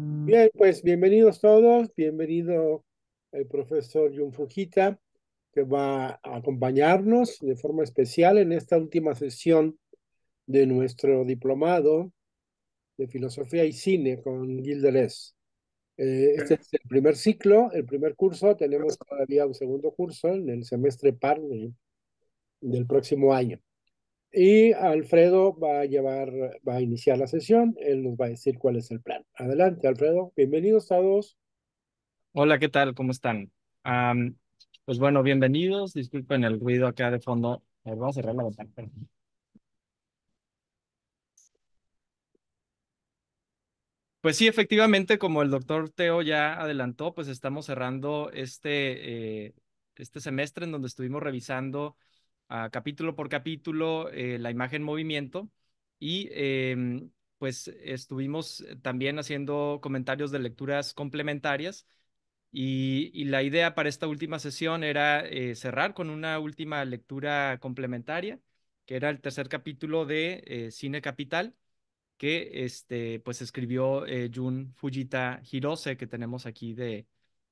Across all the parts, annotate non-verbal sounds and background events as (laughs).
Bien, pues bienvenidos todos, bienvenido el profesor Jun Fujita, que va a acompañarnos de forma especial en esta última sesión de nuestro diplomado de Filosofía y Cine con Gilderes. Eh, este es el primer ciclo, el primer curso, tenemos todavía un segundo curso en el semestre par del próximo año. Y Alfredo va a llevar, va a iniciar la sesión, él nos va a decir cuál es el plan. Adelante, Alfredo, bienvenidos a todos. Hola, ¿qué tal? ¿Cómo están? pues bueno, bienvenidos, disculpen el ruido acá de fondo. vamos a cerrar la ventana. Pues sí, efectivamente, como el doctor Teo ya adelantó, pues estamos cerrando este, eh, este semestre en donde estuvimos revisando capítulo por capítulo eh, la imagen movimiento y em, pues estuvimos eh, también haciendo comentarios de lecturas complementarias y, la idea para esta última sesión era eh, cerrar con una última lectura complementaria que era el tercer capítulo de Cine Capital que este, pues escribió Jun Fujita Hirose que tenemos aquí de,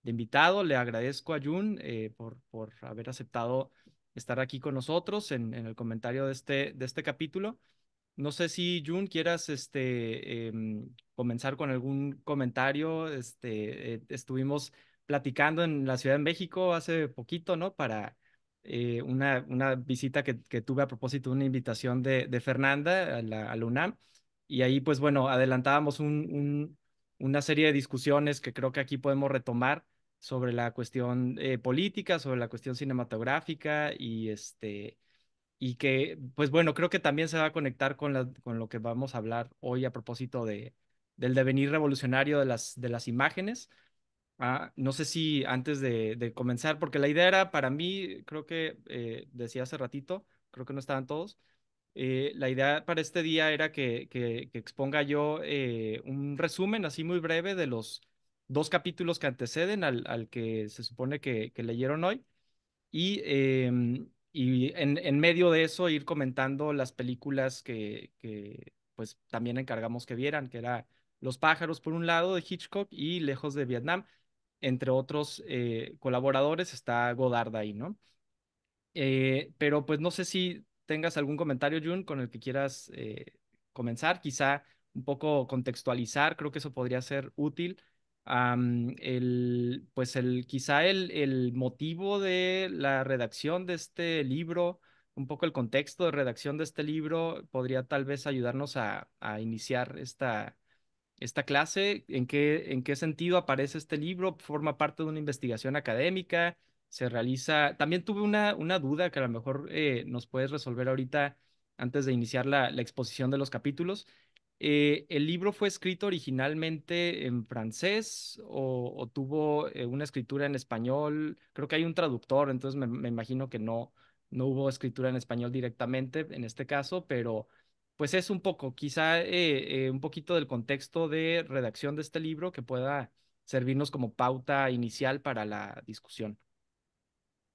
invitado. Le agradezco a Jun por, por haber aceptado estar aquí con nosotros en, el comentario de este, de este capítulo. No sé si, Jun, quieras este, em, comenzar con algún comentario. Este, eh, estuvimos platicando en la Ciudad de México hace poquito, ¿no? Para eh, una, una, visita que, que, tuve a propósito de una invitación de, de Fernanda a la, UNAM. Y ahí, pues bueno, adelantábamos un, un, una serie de discusiones que creo que aquí podemos retomar sobre la cuestión eh, política, sobre la cuestión cinematográfica y este y que pues bueno, creo que también se va a conectar con la, con lo que vamos a hablar hoy a propósito de del devenir revolucionario de las de las imágenes. Ah, no sé si antes de, comenzar, porque la idea era para mí, creo que eh, decía hace ratito, creo que no estaban todos, eh, la idea para este día era que, que, que exponga yo un resumen así muy breve de los dos capítulos que anteceden al, que se supone que, que leyeron hoy. Y, em, y en, medio de eso ir comentando las películas que, que pues también encargamos que vieran, que era Los pájaros por un lado de Hitchcock y Lejos de Vietnam. Entre otros eh, colaboradores está Godard ahí, ¿no? Eh, pero pues no sé si tengas algún comentario, Jun, con el que quieras eh, comenzar, quizá un poco contextualizar, creo que eso podría ser útil el, pues el, quizá el, el, motivo de la redacción de este libro, un poco el contexto de redacción de este libro, podría tal vez ayudarnos a, a iniciar esta, esta clase. ¿En qué, ¿En qué sentido aparece este libro? ¿Forma parte de una investigación académica? ¿Se realiza? También tuve una, una duda que a lo mejor eh, nos puedes resolver ahorita antes de iniciar la, la exposición de los capítulos. Eh, ¿El libro fue escrito originalmente en francés o, tuvo eh, una escritura en español? Creo que hay un traductor, entonces me, imagino que no, no hubo escritura en español directamente en este caso, pero pues es un poco, quizá eh, un poquito del contexto de redacción de este libro que pueda servirnos como pauta inicial para la discusión.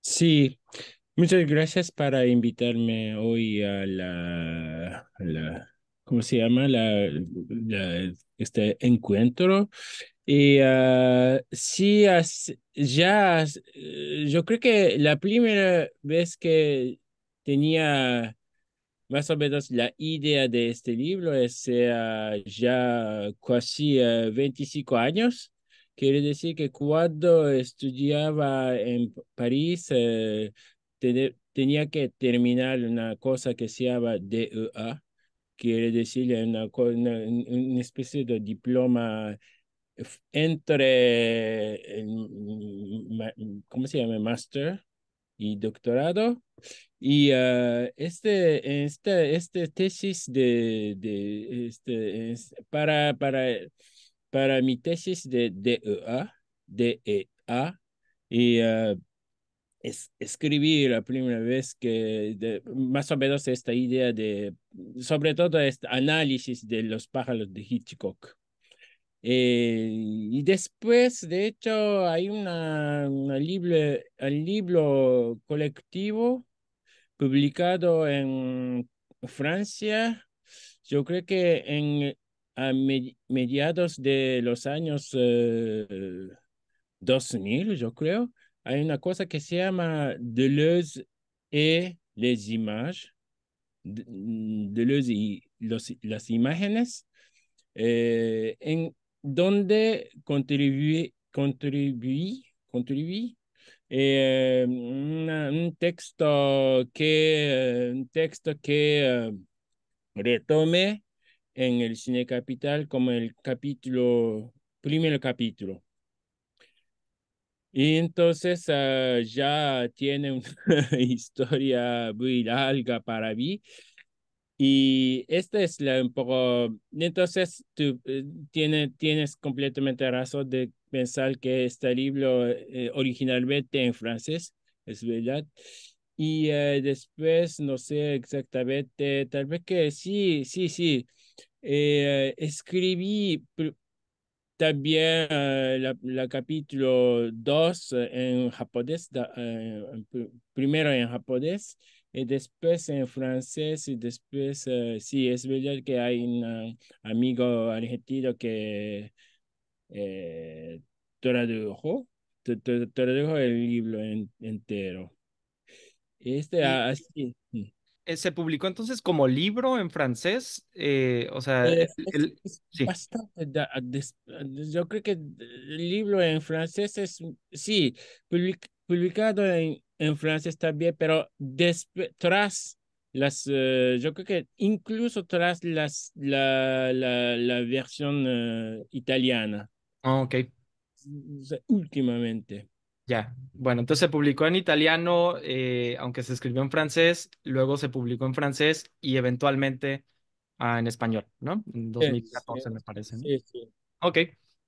Sí, muchas gracias para invitarme hoy a la ¿cómo se llama? La, este encuentro. Y uh, sí, ya, eh, yo creo que la primera vez que tenía más o menos la idea de este libro es eh, ah, ya casi 25 eh, años. Quiere decir que cuando estudiaba en París, tenía que terminar una cosa que se llama DEA, quiere decir una, especie de diploma entre, mm, mm, ¿cómo se llama? Master y doctorado. Y ah, este, este, este tesis de, de este, para, para, para mi tesis de DEA, e DEA, e y ah, es, escribí la primera vez que más o menos esta idea de, sobre todo este análisis de los pájaros de Hitchcock. Eh, y después, de hecho, hay una, un un libro colectivo publicado en Francia, yo creo que en a mediados de los años 2000, eh, yo creo, hay una cosa que se llama Deleuze e y las imágenes, Deleuze mm, y los, las imágenes, eh, en donde contribuí, contribuí, eh, un texto que, un texto que eh, retome en el cine capital como el capítulo, primer capítulo. Y entonces ah, ya tiene una (laughs) historia muy larga para mí. Y esta es la un poco, entonces tú eh, tiene, tienes completamente razón de pensar que este libro eh, originalmente en francés, es verdad. Y eh, después, no sé exactamente, tal vez que sí, sí, sí. escribí también el eh, capítulo 2 eh, en japonés, eh, primero en japonés y después en francés y después, sí, es verdad que hay un amigo argentino que tradujo, tradujo el libro entero. Este, ah, así. Mm. Eh, se publicó entonces como libro en francés, eh, o sea, eh, yo creo que el libro en francés es, sí, publicado en, en, francés también, pero después, tras las, yo creo que incluso tras las, la, la, versión italiana. Ah, mm, mm, Últimamente. Ya, bueno, entonces se publicó en italiano, eh, aunque se escribió en francés, luego se publicó en francés y eventualmente ah, en español, ¿no? En 2014 me parece. ¿no? Sí, sí. Ok,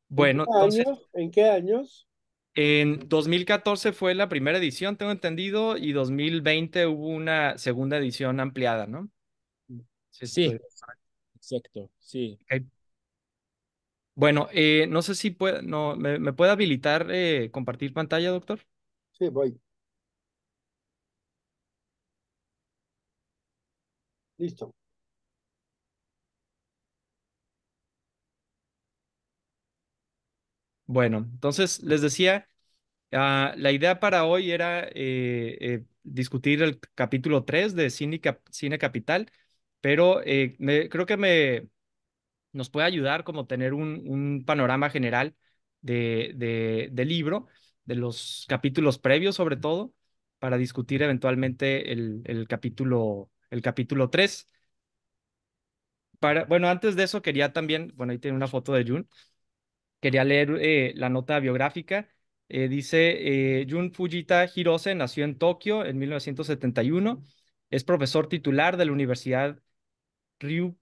bueno. ¿En qué, entonces, ¿En qué años? En 2014 fue la primera edición, tengo entendido, y 2020 hubo una segunda edición ampliada, ¿no? Mm. Sí, sí. Exacto, sí. Bueno, eh, no sé si puede, no, me, puede habilitar eh, compartir pantalla, doctor. Sí, voy. Listo. Bueno, entonces les decía, ah, la idea para hoy era eh, discutir el capítulo 3 de Cine, Cine Capital, pero creo que me, nos puede ayudar como tener un, un panorama general del de, de libro, de los capítulos previos sobre todo, para discutir eventualmente el, capítulo, el capítulo 3. Para, bueno, antes de eso quería también, bueno, ahí tiene una foto de Jun, quería leer eh, la nota biográfica. Eh, dice, eh, Jun Fujita Hirose nació en Tokio en 1971, es profesor titular de la Universidad Ryu,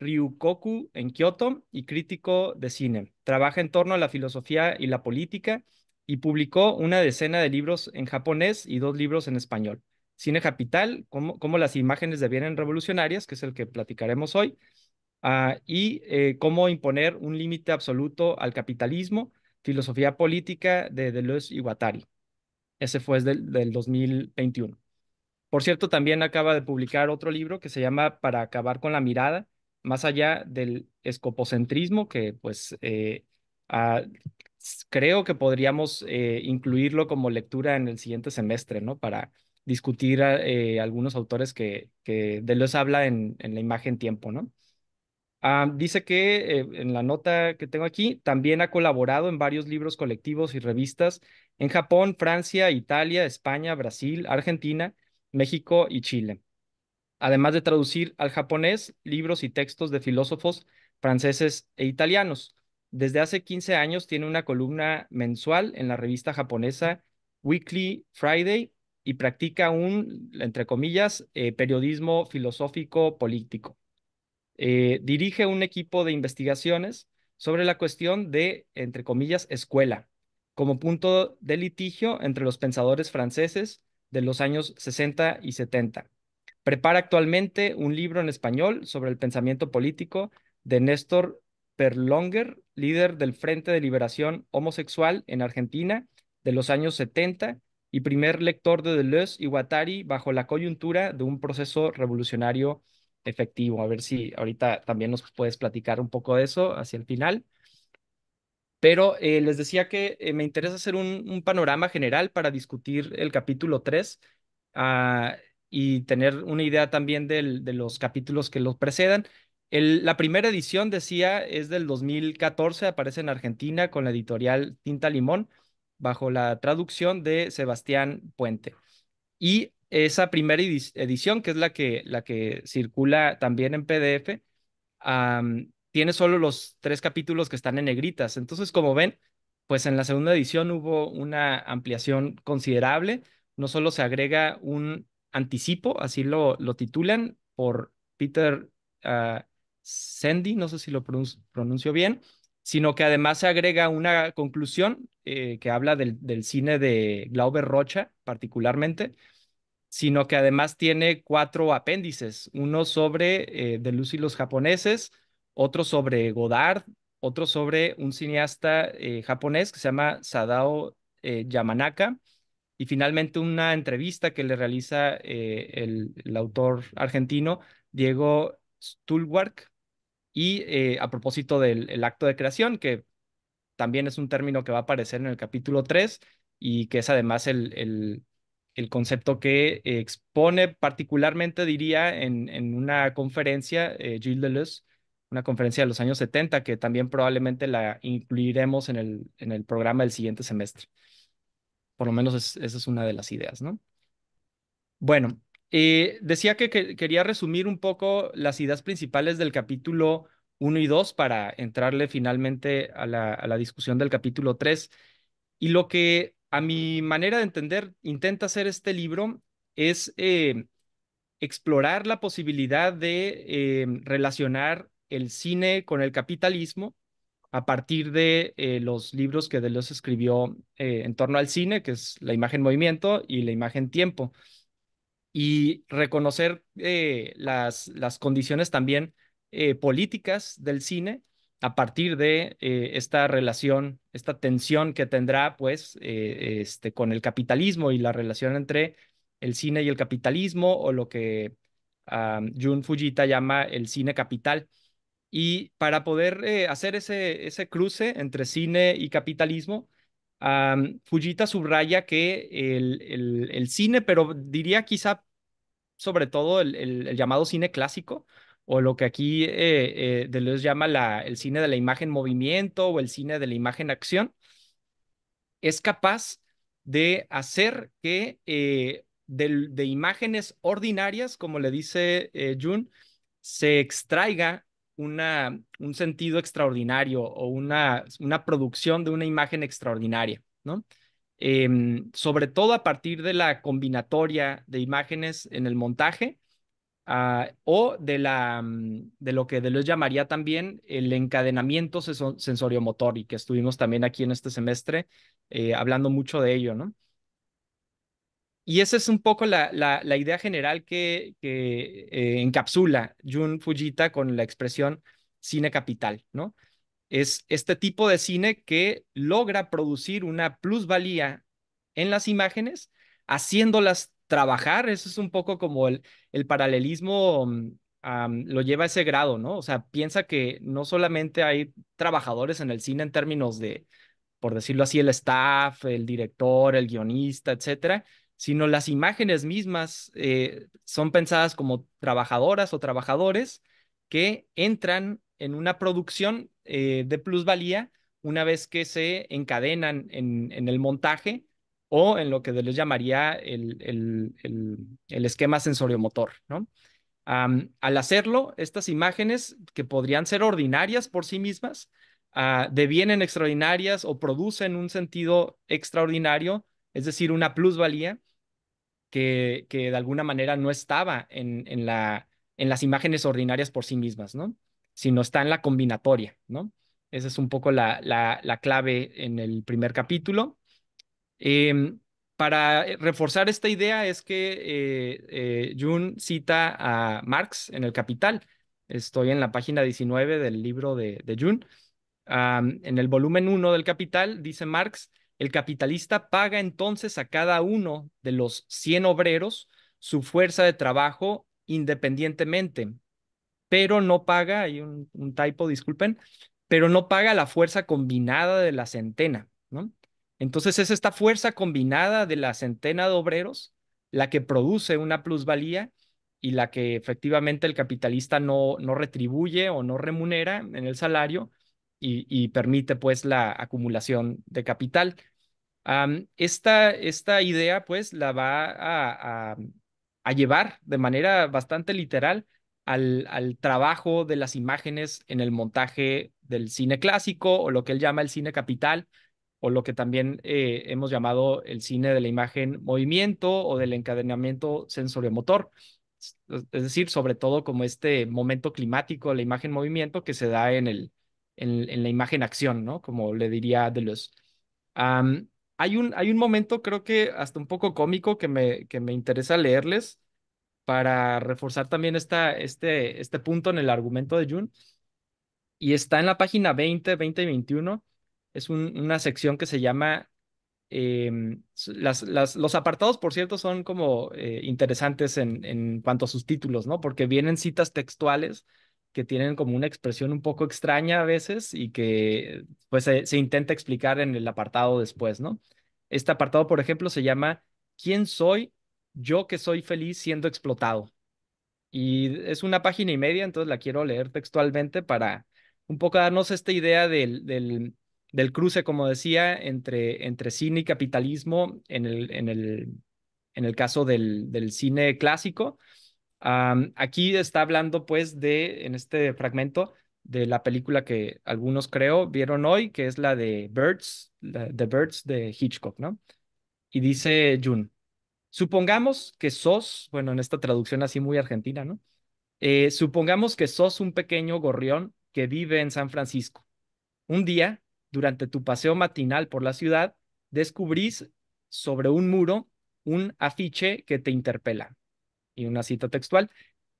Ryukoku en Kioto y crítico de cine. Trabaja en torno a la filosofía y la política y publicó una decena de libros en japonés y dos libros en español. Cine Capital, cómo, las imágenes devienen revolucionarias, que es el que platicaremos hoy, ah, y eh, cómo imponer un límite absoluto al capitalismo, filosofía política de Deleuze y Guattari. Ese fue del 2021. Por cierto, también acaba de publicar otro libro que se llama Para acabar con la mirada, más allá del escopocentrismo, que pues eh, ah, creo que podríamos eh, incluirlo como lectura en el siguiente semestre, ¿no? Para discutir a, eh, algunos autores que, que los habla en, la imagen tiempo, ¿no? Ah, dice que en la nota que tengo aquí, también ha colaborado en varios libros colectivos y revistas en Japón, Francia, Italia, España, Brasil, Argentina, México y Chile además de traducir al japonés libros y textos de filósofos franceses e italianos. Desde hace 15 años tiene una columna mensual en la revista japonesa Weekly Friday y practica un, entre comillas, eh, periodismo filosófico político. Eh, dirige un equipo de investigaciones sobre la cuestión de, entre comillas, escuela, como punto de litigio entre los pensadores franceses de los años 60 y 70. Prepara actualmente un libro en español sobre el pensamiento político de Néstor Perlonger, líder del Frente de Liberación Homosexual en Argentina de los años 70 y primer lector de Deleuze y Guattari bajo la coyuntura de un proceso revolucionario efectivo. A ver si ahorita también nos puedes platicar un poco de eso hacia el final. Pero eh, les decía que eh, me interesa hacer un, panorama general para discutir el capítulo 3 y tener una idea también de los capítulos que los precedan. la primera edición, decía, es del 2014, aparece en Argentina con la editorial Tinta Limón, bajo la traducción de Sebastián Puente. Y esa primera edición, que es la que, la que circula también en PDF, tiene solo los tres capítulos que están en negritas. Entonces, como ven, pues en la segunda edición hubo una ampliación considerable. No solo se agrega un anticipo, así lo, lo titulan, por Peter ah, Sandy, no sé si lo pronuncio, bien, sino que además se agrega una conclusión eh, que habla del, cine de Glauber Rocha particularmente, sino que además tiene cuatro apéndices, uno sobre eh, De y los japoneses, otro sobre Godard, otro sobre un cineasta eh, japonés que se llama Sadao eh, Yamanaka, y finalmente una entrevista que le realiza eh, el, autor argentino Diego Stulwark y eh, a propósito del acto de creación, que también es un término que va a aparecer en el capítulo 3 y que es además el, el, el concepto que expone particularmente, diría, en, en una conferencia, eh, Gilles Deleuze, una conferencia de los años 70 que también probablemente la incluiremos en el, en el programa del siguiente semestre. Por lo menos esa es una de las ideas, ¿no? Bueno, eh, decía que, quería resumir un poco las ideas principales del capítulo 1 y 2 para entrarle finalmente a la, discusión del capítulo 3. Y lo que a mi manera de entender intenta hacer este libro es eh, explorar la posibilidad de eh, relacionar el cine con el capitalismo a partir de eh, los libros que Deleuze escribió eh, en torno al cine, que es La imagen movimiento y La imagen tiempo. Y reconocer eh, las, condiciones también políticas del cine a partir de esta relación, esta tensión que tendrá pues este, con el capitalismo y la relación entre el cine y el capitalismo o lo que Jun Fujita llama el cine capital y para poder eh, hacer ese, ese cruce entre cine y capitalismo, Fujita subraya que el, el, cine, pero diría quizá sobre todo el, el llamado cine clásico, o lo que aquí eh, eh, Deleuze llama la, el cine de la imagen movimiento o el cine de la imagen acción, es capaz de hacer que eh, de, imágenes ordinarias, como le dice eh, Jun, se extraiga una, un sentido extraordinario o una, una producción de una imagen extraordinaria, ¿no? Em, sobre todo a partir de la combinatoria de imágenes en el montaje ah, o de, la, mm, de lo que Deleuze llamaría también el encadenamiento sensoriomotor y que estuvimos también aquí en este semestre eh, hablando mucho de ello, ¿no? Y esa es un poco la, idea general que, eh, encapsula Jun Fujita con la expresión cine capital, ¿no? Es este tipo de cine que logra producir una plusvalía en las imágenes, haciéndolas trabajar. Eso es un poco como el, el paralelismo mm, lo lleva a ese grado, ¿no? O sea, piensa que no solamente hay trabajadores en el cine en términos de, por decirlo así, el staff, el director, el guionista, etc., sino las imágenes mismas eh, son pensadas como trabajadoras o trabajadores que entran en una producción eh, de plusvalía una vez que se encadenan en, el montaje o en lo que les llamaría el, esquema sensoriomotor. ¿no? al hacerlo, estas imágenes que podrían ser ordinarias por sí mismas, ah, devienen extraordinarias o producen un sentido extraordinario, es decir, una plusvalía, que, de alguna manera no estaba en, la, en las imágenes ordinarias por sí mismas, ¿no? Sino está en la combinatoria, ¿no? Esa es un poco la, clave en el primer capítulo. Em, para eh, reforzar esta idea es que eh, eh cita a Marx en El Capital. Estoy en la página 19 del libro de, de en el volumen 1 del Capital dice Marx, el capitalista paga entonces a cada uno de los 100 obreros su fuerza de trabajo independientemente, pero no paga, hay un, typo, disculpen, pero no paga la fuerza combinada de la centena, ¿no? Entonces es esta fuerza combinada de la centena de obreros la que produce una plusvalía y la que efectivamente el capitalista no, no retribuye o no remunera en el salario y, y permite pues la acumulación de capital esta, esta, idea, pues, la va a, llevar de manera bastante literal al, al trabajo de las imágenes en el montaje del cine clásico o lo que él llama el cine capital, o lo que también eh, hemos llamado el cine de la imagen movimiento o del encadenamiento sensoriomotor. Es decir, sobre todo como este momento climático, la imagen movimiento que se da en, el, en, la imagen acción, ¿no? Como le diría Deleuze. Um, hay un, hay un momento, creo que hasta un poco cómico, que me, que me interesa leerles para reforzar también esta, este, este punto en el argumento de Jun. Y está en la página 20, 20 y 21. Es una sección que se llama... Em, las, las, los apartados, por cierto, son como eh, interesantes en, en cuanto a sus títulos, ¿no? Porque vienen citas textuales que tienen como una expresión un poco extraña a veces y que pues se, intenta explicar en el apartado después, ¿no? Este apartado, por ejemplo, se llama ¿Quién soy yo que soy feliz siendo explotado? Y es una página y media, entonces la quiero leer textualmente para un poco darnos esta idea del, del, cruce, como decía, entre, entre cine y capitalismo en el, en el, en el caso del, del cine clásico aquí está hablando pues de, en este fragmento, de la película que algunos creo vieron hoy, que es la de Birds, The Birds de Hitchcock, ¿no? Y dice Jun, supongamos que sos, bueno, en esta traducción así muy argentina, ¿no? Eh, supongamos que sos un pequeño gorrión que vive en San Francisco. Un día, durante tu paseo matinal por la ciudad, descubrís sobre un muro un afiche que te interpela. Y una cita textual.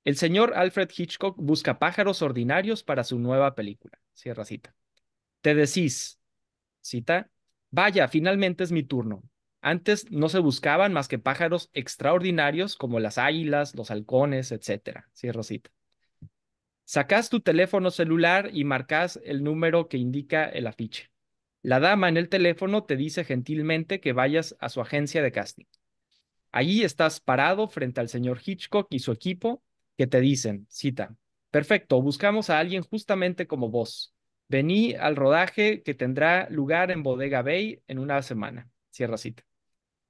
El señor Alfred Hitchcock busca pájaros ordinarios para su nueva película. Cierra cita. Te decís, cita, vaya, finalmente es mi turno. Antes no se buscaban más que pájaros extraordinarios como las águilas, los halcones, etc. Cierra cita. Sacás tu teléfono celular y marcas el número que indica el afiche. La dama en el teléfono te dice gentilmente que vayas a su agencia de casting. Allí estás parado frente al señor Hitchcock y su equipo que te dicen, cita, perfecto, buscamos a alguien justamente como vos. Vení al rodaje que tendrá lugar en Bodega Bay en una semana. Cierra cita.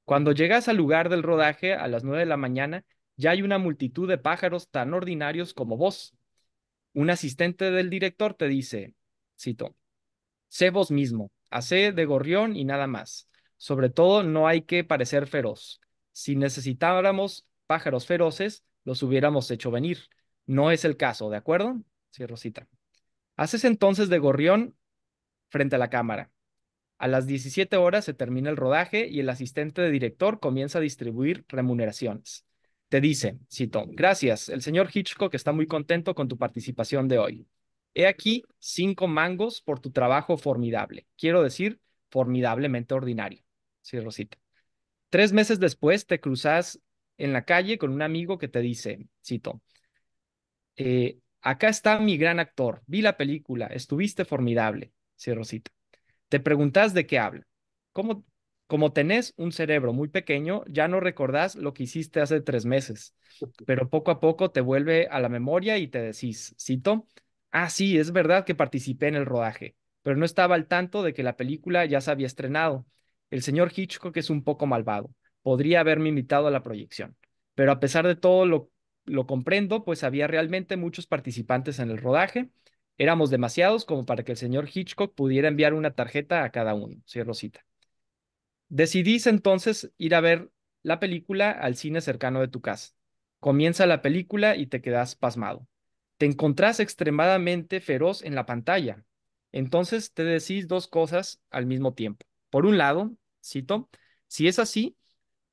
Cuando llegas al lugar del rodaje a las nueve de la mañana, ya hay una multitud de pájaros tan ordinarios como vos. Un asistente del director te dice, cito, sé vos mismo, hacé de gorrión y nada más. Sobre todo no hay que parecer feroz si necesitáramos pájaros feroces, los hubiéramos hecho venir. No es el caso, ¿de acuerdo? Sí, Rosita. Haces entonces de gorrión frente a la cámara. A las 17 horas se termina el rodaje y el asistente de director comienza a distribuir remuneraciones. Te dice, cito, gracias, el señor Hitchcock está muy contento con tu participación de hoy. He aquí cinco mangos por tu trabajo formidable. Quiero decir, formidablemente ordinario. Sí, Rosita. Tres meses después te cruzas en la calle con un amigo que te dice, cito, eh, acá está mi gran actor, vi la película, estuviste formidable, cierro Te preguntas de qué habla. ¿Cómo, como tenés un cerebro muy pequeño, ya no recordás lo que hiciste hace tres meses, pero poco a poco te vuelve a la memoria y te decís, cito, ah, sí, es verdad que participé en el rodaje, pero no estaba al tanto de que la película ya se había estrenado el señor Hitchcock es un poco malvado. Podría haberme invitado a la proyección. Pero a pesar de todo lo, lo comprendo, pues había realmente muchos participantes en el rodaje. Éramos demasiados como para que el señor Hitchcock pudiera enviar una tarjeta a cada uno. Cierro cita. decidís entonces ir a ver la película al cine cercano de tu casa. Comienza la película y te quedas pasmado. Te encontrás extremadamente feroz en la pantalla. Entonces te decís dos cosas al mismo tiempo. Por un lado, cito, si es así,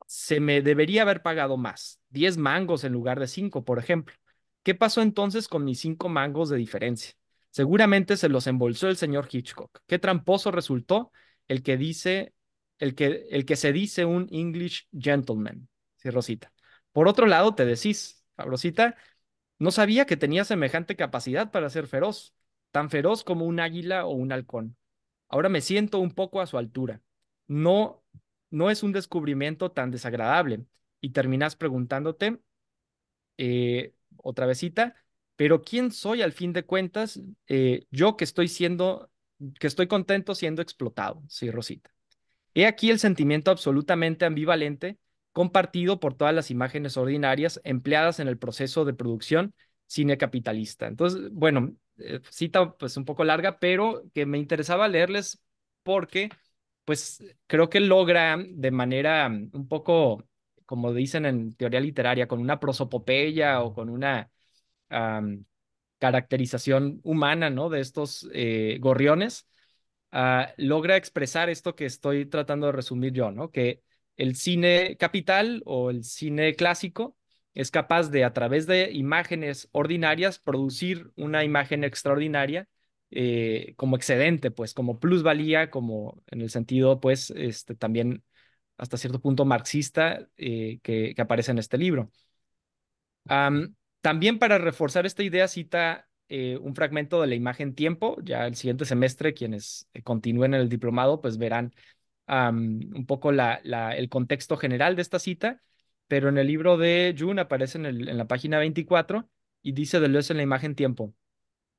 se me debería haber pagado más, 10 mangos en lugar de 5, por ejemplo. ¿Qué pasó entonces con mis 5 mangos de diferencia? Seguramente se los embolsó el señor Hitchcock. Qué tramposo resultó el que dice, el que, el que se dice un English gentleman. Rosita. Por otro lado, te decís, Rosita, no sabía que tenía semejante capacidad para ser feroz, tan feroz como un águila o un halcón. Ahora me siento un poco a su altura. No, no es un descubrimiento tan desagradable y terminas preguntándote eh, otra vezita, pero ¿quién soy al fin de cuentas? Eh, yo que estoy siendo, que estoy contento siendo explotado, sí, Rosita. He aquí el sentimiento absolutamente ambivalente compartido por todas las imágenes ordinarias empleadas en el proceso de producción cine capitalista. Entonces, bueno, eh, cita pues un poco larga, pero que me interesaba leerles porque pues creo que logra de manera mm, un poco, como dicen en teoría literaria, con una prosopopeya o con una caracterización humana, ¿no? De estos eh, gorriones, ah, logra expresar esto que estoy tratando de resumir yo, ¿no? Que el cine capital o el cine clásico es capaz de, a través de imágenes ordinarias, producir una imagen extraordinaria eh, como excedente, pues, como plusvalía, como en el sentido, pues, este, también hasta cierto punto marxista eh, que, aparece en este libro. también para reforzar esta idea cita eh, un fragmento de la imagen tiempo, ya el siguiente semestre quienes continúen en el diplomado pues verán un poco la, el contexto general de esta cita pero en el libro de June aparece en, la página 24 y dice de es en la imagen tiempo,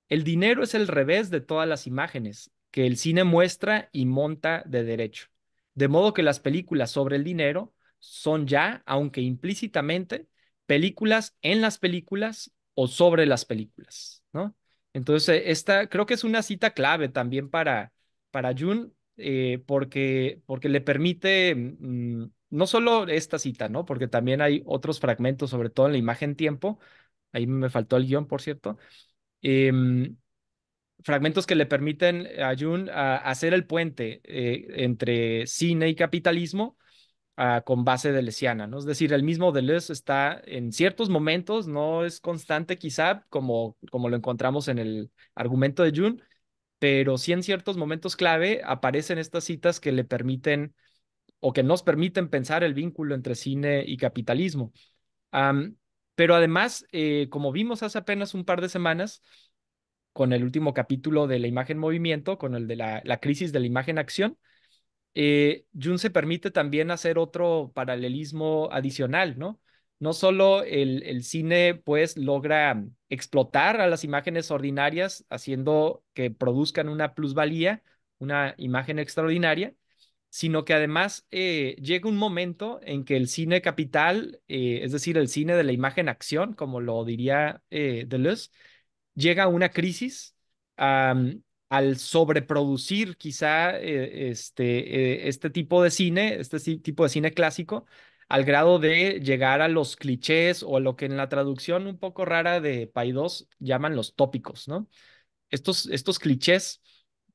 el dinero es el revés de todas las imágenes que el cine muestra y monta de derecho, de modo que las películas sobre el dinero son ya, aunque implícitamente, películas en las películas o sobre las películas, ¿no? Entonces, esta creo que es una cita clave también para, para Jun, eh, porque, porque le permite mm, no solo esta cita, ¿no? Porque también hay otros fragmentos, sobre todo en la imagen tiempo, ahí me faltó el guión, por cierto, em, fragmentos que le permiten a Jun hacer el puente eh, entre cine y capitalismo ah, con base de Lesiana, ¿no? Es decir, el mismo Deleuze está en ciertos momentos, no es constante quizá como, como lo encontramos en el argumento de Jun, pero sí en ciertos momentos clave aparecen estas citas que le permiten o que nos permiten pensar el vínculo entre cine y capitalismo. pero además, eh, como vimos hace apenas un par de semanas, con el último capítulo de la imagen movimiento, con el de la, crisis de la imagen acción, eh, Jun se permite también hacer otro paralelismo adicional, ¿no? No solo el, el cine, pues, logra mm, explotar a las imágenes ordinarias, haciendo que produzcan una plusvalía, una imagen extraordinaria, sino que además eh, llega un momento en que el cine capital, eh, es decir, el cine de la imagen-acción, como lo diría eh, Deleuze, llega a una crisis al sobreproducir quizá eh, este, este tipo de cine, este tipo de cine clásico, al grado de llegar a los clichés o a lo que en la traducción un poco rara de Paidós llaman los tópicos, ¿no? Estos, estos clichés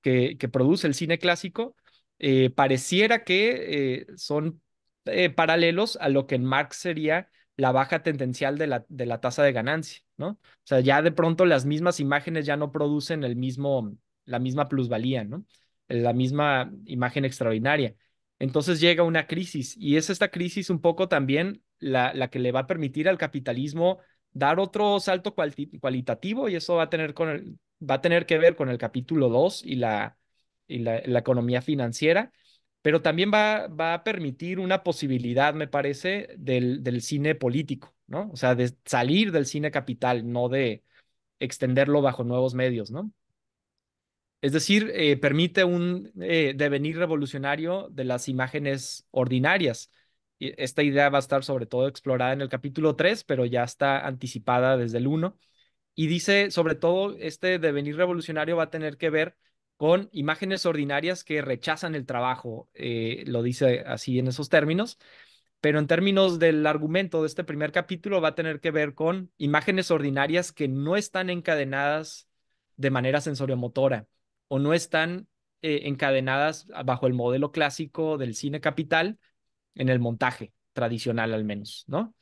que, que produce el cine clásico, eh, pareciera que eh, son eh, paralelos a lo que en Marx sería la baja tendencial de la, de la tasa de ganancia, ¿no? O sea, ya de pronto las mismas imágenes ya no producen el mismo, la misma plusvalía, ¿no? La misma imagen extraordinaria. Entonces llega una crisis y es esta crisis un poco también la, la que le va a permitir al capitalismo dar otro salto cualitativo y eso va a tener, con el, va a tener que ver con el capítulo 2 y la y la, economía financiera, pero también va, va, a permitir una posibilidad, me parece, del, del cine político, ¿no? O sea, de salir del cine capital, no de extenderlo bajo nuevos medios, ¿no? Es decir, eh, permite un eh, devenir revolucionario de las imágenes ordinarias. Esta idea va a estar sobre todo explorada en el capítulo 3, pero ya está anticipada desde el 1. Y dice, sobre todo, este devenir revolucionario va a tener que ver con imágenes ordinarias que rechazan el trabajo, eh, lo dice así en esos términos, pero en términos del argumento de este primer capítulo va a tener que ver con imágenes ordinarias que no están encadenadas de manera sensoriomotora o no están eh, encadenadas bajo el modelo clásico del cine capital en el montaje tradicional al menos, ¿no?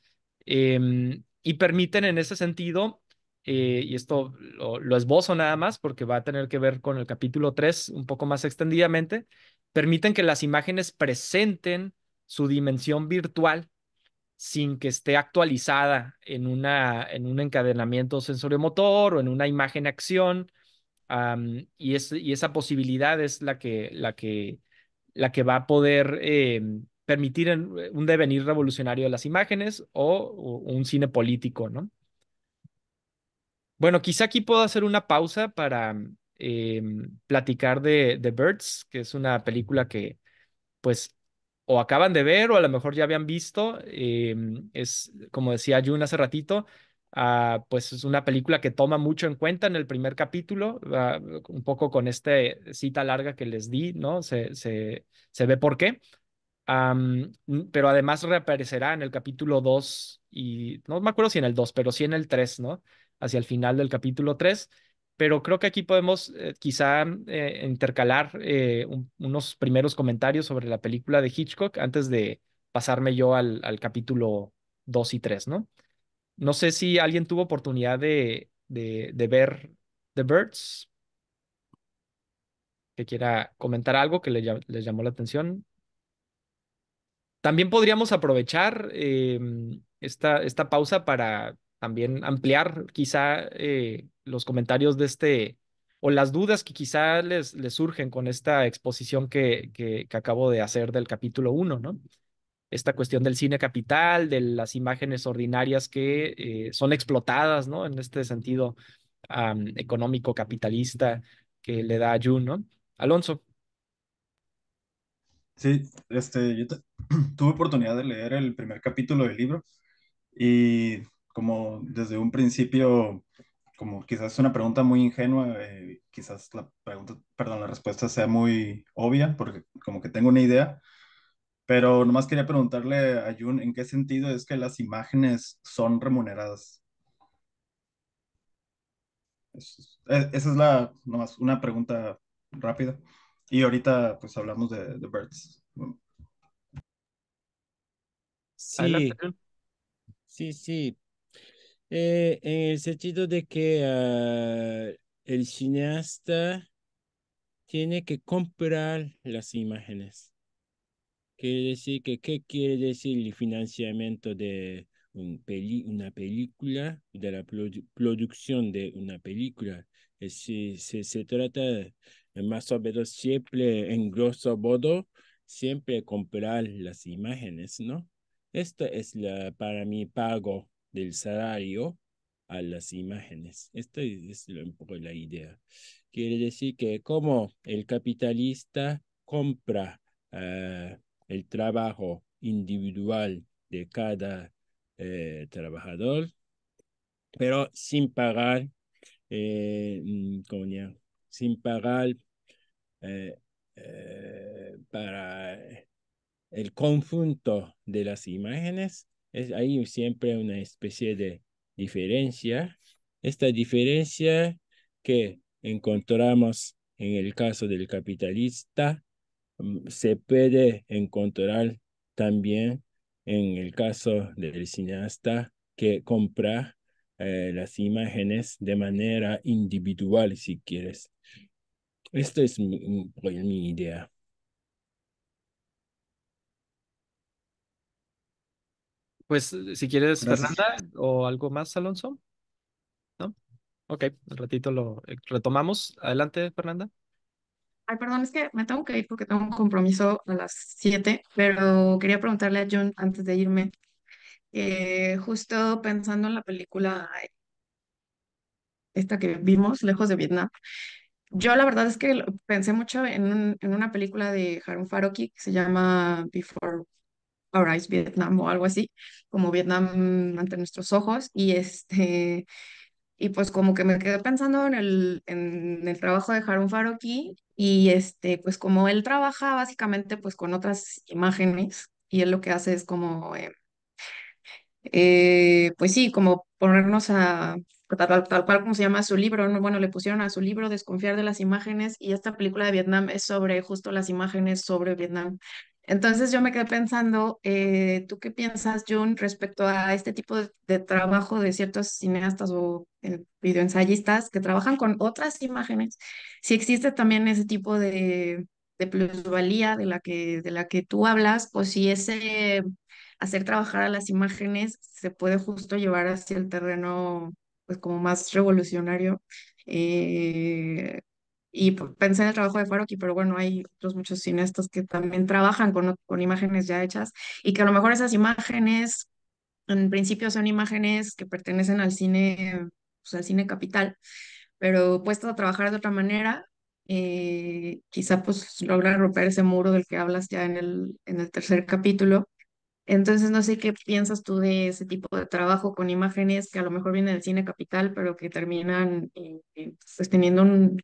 Em, y permiten en ese sentido eh, y esto lo, esbozo nada más porque va a tener que ver con el capítulo 3 un poco más extendidamente, permiten que las imágenes presenten su dimensión virtual sin que esté actualizada en, una, en un encadenamiento sensorio-motor o en una imagen-acción. y, esa posibilidad es la que, la que, la que va a poder em, permitir un devenir revolucionario de las imágenes o un cine político, ¿no? Bueno, quizá aquí puedo hacer una pausa para mm, em, platicar de The Birds, que es una película que, pues, o acaban de ver o a lo mejor ya habían visto. Em, es, como decía Jun hace ratito, ah, pues es una película que toma mucho en cuenta en el primer capítulo, ah, un poco con esta cita larga que les di, ¿no? Se, se, se ve por qué. pero además reaparecerá en el capítulo 2 y no me acuerdo si en el 2, pero sí en el 3, ¿no? hacia el final del capítulo 3, pero creo que aquí podemos eh, quizá eh, intercalar eh, unos primeros comentarios sobre la película de Hitchcock antes de pasarme yo al, al capítulo 2 y 3, ¿no? No sé si alguien tuvo oportunidad de, de, ver The Birds, que quiera comentar algo que le, les llamó la atención. También podríamos aprovechar em, esta, esta pausa para también ampliar quizá eh, los comentarios de este o las dudas que quizá les, les surgen con esta exposición que, que, acabo de hacer del capítulo 1, ¿no? Esta cuestión del cine capital, de las imágenes ordinarias que eh, son explotadas, ¿no? En este sentido económico capitalista que le da a Jun, ¿no? Alonso. Sí, este, yo (clears throat) tuve oportunidad de leer el primer capítulo del libro y como desde un principio, como quizás es una pregunta muy ingenua, eh, quizás la pregunta, perdón, la respuesta sea muy obvia, porque como que tengo una idea, pero nomás quería preguntarle a Jun, ¿en qué sentido es que las imágenes son remuneradas? E, esa es la, nomás una pregunta rápida. Y ahorita pues hablamos de, de Birds. Sí, sí, sí. Eh, en el sentido de que ah, el cineasta tiene que comprar las imágenes. Quiere decir que, ¿qué quiere decir el financiamiento de una película, de la producción de una película? Si se, trata más o menos siempre, en grosso modo, siempre comprar las imágenes, ¿no? Esto es la, para mi pago del salario a las imágenes. Esta es un poco la idea. Quiere decir que como el capitalista compra ah, el trabajo individual de cada eh, trabajador, pero sin pagar, eh, mm, sin pagar eh, para el conjunto de las imágenes hay siempre una especie de diferencia. Esta diferencia que encontramos en el caso del capitalista mm, se puede encontrar también en el caso del cineasta que compra eh, las imágenes de manera individual, si quieres. Esta es mi pues, idea. Pues eh, si quieres, Fernanda, o algo más, Alonso. ¿No? Ok, un ratito lo eh, retomamos. Adelante, Fernanda. Ay, perdón, es que me tengo que ir porque tengo un compromiso a las 7, pero quería preguntarle a Jun antes de irme, eh, justo pensando en la película esta que vimos, Lejos de Vietnam, yo la verdad es que pensé mucho en, una película de Harun Faroki que se llama Before Arise Vietnam o algo así, como Vietnam ante nuestros ojos. Y, este, y pues como que me quedé pensando en el, en el trabajo de Harun Faroki y este, pues como él trabaja básicamente pues con otras imágenes y él lo que hace es como, eh, eh, pues sí, como ponernos a Tal, tal, cual como se llama su libro, bueno, le pusieron a su libro Desconfiar de las imágenes y esta película de Vietnam es sobre justo las imágenes sobre Vietnam. Entonces yo me quedé pensando, eh, ¿tú qué piensas, Jun, respecto a este tipo de, trabajo de ciertos cineastas o videoensayistas que trabajan con otras imágenes? Si existe también ese tipo de, de, plusvalía de la, que, de la que tú hablas, o si ese hacer trabajar a las imágenes se puede justo llevar hacia el terreno pues como más revolucionario eh, y pensé en el trabajo de Faroqui, pero bueno, hay otros muchos cineastas que también trabajan con, con imágenes ya hechas y que a lo mejor esas imágenes, en principio son imágenes que pertenecen al cine, pues, al cine capital, pero puestas a trabajar de otra manera, eh, quizá pues logran romper ese muro del que hablas ya en el, en el tercer capítulo. Entonces, no sé qué piensas tú de ese tipo de trabajo con imágenes que a lo mejor vienen del cine capital, pero que terminan eh, eh, pues, teniendo un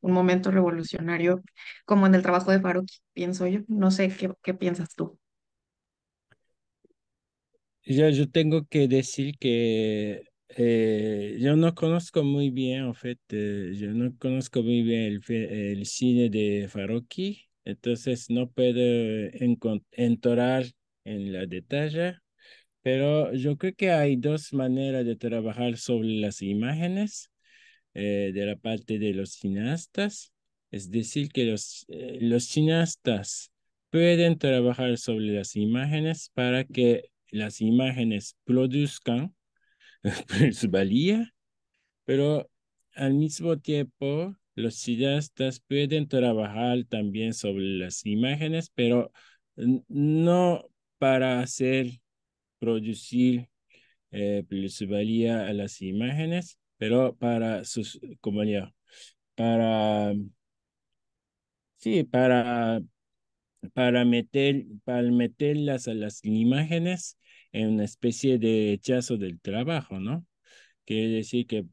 un momento revolucionario como en el trabajo de Faroqui, pienso yo. No sé qué, qué piensas tú. Yo, yo tengo que decir que eh, yo no conozco muy bien, en fait, yo no conozco muy bien el, cine de Faroqui, entonces no puedo entrar en la detalle, pero yo creo que hay dos maneras de trabajar sobre las imágenes. Eh, de la parte de los cineastas, es decir, que los, eh, los cineastas pueden trabajar sobre las imágenes para que las imágenes produzcan su (laughs) pero al mismo tiempo los cineastas pueden trabajar también sobre las imágenes, pero no para hacer producir eh, plusvalía a las imágenes, pero para sus compañeros, para, sí, para, para meter, para meterlas a las imágenes en una especie de hechazo del trabajo, ¿no? Quiere decir que,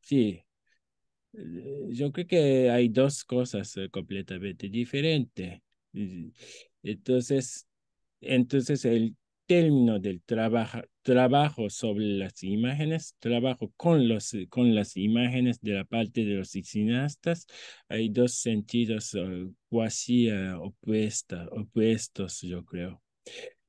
sí, eh, yo creo que hay dos cosas eh, completamente diferentes. Entonces, entonces el término del trabajo, trabajo sobre las imágenes, trabajo con, los, con las imágenes de la parte de los cineastas, hay dos sentidos eh, cuasi eh, opuestos, yo creo.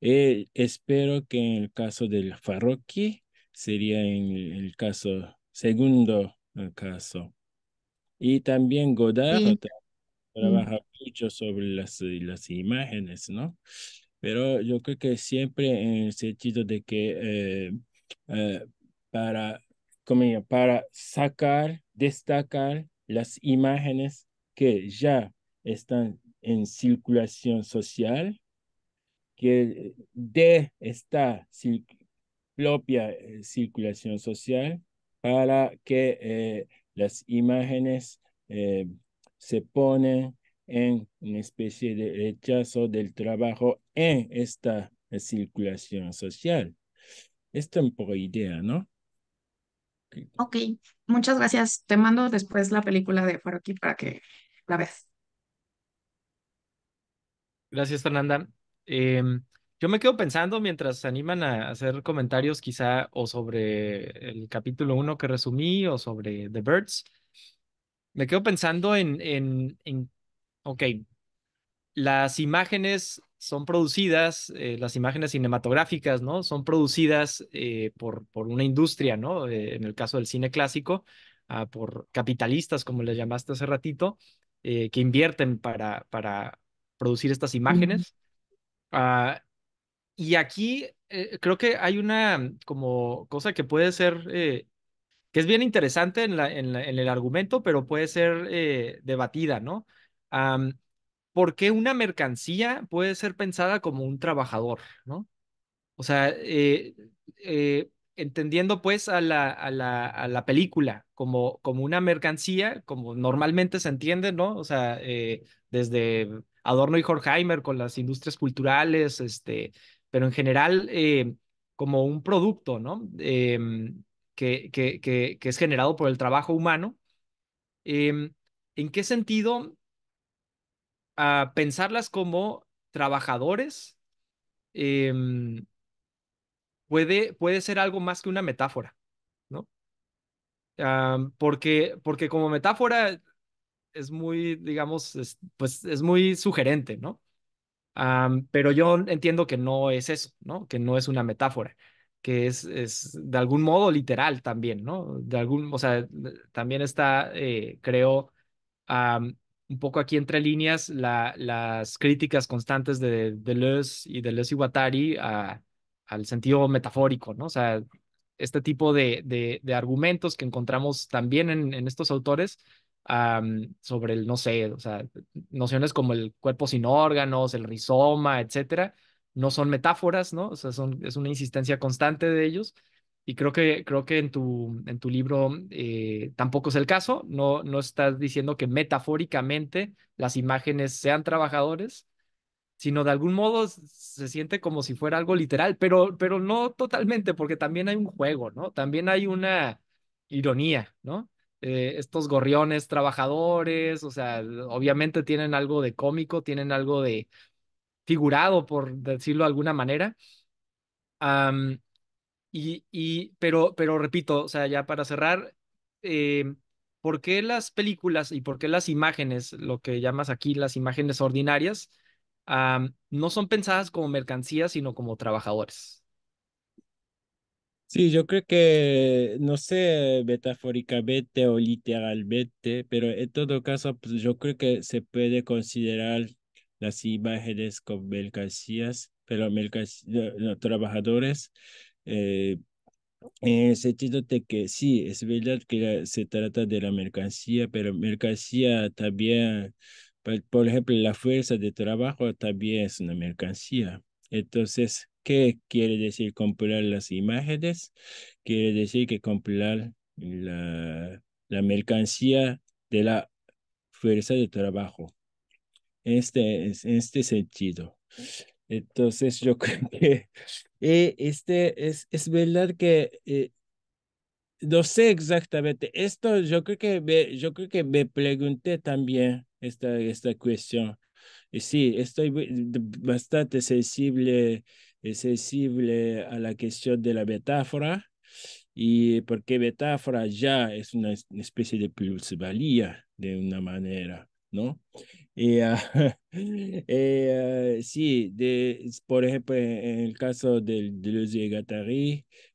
Eh, espero que en el caso del Farroqui sería en el caso, segundo caso. Y también Godard trabaja mm. mucho sobre las, las imágenes, ¿no? pero yo creo que siempre en eh, el sentido de que eh, eh, para, para sacar, destacar las imágenes que ya están en circulación social, que de esta propia circulación social, para que las imágenes se ponen en una especie de rechazo del trabajo en esta circulación social. Esto es un poco idea, ¿no? Ok, muchas gracias. Te mando después la película de Faroqui para que la veas. Gracias, Fernanda. Em, yo me quedo pensando mientras se animan a hacer comentarios quizá o sobre el capítulo 1 que resumí o sobre The Birds. Me quedo pensando en, en, en Ok. Las imágenes son producidas, eh, las imágenes cinematográficas, ¿no? Son producidas eh, por, por una industria, ¿no? Eh, en el caso del cine clásico, ah, por capitalistas, como les llamaste hace ratito, que invierten para, para producir estas imágenes. Ah, y aquí creo que hay una mm, como cosa que puede ser, que es bien interesante en, en, en el argumento, pero puede ser debatida, ¿no? ¿Por qué una mercancía puede ser pensada como un trabajador? ¿no? O sea, eh, eh, entendiendo pues a la, a la, película como, como, una mercancía, como normalmente se entiende, ¿no? O sea, eh, desde Adorno y Horkheimer con las industrias culturales, este, pero en general como un producto, ¿no? Em, que, que, que, es generado por el trabajo humano. Em, ¿En qué sentido pensarlas como trabajadores em, puede, puede ser algo más que una metáfora, ¿no? porque, porque como metáfora es muy, digamos, pues es muy sugerente, ¿no? pero yo entiendo que no es eso, ¿no? Que no es una metáfora, que es, es de algún modo literal también, ¿no? De algún, o sea, también está, eh, creo, un poco aquí entre líneas las críticas constantes de Deleuze y Deleuze y Guattari al sentido metafórico, ¿no? O sea, este tipo de, de, argumentos que encontramos también en, estos autores sobre el, no sé, o sea, nociones como el cuerpo sin órganos, el rizoma, etcétera, no son metáforas, ¿no? O sea, es una insistencia constante de ellos y creo que, creo que en, tu, en tu libro eh, tampoco es el caso, no, no estás diciendo que metafóricamente las imágenes sean trabajadores, sino de algún modo se siente como si fuera algo literal, pero, pero no totalmente, porque también hay un juego, ¿no? También hay una ironía, ¿no? Eh, estos gorriones trabajadores, o sea, obviamente tienen algo de cómico, tienen algo de figurado, por decirlo de alguna manera. Y, y, pero, pero repito, o sea, ya para cerrar, eh, ¿por qué las películas y por qué las imágenes, lo que llamas aquí las imágenes ordinarias, ah, no son pensadas como mercancías, sino como trabajadores? Sí, yo creo que, no sé metafóricamente o literalmente, pero en todo caso, pues, yo creo que se puede considerar las imágenes como mercancías, pero eh, trabajadores, eh, en el sentido de que sí, es verdad que se trata de la mercancía, pero mercancía también, por ejemplo, la fuerza de trabajo también es una mercancía. Entonces, ¿qué quiere decir comprar las imágenes? Quiere decir que comprar la, la mercancía de la fuerza de trabajo. Este, en este sentido. Entonces yo (laughs) creo que eh, este es, verdad que eh, no sé exactamente esto, yo creo que me, yo creo que me pregunté también esta, esta cuestión. Y sí, estoy bastante sensible, eh, sensible a la cuestión de la metáfora y porque metáfora ya es una especie de plusvalía de una manera. ¿no? Y ah, (laughs) eh, ah, sí, de, por ejemplo, en el caso de, Deleuze los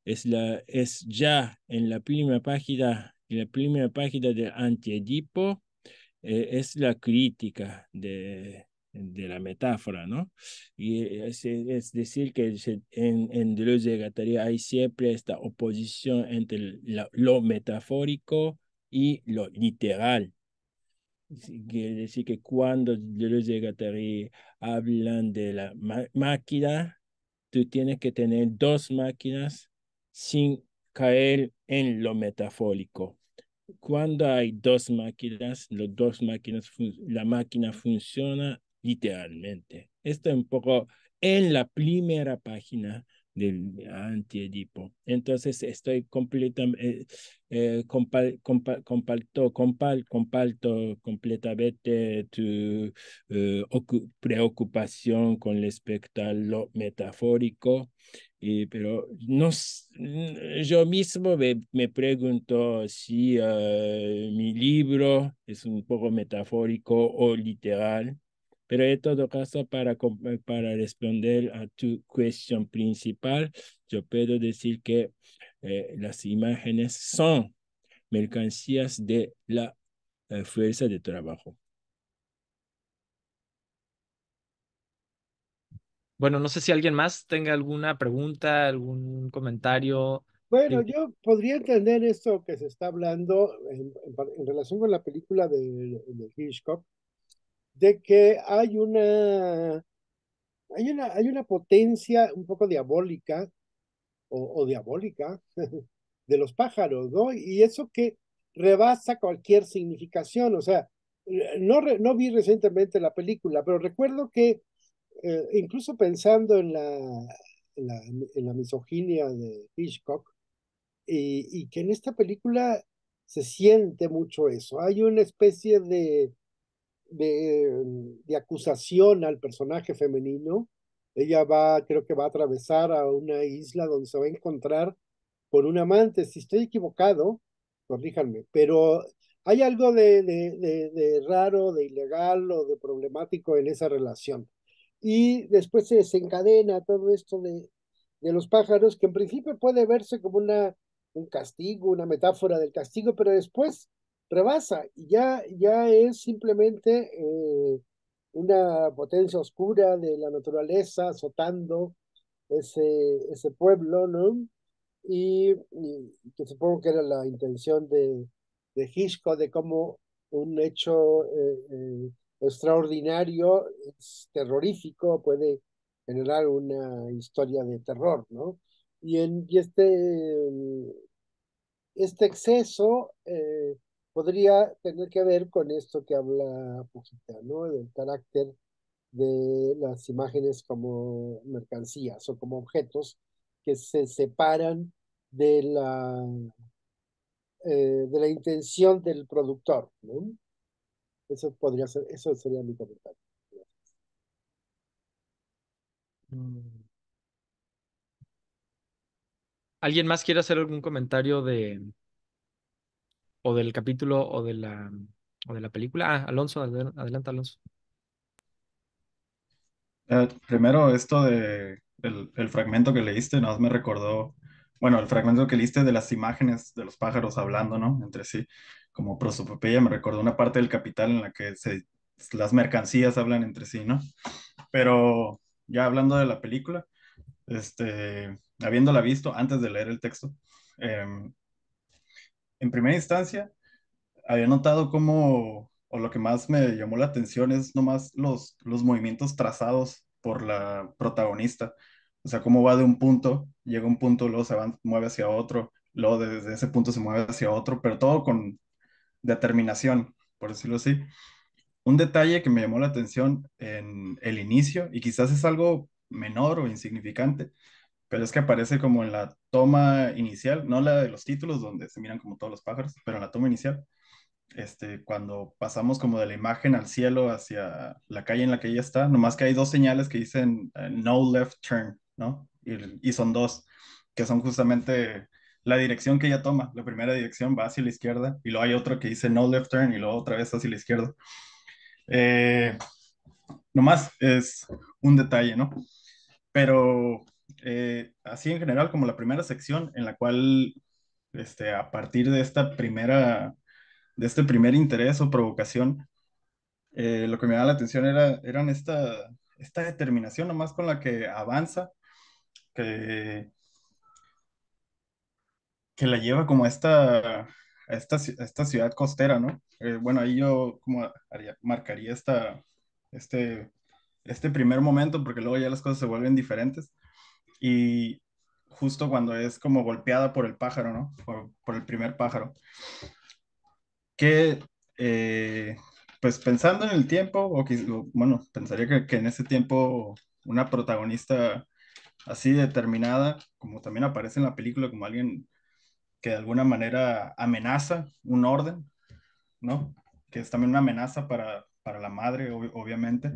es, la, es ya en la primera página, en la primera página de Antiedipo, eh, es la crítica de, la metáfora, ¿no? Y es, decir, que en, en Deleuze y Gattari hay siempre esta oposición entre lo metafórico y lo literal, quiere decir que cuando los Gattari hablan de la máquina, tú tienes que tener dos máquinas sin caer en lo metafórico. Cuando hay dos máquinas, los dos máquinas la máquina funciona literalmente. Esto es un poco en la primera página del antiedipo. Entonces estoy completamente, eh, eh, comparto, comparto completamente tu eh, preocupación con respecto a lo metafórico, y, pero no, yo mismo me, pregunto si mi libro es un poco metafórico o literal pero en todo caso, para, eh, para responder a tu cuestión principal, yo puedo decir que eh, las imágenes son mercancías de la eh, fuerza de trabajo. Bueno, no sé si alguien más tenga alguna pregunta, algún comentario. Bueno, em, yo podría entender esto que se está hablando en, relación con la película de, de Hitchcock, de que hay una, hay una, hay una potencia un poco diabólica o, diabólica (laughs) de los pájaros, ¿no? Y eso que rebasa cualquier significación, o sea, no, no vi recientemente la película, pero recuerdo que eh, incluso pensando en la, en la, misoginia de Hitchcock, y que en esta película se siente mucho eso, hay una especie de de, de, acusación al personaje femenino. Ella va, creo que va a atravesar a una isla donde se va a encontrar con un amante. Si estoy equivocado, corríjanme, pero hay algo de, de, de raro, de ilegal o de problemático en esa relación. Y después se desencadena todo esto de, de los pájaros, que en principio puede verse como una, un castigo, una metáfora del castigo, pero después rebasa, ya, ya es simplemente eh, una potencia oscura de la naturaleza azotando ese, ese pueblo, ¿no? Y, que supongo que era la intención de, de de cómo un hecho eh, eh, extraordinario, es terrorífico, puede generar una historia de terror, ¿no? Y, en, y este, este exceso podría tener que ver con esto que habla Pujita, ¿no? Del carácter de las imágenes como mercancías o como objetos que se separan de la, eh, de la intención del productor, Eso podría ser, eso sería mi comentario. Mm. ¿Alguien más quiere hacer algún comentario de, o del capítulo o de la, de la película. Ah, Alonso, adelante, Alonso. Eh, primero, esto de el, fragmento que leíste, nada me recordó, bueno, el fragmento que leíste de las imágenes de los pájaros hablando, ¿no? Entre sí, como prosopopeya, me recordó una parte del capital en la que las mercancías hablan entre sí, ¿no? Pero ya hablando de la película, este, habiéndola visto antes de leer el texto, eh, en primera instancia, había notado cómo, o lo que más me llamó la atención es nomás los, los movimientos trazados por la protagonista. O sea, cómo va de un punto, llega a un punto, luego se mueve hacia otro, luego desde ese punto se mueve hacia otro, pero todo con determinación, por decirlo así. Un detalle que me llamó la atención en el inicio, y quizás es algo menor o insignificante, pero es que aparece como en la toma inicial, no la de los títulos donde se miran como todos los pájaros, pero en la toma inicial, este, cuando pasamos como de la imagen al cielo hacia la calle en la que ella está, nomás que hay dos señales que dicen eh, no left turn, ¿no? Y, y, son dos, que son justamente la dirección que ella toma. La primera dirección va hacia la izquierda y luego hay otro que dice no left turn y luego otra vez hacia la izquierda. Eh, nomás es un detalle, ¿no? Pero eh, así en general como la primera sección en la cual este, a partir de esta primera, de este primer interés o provocación, eh, lo que me daba la atención era eran esta, esta determinación nomás con la que avanza, que, que la lleva como a esta, esta, ciudad costera, ¿no? Eh, bueno, ahí yo como marcaría esta, este, este primer momento, porque luego ya las cosas se vuelven diferentes y justo cuando es como golpeada por el pájaro, ¿no? Por, el primer pájaro. Que, eh, pues pensando en el tiempo, o que, bueno, pensaría que, en ese tiempo una protagonista así determinada, como también aparece en la película, como alguien que de alguna manera amenaza un orden, ¿no? Que es también una amenaza para, para la madre, obviamente,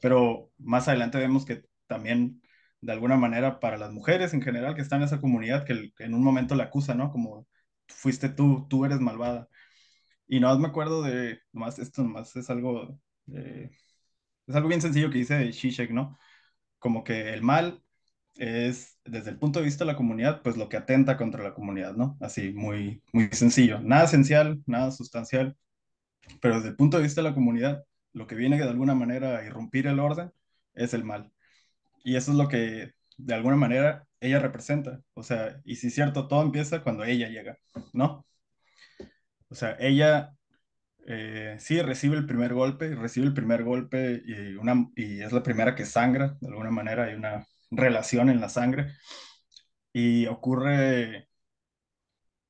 pero más adelante vemos que también de alguna manera para las mujeres en general que están en esa comunidad que en un momento la acusa, ¿no? Como fuiste tú, tú eres malvada. Y no me acuerdo de, más esto nomás es algo, eh, es algo bien sencillo que dice Shishek, ¿no? Como que el mal es, desde el punto de vista de la comunidad, pues lo que atenta contra la comunidad, ¿no? Así, muy, muy sencillo. Nada esencial, nada sustancial, pero desde el punto de vista de la comunidad, lo que viene de alguna manera a irrumpir el orden es el mal. Y eso es lo que, de alguna manera, ella representa. O sea, y si es cierto, todo empieza cuando ella llega, ¿no? O sea, ella eh, sí recibe el primer golpe, recibe el primer golpe y, una, y es la primera que sangra, de alguna manera hay una relación en la sangre. Y ocurre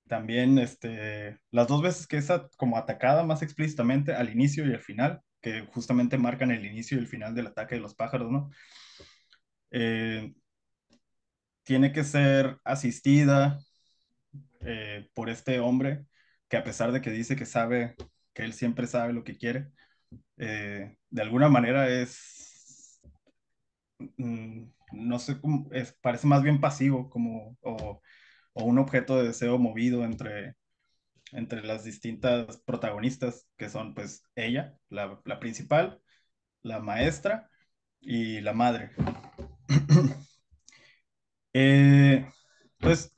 también este, las dos veces que es como atacada más explícitamente al inicio y al final, que justamente marcan el inicio y el final del ataque de los pájaros, ¿no? Eh, tiene que ser asistida eh, por este hombre que a pesar de que dice que sabe, que él siempre sabe lo que quiere, eh, de alguna manera es, mm, no sé, parece más bien pasivo como, o, un objeto de deseo movido entre, entre las distintas protagonistas, que son pues ella, la, principal, la maestra y la madre. (laughs) Eh, pues,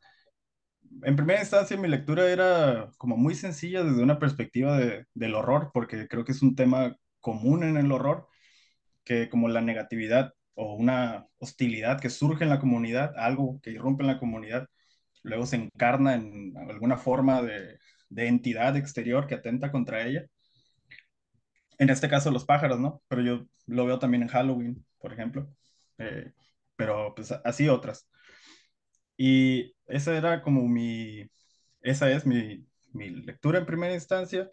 en primera instancia, mi lectura era como muy sencilla desde una perspectiva del horror, porque creo que es un tema común en el horror, que como la negatividad o una hostilidad que surge en la comunidad, algo que irrumpe en la comunidad, luego se encarna en alguna forma de, entidad exterior que atenta contra ella. En este caso los pájaros, ¿no? Pero yo lo veo también en Halloween, por ejemplo. Eh, pero pues así otras. Y esa era como mi, esa es mi, lectura en primera instancia.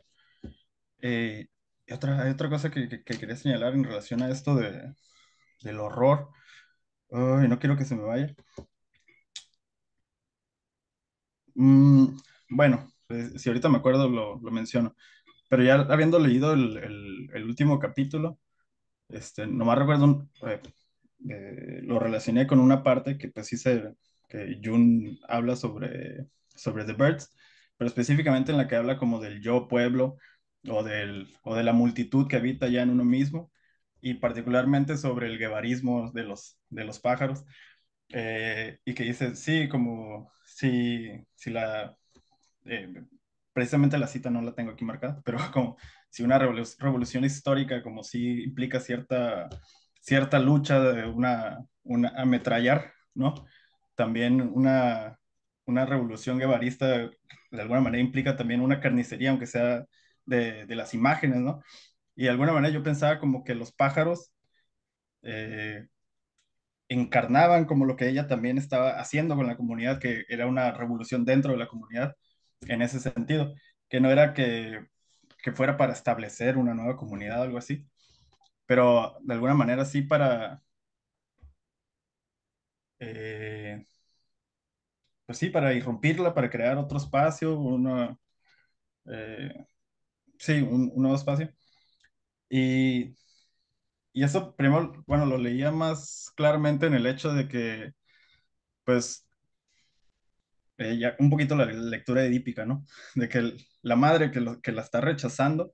Eh, y otra, hay otra cosa que, que, quería señalar en relación a esto de, del horror. no quiero que se me vaya. Mm, bueno, pues, si ahorita me acuerdo lo, menciono. Pero ya habiendo leído el, último capítulo, este, nomás recuerdo un, eh, eh, lo relacioné con una parte que pues sí se, que Jun habla sobre, sobre The Birds, pero específicamente en la que habla como del yo pueblo o, del, de la multitud que habita ya en uno mismo y particularmente sobre el guevarismo de los, de los pájaros. Eh, y que dice, sí, como si, si la, eh, precisamente la cita no la tengo aquí marcada, pero (laughs) como si una revolución histórica como si implica cierta cierta lucha de una, una ametrallar, ¿no? También una, revolución guevarista de alguna manera implica también una carnicería, aunque sea de, las imágenes, ¿no? Y de alguna manera yo pensaba como que los pájaros eh, encarnaban como lo que ella también estaba haciendo con la comunidad, que era una revolución dentro de la comunidad en ese sentido, que no era que, que fuera para establecer una nueva comunidad o algo así, pero de alguna manera sí para, eh, pues sí, para irrumpirla, para crear otro espacio, una, eh, sí, un, nuevo espacio. Y, y eso primero, bueno, lo leía más claramente en el hecho de que, pues, eh, ya un poquito la, lectura edípica, ¿no? De que la madre que, que, la está rechazando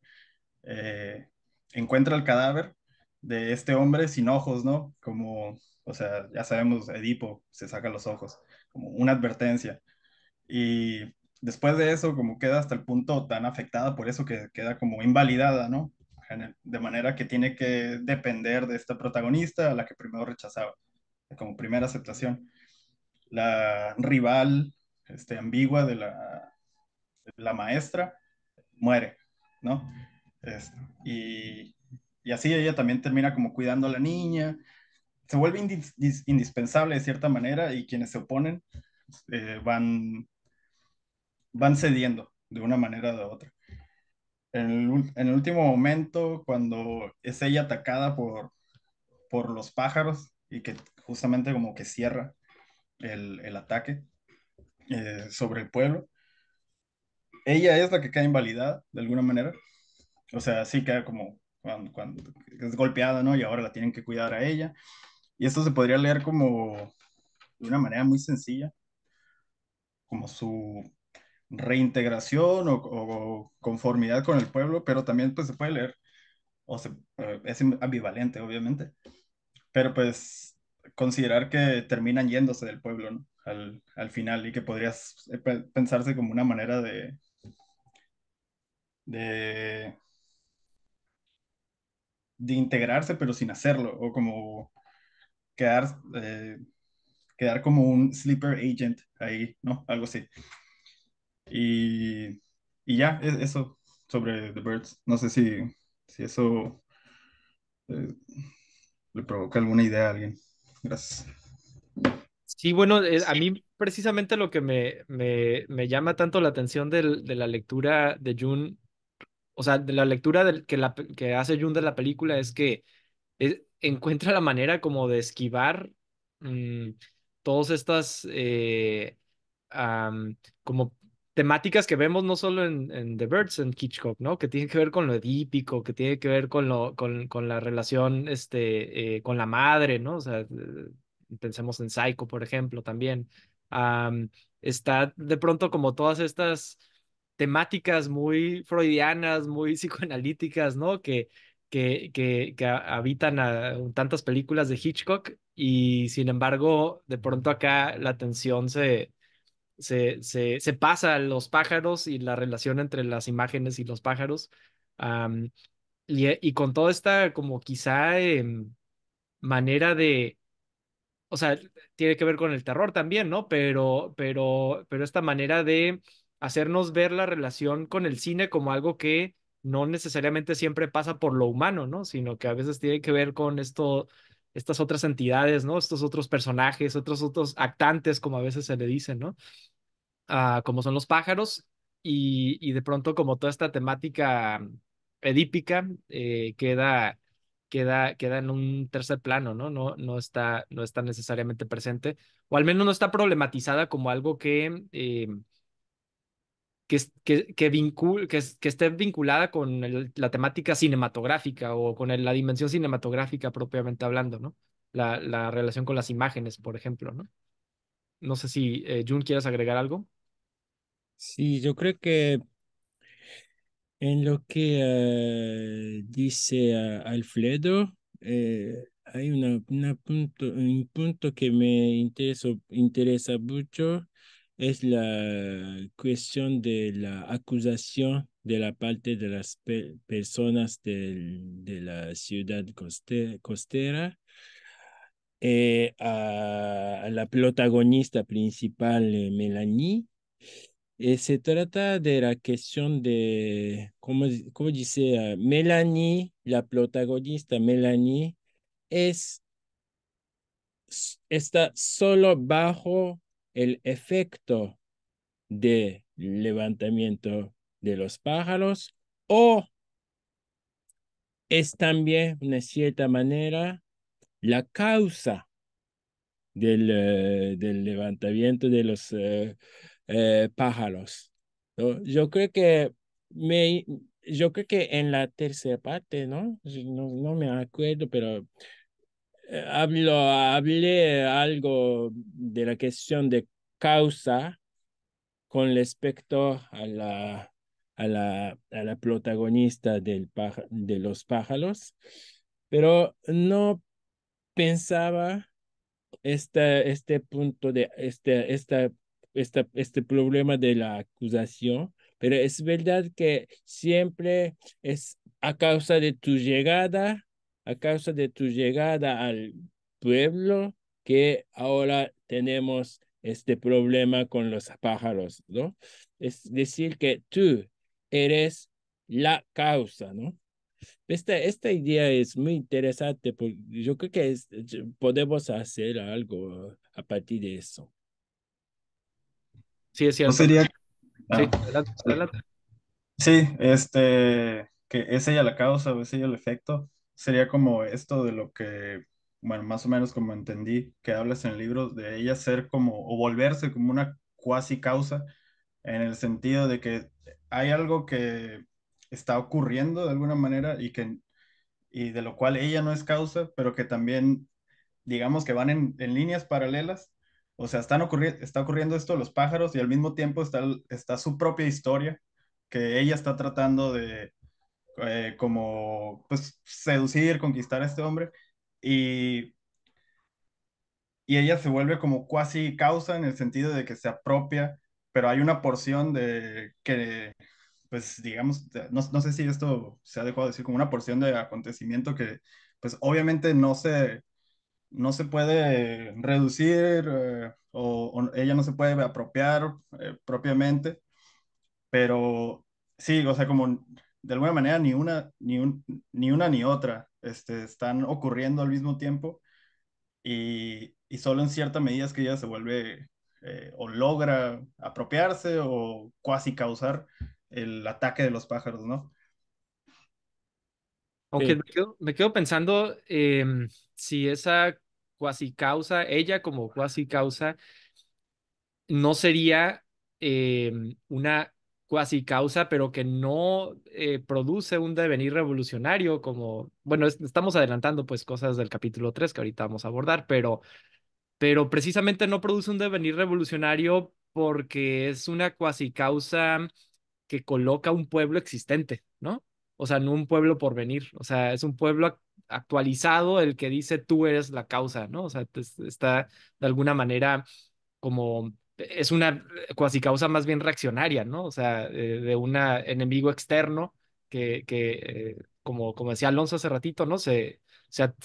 encuentra el cadáver de este hombre sin ojos, ¿no? Como, o sea, ya sabemos, Edipo se saca los ojos, como una advertencia. Y después de eso, como queda hasta el punto tan afectada por eso que queda como invalidada, ¿no? De manera que tiene que depender de esta protagonista a la que primero rechazaba, como primera aceptación. La rival este, ambigua de la, la maestra muere, ¿no? Este, y y así ella también termina como cuidando a la niña. Se vuelve indispensable de cierta manera y quienes se oponen eh, van, van cediendo de una manera o de otra. En el, último momento, cuando es ella atacada por, por los pájaros y que justamente como que cierra el, ataque eh, sobre el pueblo, ella es la que queda invalidada de alguna manera. O sea, sí queda como cuando, cuando es golpeada, ¿no? Y ahora la tienen que cuidar a ella. Y esto se podría leer como de una manera muy sencilla, como su reintegración o, o conformidad con el pueblo, pero también pues se puede leer, o se, eh, es ambivalente obviamente, pero pues considerar que terminan yéndose del pueblo ¿no? al, al, final y que podría eh, pensarse como una manera de, de de integrarse, pero sin hacerlo, o como quedar, eh, quedar como un sleeper agent ahí, ¿no? Algo así. Y, y ya, e, eso sobre The Birds. No sé si, si eso eh, le provoca alguna idea a alguien. Gracias. Sí, bueno, eh, a mí precisamente lo que me, llama tanto la atención de la lectura de June o sea, la lectura que, hace Jung de la película es que e, encuentra la manera como de esquivar mm, todas estas eh, como temáticas que vemos no solo en, The Birds, en Hitchcock, ¿no? Que tiene que ver con lo edípico, que tiene que ver con, lo, con, la relación este, eh, con la madre, ¿no? O sea, pensemos en Psycho, por ejemplo, también. está de pronto como todas estas temáticas muy freudianas, muy (laughs) psicoanalíticas, ¿no? Que, que, que, habitan a tantas películas de Hitchcock y sin embargo, de pronto acá la tensión se, se, se, pasa a los pájaros y la relación entre las imágenes y los pájaros. Eh, y, con toda esta como quizá em, manera de, o sea, tiene que ver con el terror también, ¿no? Pero, pero, pero esta manera de hacernos ver la relación con el cine como algo que no necesariamente siempre pasa por lo humano, ¿no? Sino que a veces tiene que ver con esto, estas otras entidades, ¿no? Estos otros personajes, otros otros actantes, como a veces se le dice, ¿no? Ah, como son los pájaros y, de pronto como toda esta temática edípica eh, queda, queda, queda en un tercer plano, ¿no? No, no, está, no está necesariamente presente, o al menos no está problematizada como algo que... Eh, que, que, que, esté vinculada con la temática cinematográfica o con la dimensión cinematográfica propiamente hablando, ¿no? La, la, relación con las imágenes, por ejemplo, ¿no? No sé si, eh, Jun, ¿quieres agregar algo? Sí, yo creo que en lo que eh, dice Alfredo, eh, hay una, una punto, un punto que me interesa mucho es la cuestión de la acusación de la parte de las personas de, la ciudad costera. Eh, a, la protagonista principal, eh, Melanie. Eh, se trata de la cuestión de, ¿cómo dice ah, Melanie, la protagonista Melanie, es, está solo bajo el efecto de levantamiento de los pájaros o es también, de cierta manera, la causa del, eh, del levantamiento de los eh, eh, pájaros. Yo creo que me, yo creo que en la tercera parte, No, no me acuerdo, pero hablo, hablé algo de la cuestión de causa con respecto a la, a la, a la protagonista del, de los pájaros, pero no pensaba este, este punto de este, esta, esta, este problema de la acusación, pero es verdad que siempre es a causa de tu llegada a causa de tu llegada al pueblo que ahora tenemos este problema con los pájaros, ¿no? Es decir, que tú eres la causa, ¿no? Esta, esta idea es muy interesante porque yo creo que podemos hacer algo a partir de eso. Sí, es cierto. Sí, ah, Sí, este, que es ella la causa o es ella el efecto sería como esto de lo que, bueno, más o menos como entendí que hablas en el libro, de ella ser como, o volverse como una cuasi causa, en el sentido de que hay algo que está ocurriendo de alguna manera y que y de lo cual ella no es causa, pero que también digamos que van en, líneas paralelas, o sea, están ocurriendo está ocurriendo esto los pájaros y al mismo tiempo está, está su propia historia que ella está tratando de, eh, como pues, seducir, conquistar a este hombre. Y, y ella se vuelve como cuasi causa en el sentido de que se apropia, pero hay una porción de que, pues digamos, no, sé si esto se ha adecuado decir, como una porción de acontecimiento que pues obviamente no se, no se puede reducir eh, o, ella no se puede apropiar eh, propiamente, pero sí, o sea, como de alguna manera ni una ni, un, ni, una, ni otra este, están ocurriendo al mismo tiempo y, solo en cierta medida es que ella se vuelve eh, o logra apropiarse o cuasi causar el ataque de los pájaros, ¿no? Ok, me, quedo, pensando em, si esa cuasi causa, ella como cuasi causa, no sería em, una cuasi causa, pero que no eh, produce un devenir revolucionario como, bueno, estamos adelantando pues cosas del capítulo 3 que ahorita vamos a abordar, pero, pero precisamente no produce un devenir revolucionario porque es una cuasi causa que coloca un pueblo existente, ¿no? O sea, no un pueblo por venir, o sea, es un pueblo actualizado el que dice tú eres la causa, ¿no? O sea, está de alguna manera como es una cuasi causa más bien reaccionaria, ¿no? O sea, eh, de un enemigo externo que, que eh, como, como decía Alonso hace ratito, ¿no? Se,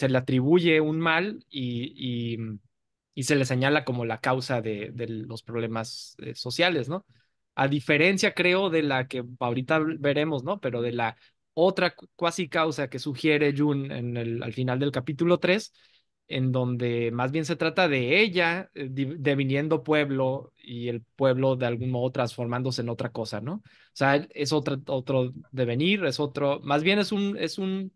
le atribuye un mal y, mm, y, se le señala como la causa de, de los problemas eh, sociales, ¿no? A diferencia, creo, de la que ahorita veremos, ¿no? Pero de la otra cuasi causa que sugiere Jun en el, al final del capítulo 3, en donde más bien se trata de ella eh, deviniendo pueblo y el pueblo de algún modo transformándose en otra cosa, ¿no? O sea, es otro, otro devenir, es otro, más bien es un, es un,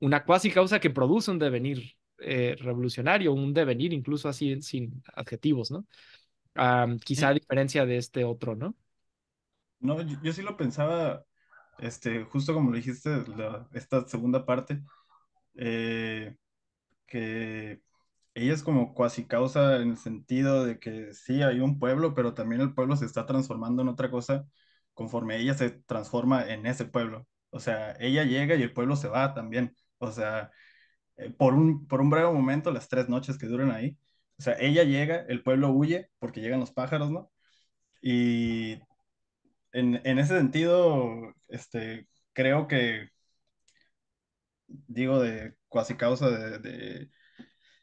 una cuasi causa que produce un devenir eh, revolucionario, un devenir incluso así sin adjetivos, ¿no? quizá a diferencia de este otro, ¿no? No, yo, sí lo pensaba, este, justo como lo dijiste, esta segunda parte, eh, que ella es como cuasi causa en el sentido de que sí, hay un pueblo, pero también el pueblo se está transformando en otra cosa conforme ella se transforma en ese pueblo. O sea, ella llega y el pueblo se va también. O sea, eh, por un, por un breve momento, las tres noches que duran ahí, o sea, ella llega, el pueblo huye porque llegan los pájaros, ¿no? Y en, en ese sentido, este, creo que, digo, de Casi causa de,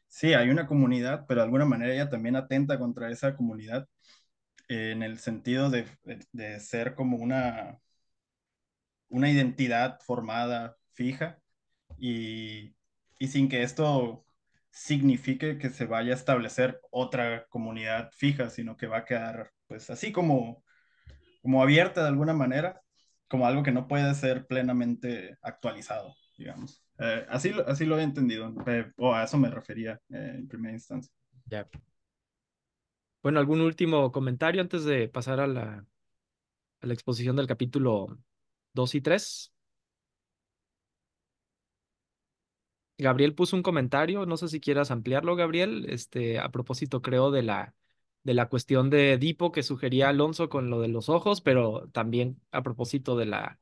Sí, hay una comunidad, pero de alguna manera ella también atenta contra esa comunidad eh, en el sentido de, ser como una, una identidad formada, fija, y, y sin que esto signifique que se vaya a establecer otra comunidad fija, sino que va a quedar pues así como, como abierta de alguna manera, como algo que no puede ser plenamente actualizado, digamos. Eh, así, así lo he entendido, eh, o a eso me refería eh, en primera instancia. Bueno, ¿algún último comentario antes de pasar a la, a la exposición del capítulo 2 y 3? Gabriel puso un comentario, no sé si quieras ampliarlo, Gabriel, este, a propósito creo de la, de la cuestión de Edipo que sugería Alonso con lo de los ojos, pero también a propósito de la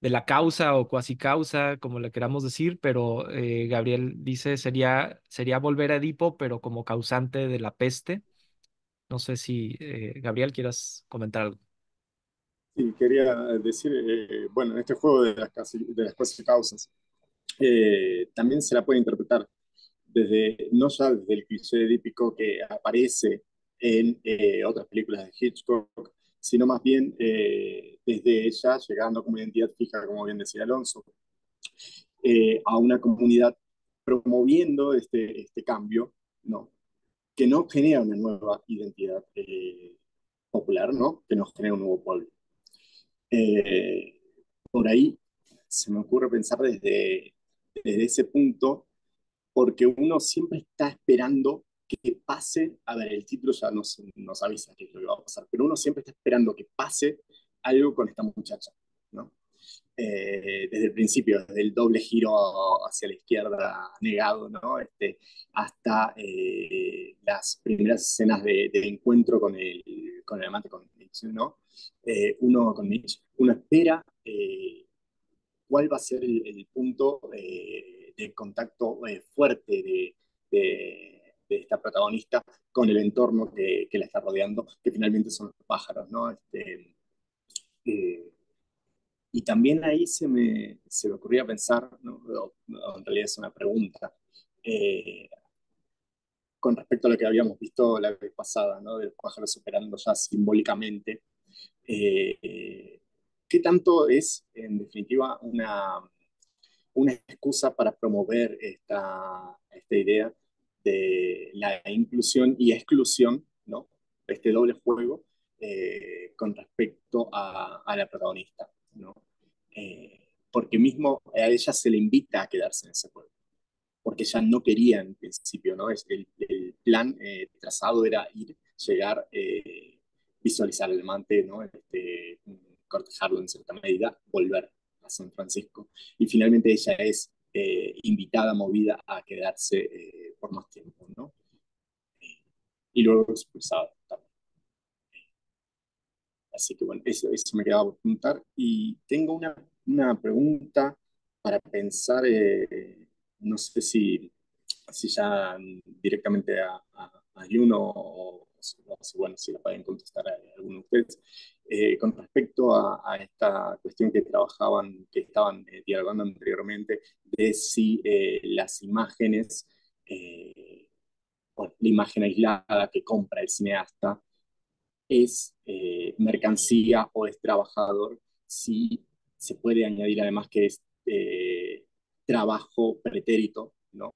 de la causa o cuasi causa, como le queramos decir, pero eh, Gabriel dice sería, sería volver a Edipo, pero como causante de la peste. No sé si, eh, Gabriel, quieras comentar algo. Sí, quería eh, decir, bueno, en este juego de las, casi, de las cuasi causas, también se la puede interpretar desde, no ya desde el cliché edípico que aparece en otras películas de Hitchcock, sino más bien eh, desde ella, llegando como identidad fija, como bien decía Alonso, eh, a una comunidad promoviendo este, este, cambio, ¿no? que no genera una nueva identidad eh, popular, ¿no? que nos genera un nuevo pueblo. por ahí se me ocurre pensar desde, desde ese punto, porque uno siempre está esperando que pase, a ver, el título ya nos, nos avisa qué es lo que va a pasar, pero uno siempre está esperando que pase algo con esta muchacha, ¿no? Eh, desde el principio, desde el doble giro hacia la izquierda negado, ¿no? Este, hasta eh, las primeras escenas de, encuentro con el, con el amante, con Mitch, ¿no? Eh, uno con Mitch, uno espera cuál va a ser el, punto de contacto fuerte de de esta protagonista con el entorno que, la está rodeando, que finalmente son los pájaros, este, eh, y también ahí se me, se ocurría pensar, en realidad es una pregunta, eh, con respecto a lo que habíamos visto la vez pasada, de los pájaros superando ya simbólicamente, eh, ¿qué tanto es, en definitiva, una, una excusa para promover esta, esta idea de la inclusión y exclusión, ¿no? Este doble juego eh, con respecto a, la protagonista, ¿no? Eh, porque mismo a ella se le invita a quedarse en ese pueblo, porque ella no quería en principio, ¿no? Es, el, plan eh, trazado era ir, llegar, visualizar el amante, ¿no? Este, cortejarlo en cierta medida, volver a San Francisco. Y finalmente ella es eh, invitada, movida a quedarse eh, por más tiempo, ¿no? Eh, y luego expulsada también. Así que bueno, eso, me quedaba por preguntar. Y tengo una, una pregunta para pensar, no sé si, ya directamente a, a, Juno o, no bueno, si la pueden contestar a alguno de ustedes, eh, con respecto a, esta cuestión que trabajaban, que estaban eh, dialogando anteriormente, de si eh, las imágenes, la imagen aislada que compra el cineasta, es mercancía o es trabajador, si se puede añadir además que es trabajo pretérito, ¿no?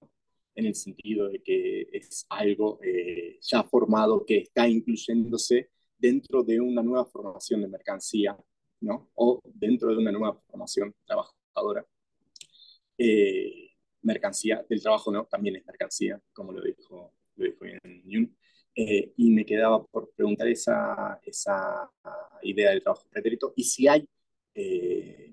en el sentido de que es algo eh, ya formado que está incluyéndose dentro de una nueva formación de mercancía, ¿no? O dentro de una nueva formación trabajadora. Eh, mercancía, del trabajo no, también es mercancía, como lo dijo, lo dijo eh, y me quedaba por preguntar esa, esa idea del trabajo pretérito y si hay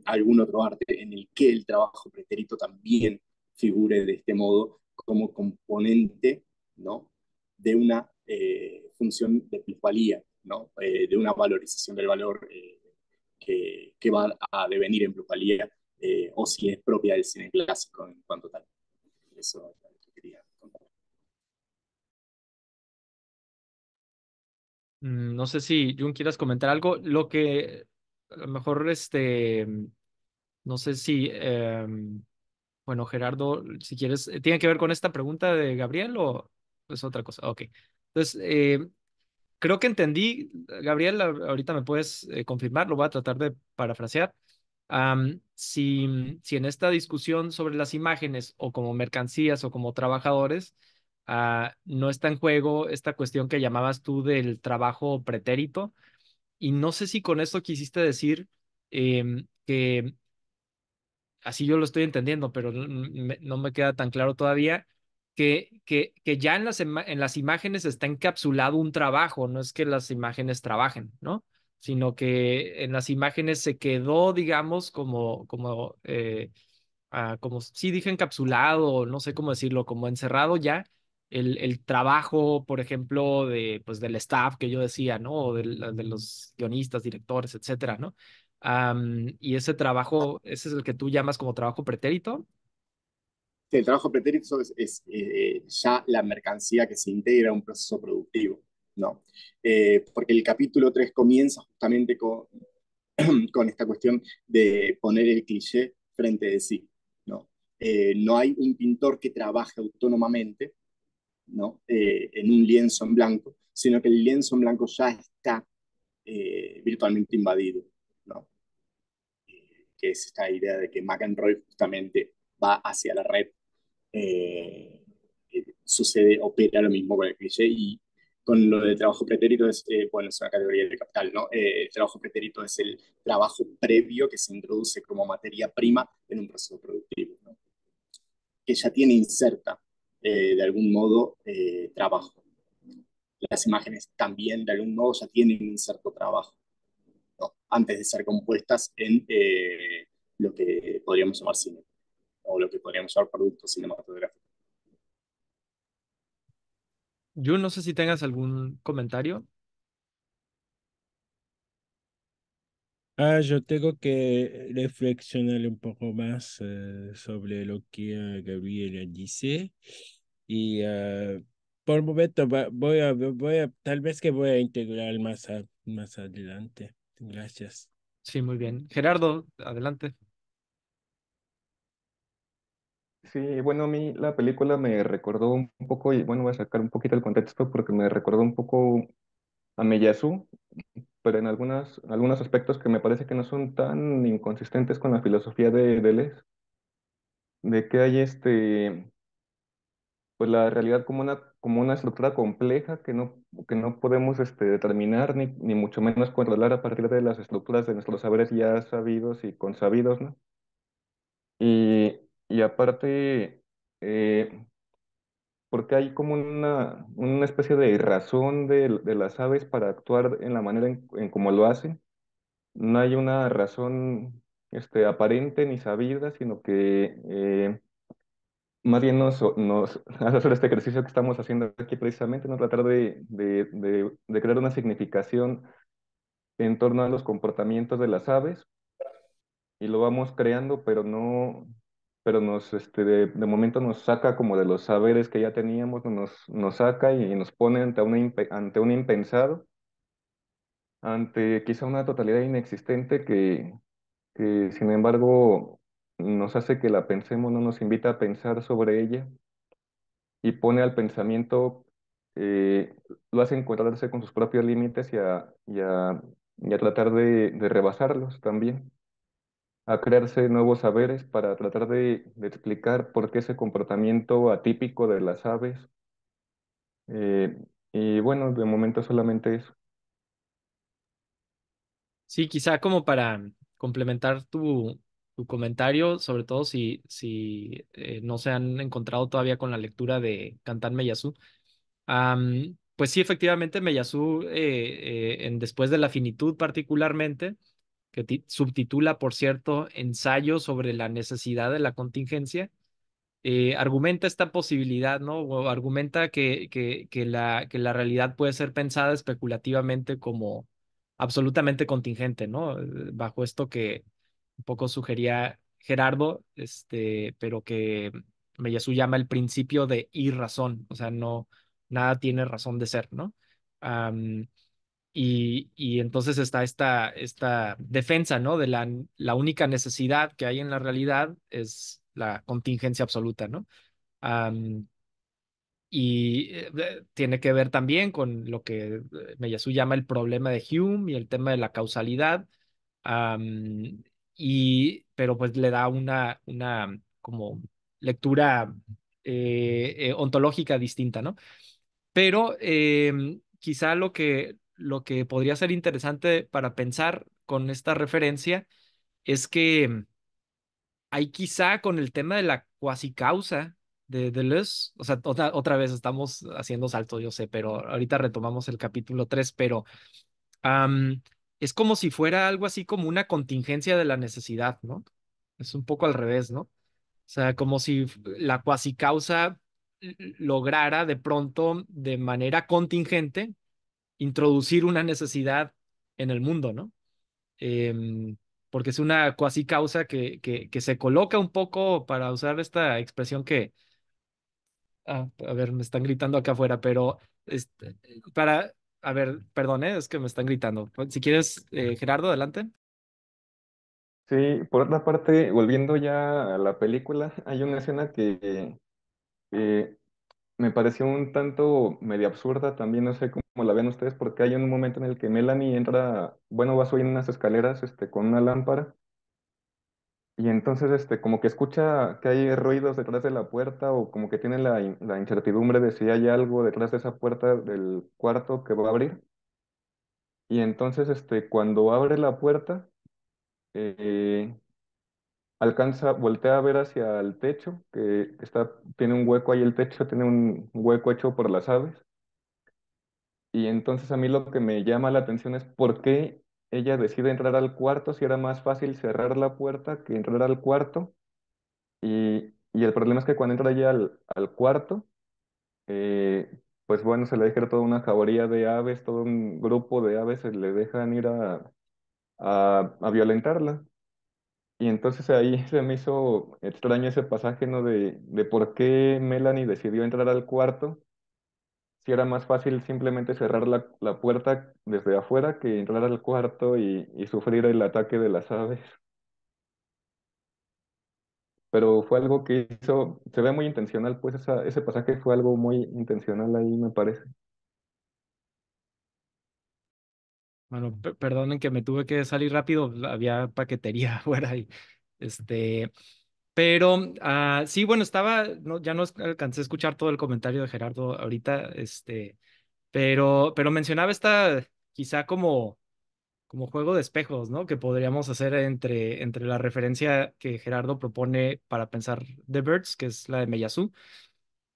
algún otro arte en el que el trabajo pretérito también figure de este modo como componente ¿no? de una eh, función de plusvalía, ¿no? Eh, de una valorización del valor eh, que, va a devenir en plusvalía, o si es propia del cine clásico en cuanto tal. Eso lo que quería contar. Mm, no sé si, Jun, quieras comentar algo. Lo que a lo mejor, este, mm, no sé si... Em, bueno, Gerardo, si quieres, eh, ¿tiene que ver con esta pregunta de Gabriel o es otra cosa? Ok. Entonces, eh, creo que entendí, Gabriel, ahorita me puedes eh, confirmar, lo voy a tratar de parafrasear. si, mm, si en esta discusión sobre las imágenes o como mercancías o como trabajadores, ah, no está en juego esta cuestión que llamabas tú del trabajo pretérito. Y no sé si con esto quisiste decir em, que así yo lo estoy entendiendo, pero no me queda tan claro todavía, que, que, que ya en las, en las imágenes está encapsulado un trabajo, no es que las imágenes trabajen, ¿no? Sino que en las imágenes se quedó, digamos, como, como, eh, ah, como sí dije encapsulado, no sé cómo decirlo, como encerrado ya. El, trabajo, por ejemplo, de, pues, del staff que yo decía, ¿no? O de los guionistas, directores, etcétera, ¿no? y ese trabajo, ese es el que tú llamas como trabajo pretérito. el trabajo pretérito es, eh, ya la mercancía que se integra a un proceso productivo, ¿no? Eh, porque el capítulo 3 comienza justamente (clears throat) con, esta cuestión de poner el cliché frente de sí, ¿no? Eh, no hay un pintor que trabaje autónomamente, ¿no? en un lienzo en blanco, sino que el lienzo en blanco ya está virtualmente invadido. ¿no? que es esta idea de que McEnroy justamente va hacia la red, eh, eh, sucede, opera lo mismo con el cliché y con lo de trabajo pretérito es, eh, bueno, es una categoría de capital, ¿no? el trabajo pretérito es el trabajo previo que se introduce como materia prima en un proceso productivo, que ya tiene inserta de algún modo trabajo. Las imágenes también de algún modo ya tienen inserto trabajo antes de ser compuestas en eh, lo que podríamos llamar cine, o lo que podríamos llamar producto cinematográfico. Yo no sé si tengas algún comentario. Ah, yo tengo que reflexionar un poco más eh, sobre lo que ah, Gabriela dice y ah, por el momento voy a, voy a, tal vez que voy a integrar más, más adelante. Gracias. Sí, muy bien. Gerardo, adelante. Sí, bueno, a mí la película me recordó un poco, y bueno, voy a sacar un poquito el contexto porque me recordó un poco a Meyasu, pero en algunas, algunos aspectos que me parece que no son tan inconsistentes con la filosofía de Deleuze, de que hay este, pues la realidad como una, como una estructura compleja que no, que no podemos este, determinar ni, ni mucho menos controlar a partir de las estructuras de nuestros saberes ya sabidos y consabidos, ¿no? Y, aparte, eh, porque hay como una, una especie de razón de, las aves para actuar en la manera en, como lo hacen. No hay una razón este, aparente ni sabida, sino que... Eh, más bien nos, hace (laughs) hacer este ejercicio que estamos haciendo aquí precisamente, ¿no? tratar de, de, crear una significación en torno a los comportamientos de las aves y lo vamos creando, pero no, pero nos, este, de, momento nos saca como de los saberes que ya teníamos, nos, nos saca y nos pone ante, ante un impensado, ante quizá una totalidad inexistente que, que sin embargo nos hace que la pensemos, no nos invita a pensar sobre ella y pone al pensamiento, eh, lo hace encontrarse con sus propios límites y a, y tratar de, rebasarlos también, a crearse nuevos saberes para tratar de, explicar por qué ese comportamiento atípico de las aves. Eh, y bueno, de momento solamente eso. Sí, quizá como para complementar tu, tu comentario, sobre todo si, si eh, no se han encontrado todavía con la lectura de Cantar Meyazú. pues sí, efectivamente, Meyazú, eh, eh, en Después de la Finitud particularmente, que subtitula, por cierto, Ensayo sobre la necesidad de la contingencia, argumenta esta posibilidad, ¿no? O argumenta que, que, que, la, que la realidad puede ser pensada especulativamente como absolutamente contingente, ¿no? Bajo esto que, poco sugería Gerardo, este, pero que Meyasu llama el principio de irrazón, o sea, no, nada tiene razón de ser, ¿no? y, entonces está esta, esta defensa, ¿no? De la, la, única necesidad que hay en la realidad es la contingencia absoluta, ¿no? y eh, tiene que ver también con lo que eh, Meyasu llama el problema de Hume y el tema de la causalidad y, pero pues le da una, una como lectura eh, eh, ontológica distinta, ¿no? Pero em, quizá lo que, lo que podría ser interesante para pensar con esta referencia es que hay quizá con el tema de la cuasi causa de Deleuze, o sea, otra, otra vez estamos haciendo salto, yo sé, pero ahorita retomamos el capítulo 3, pero es como si fuera algo así como una contingencia de la necesidad, ¿no? Es un poco al revés, ¿no? O sea, como si la cuasi causa lograra de pronto, de manera contingente, introducir una necesidad en el mundo, ¿no? Em, porque es una cuasi causa que, que, que, se coloca un poco, para usar esta expresión que, ah, a ver, me están gritando acá afuera, pero este, para, a ver, perdón, ¿eh? es que me están gritando. Si quieres, eh, Gerardo, adelante. Sí, por otra parte, volviendo ya a la película, hay una escena que eh, me pareció un tanto medio absurda también, no sé cómo la ven ustedes, porque hay un momento en el que Melanie entra, bueno, va subiendo unas escaleras este, con una lámpara y entonces, este, como que escucha que hay ruidos detrás de la puerta o como que tiene la, incertidumbre de si hay algo detrás de esa puerta del cuarto que va a abrir. Y entonces, este, cuando abre la puerta, eh, alcanza, voltea a ver hacia el techo, que está, tiene un hueco ahí el techo, tiene un hueco hecho por las aves. Y entonces a mí lo que me llama la atención es por qué ella decide entrar al cuarto, si era más fácil cerrar la puerta que entrar al cuarto. Y, el problema es que cuando entra ella al, cuarto, eh, pues bueno, se le deja toda una jauría de aves, todo un grupo de aves se le dejan ir a, violentarla. Y entonces ahí (laughs) se me hizo extraño ese pasaje, De, de por qué Melanie decidió entrar al cuarto si era más fácil simplemente cerrar la, la puerta desde afuera que entrar al cuarto y, sufrir el ataque de las aves. Pero fue algo que hizo, se ve muy intencional, pues ese pasaje fue algo muy intencional ahí, me parece. Bueno, perdonen que me tuve que salir rápido, había paquetería afuera (laughs) y este, pero ah, sí, bueno, estaba, ya no alcancé a escuchar todo el comentario de Gerardo ahorita, este, pero, pero mencionaba esta quizá como, como juego de espejos, ¿no? Que podríamos hacer entre, entre la referencia que Gerardo propone para pensar The Birds, que es la de Meyazú,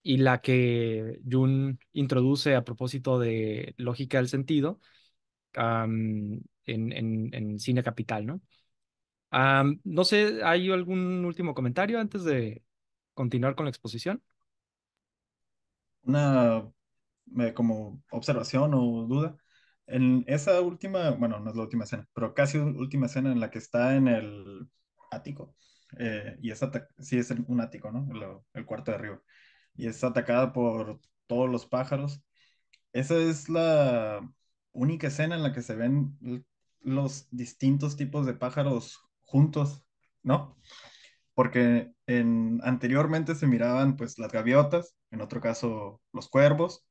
y la que Jun introduce a propósito de lógica del sentido en, en, en cine capital, ¿no? no sé, ¿hay algún último comentario antes de continuar con la exposición? Una como observación o duda. En esa última, bueno, no es la última escena, pero casi última escena en la que está en el ático. Eh, y es sí es un ático, ¿no? el cuarto de arriba. Y es atacada por todos los pájaros. Esa es la única escena en la que se ven los distintos tipos de pájaros juntos, ¿no? Porque en, anteriormente se miraban pues las gaviotas, en otro caso los cuervos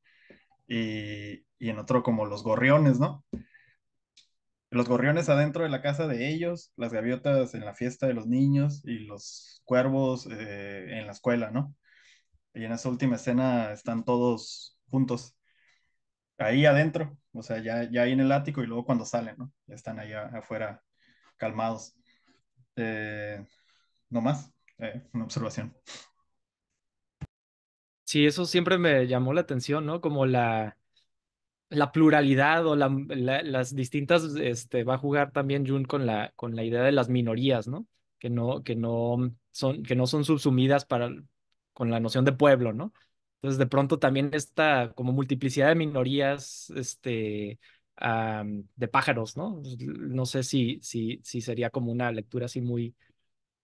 y, en otro como los gorriones, ¿no? Los gorriones adentro de la casa de ellos, las gaviotas en la fiesta de los niños y los cuervos eh, en la escuela, ¿no? Y en esa última escena están todos juntos, ahí adentro, o sea, ya, ya ahí en el ático y luego cuando salen, ¿no? Ya están allá afuera calmados. Eh, no más, eh, una observación. Sí, eso siempre me llamó la atención, ¿no? Como la, la pluralidad o las distintas, este, va a jugar también Jun con la, con la idea de las minorías, ¿no? Que no, que no son, que no son subsumidas para, con la noción de pueblo, ¿no? Entonces, de pronto también esta como multiplicidad de minorías, este, Ah, de pájaros, ¿no? Pues, no sé si, sería como una lectura así muy,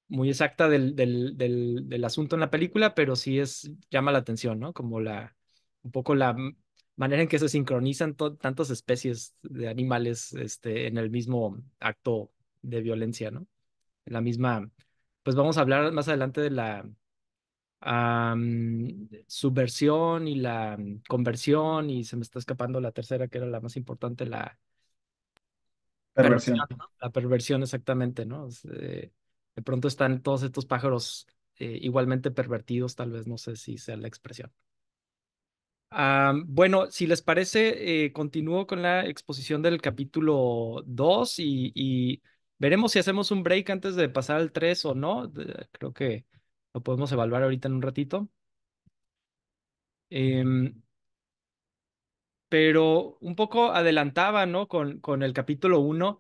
muy exacta del, del, del, del, asunto en la película, pero sí es, llama la atención, ¿no? Como la, un poco la manera en que se sincronizan tantas especies de animales este, en el mismo acto de violencia, ¿no? La misma, pues vamos a hablar más adelante de la, subversión y la conversión, y se me está escapando la tercera, que era la más importante, la perversión. La perversión, exactamente, ¿no? Eh, de pronto están todos estos pájaros eh, igualmente pervertidos, tal vez, no sé si sea la expresión. bueno, si les parece, eh, continúo con la exposición del capítulo 2 y, veremos si hacemos un break antes de pasar al 3 o no. creo que lo podemos evaluar ahorita en un ratito. Em, pero un poco adelantaba, ¿no? Con, con el capítulo 1,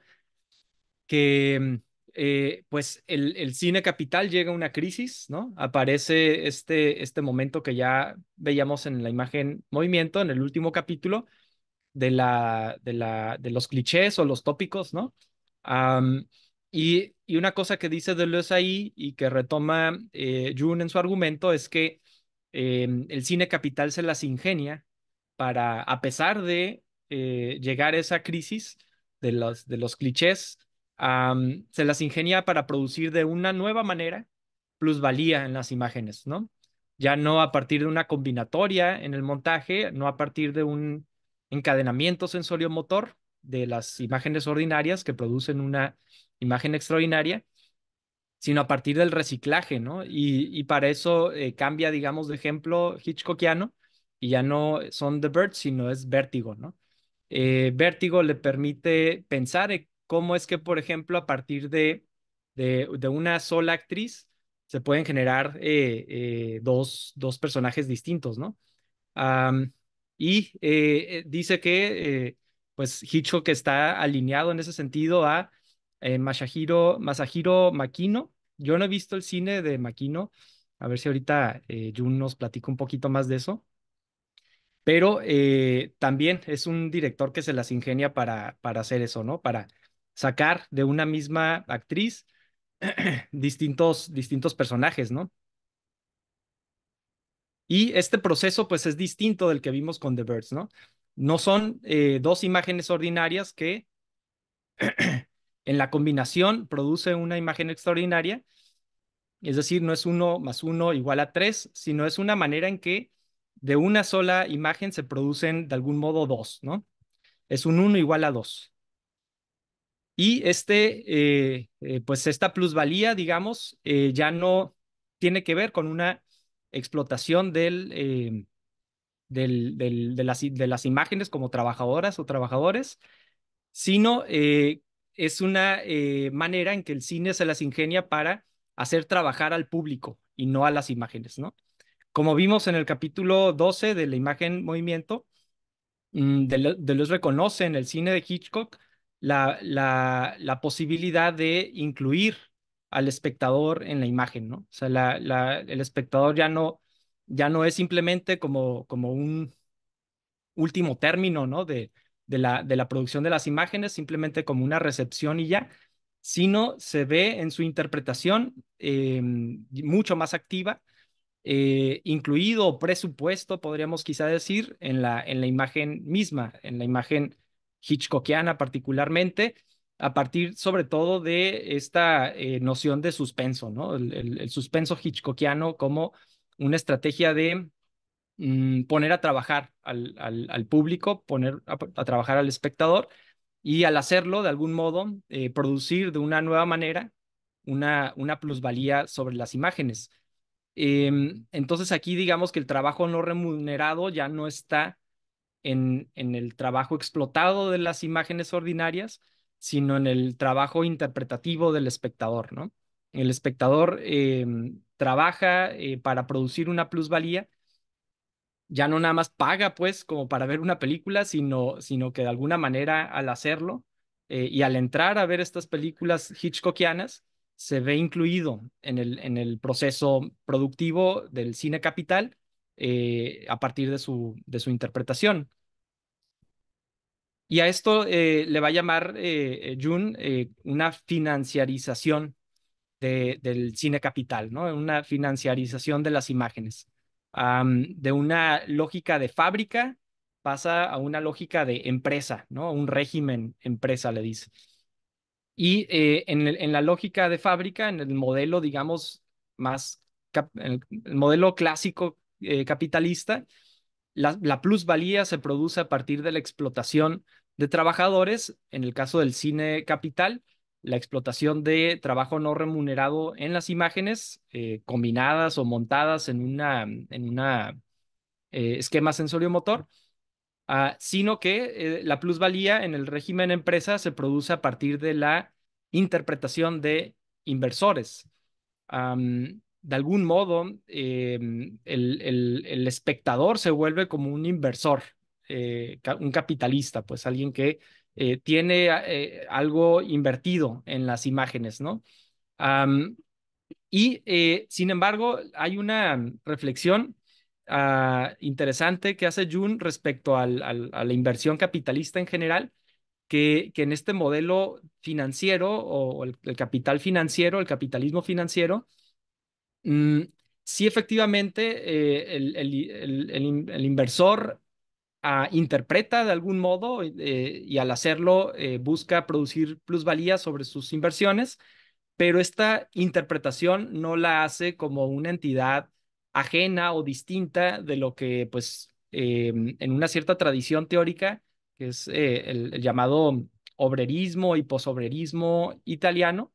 que em, eh, pues el, cine capital llega a una crisis, ¿no? Aparece este, este momento que ya veíamos en la imagen movimiento, en el último capítulo, de, la, de, la, de los clichés o los tópicos, ¿no? Y, una cosa que dice Deleuze ahí y que retoma eh, June en su argumento es que em, el cine capital se las ingenia para, a pesar de eh, llegar a esa crisis de los, de los clichés, se las ingenia para producir de una nueva manera plusvalía en las imágenes, ¿no? Ya no a partir de una combinatoria en el montaje, no a partir de un encadenamiento sensorio-motor de las imágenes ordinarias que producen una imagen extraordinaria, sino a partir del reciclaje, ¿no? Y, para eso eh, cambia, digamos, de ejemplo hitchcockiano, y ya no son The Birds, sino es Vértigo, ¿no? Eh, vértigo le permite pensar cómo es que, por ejemplo, a partir de, de, una sola actriz se pueden generar eh, dos, dos, personajes distintos, ¿no? y dice que, pues, Hitchcock está alineado en ese sentido a eh, Masahiro, Masahiro Makino. Yo no he visto el cine de Makino. A ver si ahorita eh, Jun nos platica un poquito más de eso. Pero eh, también es un director que se las ingenia para, para hacer eso, ¿no? Para sacar de una misma actriz (clears throat) distintos, distintos personajes, ¿no? Y este proceso, pues, es distinto del que vimos con The Birds, ¿no? No son dos imágenes ordinarias que (clears throat) en la combinación produce una imagen extraordinaria, es decir, no es uno más uno igual a tres, sino es una manera en que de una sola imagen se producen de algún modo dos, ¿no? Es un uno igual a dos. Y este, eh, eh, pues esta plusvalía, digamos, eh, ya no tiene que ver con una explotación del, del, de, las, de, las, imágenes como trabajadoras o trabajadores, sino es una eh, manera en que el cine se las ingenia para hacer trabajar al público y no a las imágenes, ¿no? Como vimos en el capítulo 12 de la imagen movimiento, mm, de los reconoce en el cine de Hitchcock la, la, posibilidad de incluir al espectador en la imagen, ¿no? O sea, el espectador ya no, ya no es simplemente como, como un último término, ¿no? De, de la, de la producción de las imágenes, simplemente como una recepción y ya, sino se ve en su interpretación em, mucho más activa, eh, incluido o presupuesto, podríamos quizá decir, en la, en la imagen misma, en la imagen hitchcockiana particularmente, a partir sobre todo de esta eh, noción de suspenso, ¿no? el, suspenso hitchcockiano como una estrategia de Mm, poner a trabajar al, público, poner a, trabajar al espectador y al hacerlo, de algún modo, eh, producir de una nueva manera una, una plusvalía sobre las imágenes. Em, entonces aquí digamos que el trabajo no remunerado ya no está en, en el trabajo explotado de las imágenes ordinarias, sino en el trabajo interpretativo del espectador, ¿no? El espectador em, trabaja eh, para producir una plusvalía ya no nada más paga, pues, como para ver una película, sino, sino que de alguna manera al hacerlo eh, y al entrar a ver estas películas hitchcockianas, se ve incluido en el, en el proceso productivo del cine capital eh, a partir de su, de su interpretación. Y a esto eh, le va a llamar Jun una financiarización del cine capital, ¿no? una financiarización de las imágenes de una lógica de fábrica pasa a una lógica de empresa, ¿no? Un régimen empresa, le dice. Y eh, en, la lógica de fábrica, en el modelo, digamos, más, el, modelo clásico eh, capitalista, la, plusvalía se produce a partir de la explotación de trabajadores, en el caso del cine capital, la explotación de trabajo no remunerado en las imágenes, eh, combinadas o montadas en un en una eh, esquema sensorio-motor, ah, sino que eh, la plusvalía en el régimen empresa se produce a partir de la interpretación de inversores. de algún modo, em, el, espectador se vuelve como un inversor, un capitalista, pues alguien que eh, tiene ah, eh, algo invertido en las imágenes, ¿no? y eh, sin embargo, hay una mm, reflexión ah, interesante que hace Jun respecto a la inversión capitalista en general, que, en este modelo financiero o el, capital financiero, el capitalismo financiero, mm, sí efectivamente el, inversor interpreta de algún modo y eh, al hacerlo eh, busca producir plusvalía sobre sus inversiones, pero esta interpretación no la hace como una entidad ajena o distinta de lo que pues em, en una cierta tradición teórica, que es eh, el, llamado obrerismo y posobrerismo italiano,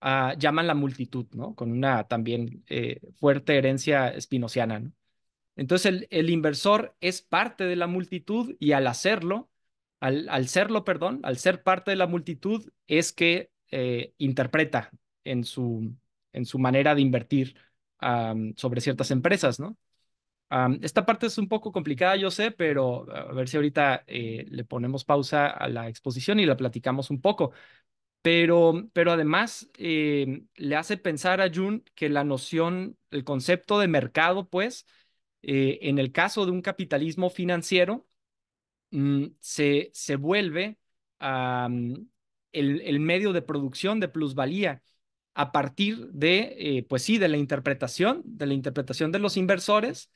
ah, llaman la multitud, ¿no? Con una también fuerte herencia espinociana, ¿no? Entonces el, el, inversor es parte de la multitud y al hacerlo, al, al, serlo, perdón, al ser parte de la multitud es que eh, interpreta en su, en su manera de invertir sobre ciertas empresas, ¿no? esta parte es un poco complicada, yo sé, pero a ver si ahorita eh, le ponemos pausa a la exposición y la platicamos un poco. Pero, pero además eh, le hace pensar a Jun que la noción, el concepto de mercado, pues, eh, en el caso de un capitalismo financiero, mm, se, vuelve ah, mm, el, medio de producción de plusvalía a partir de, eh, pues sí, de la interpretación, de la interpretación de los inversores,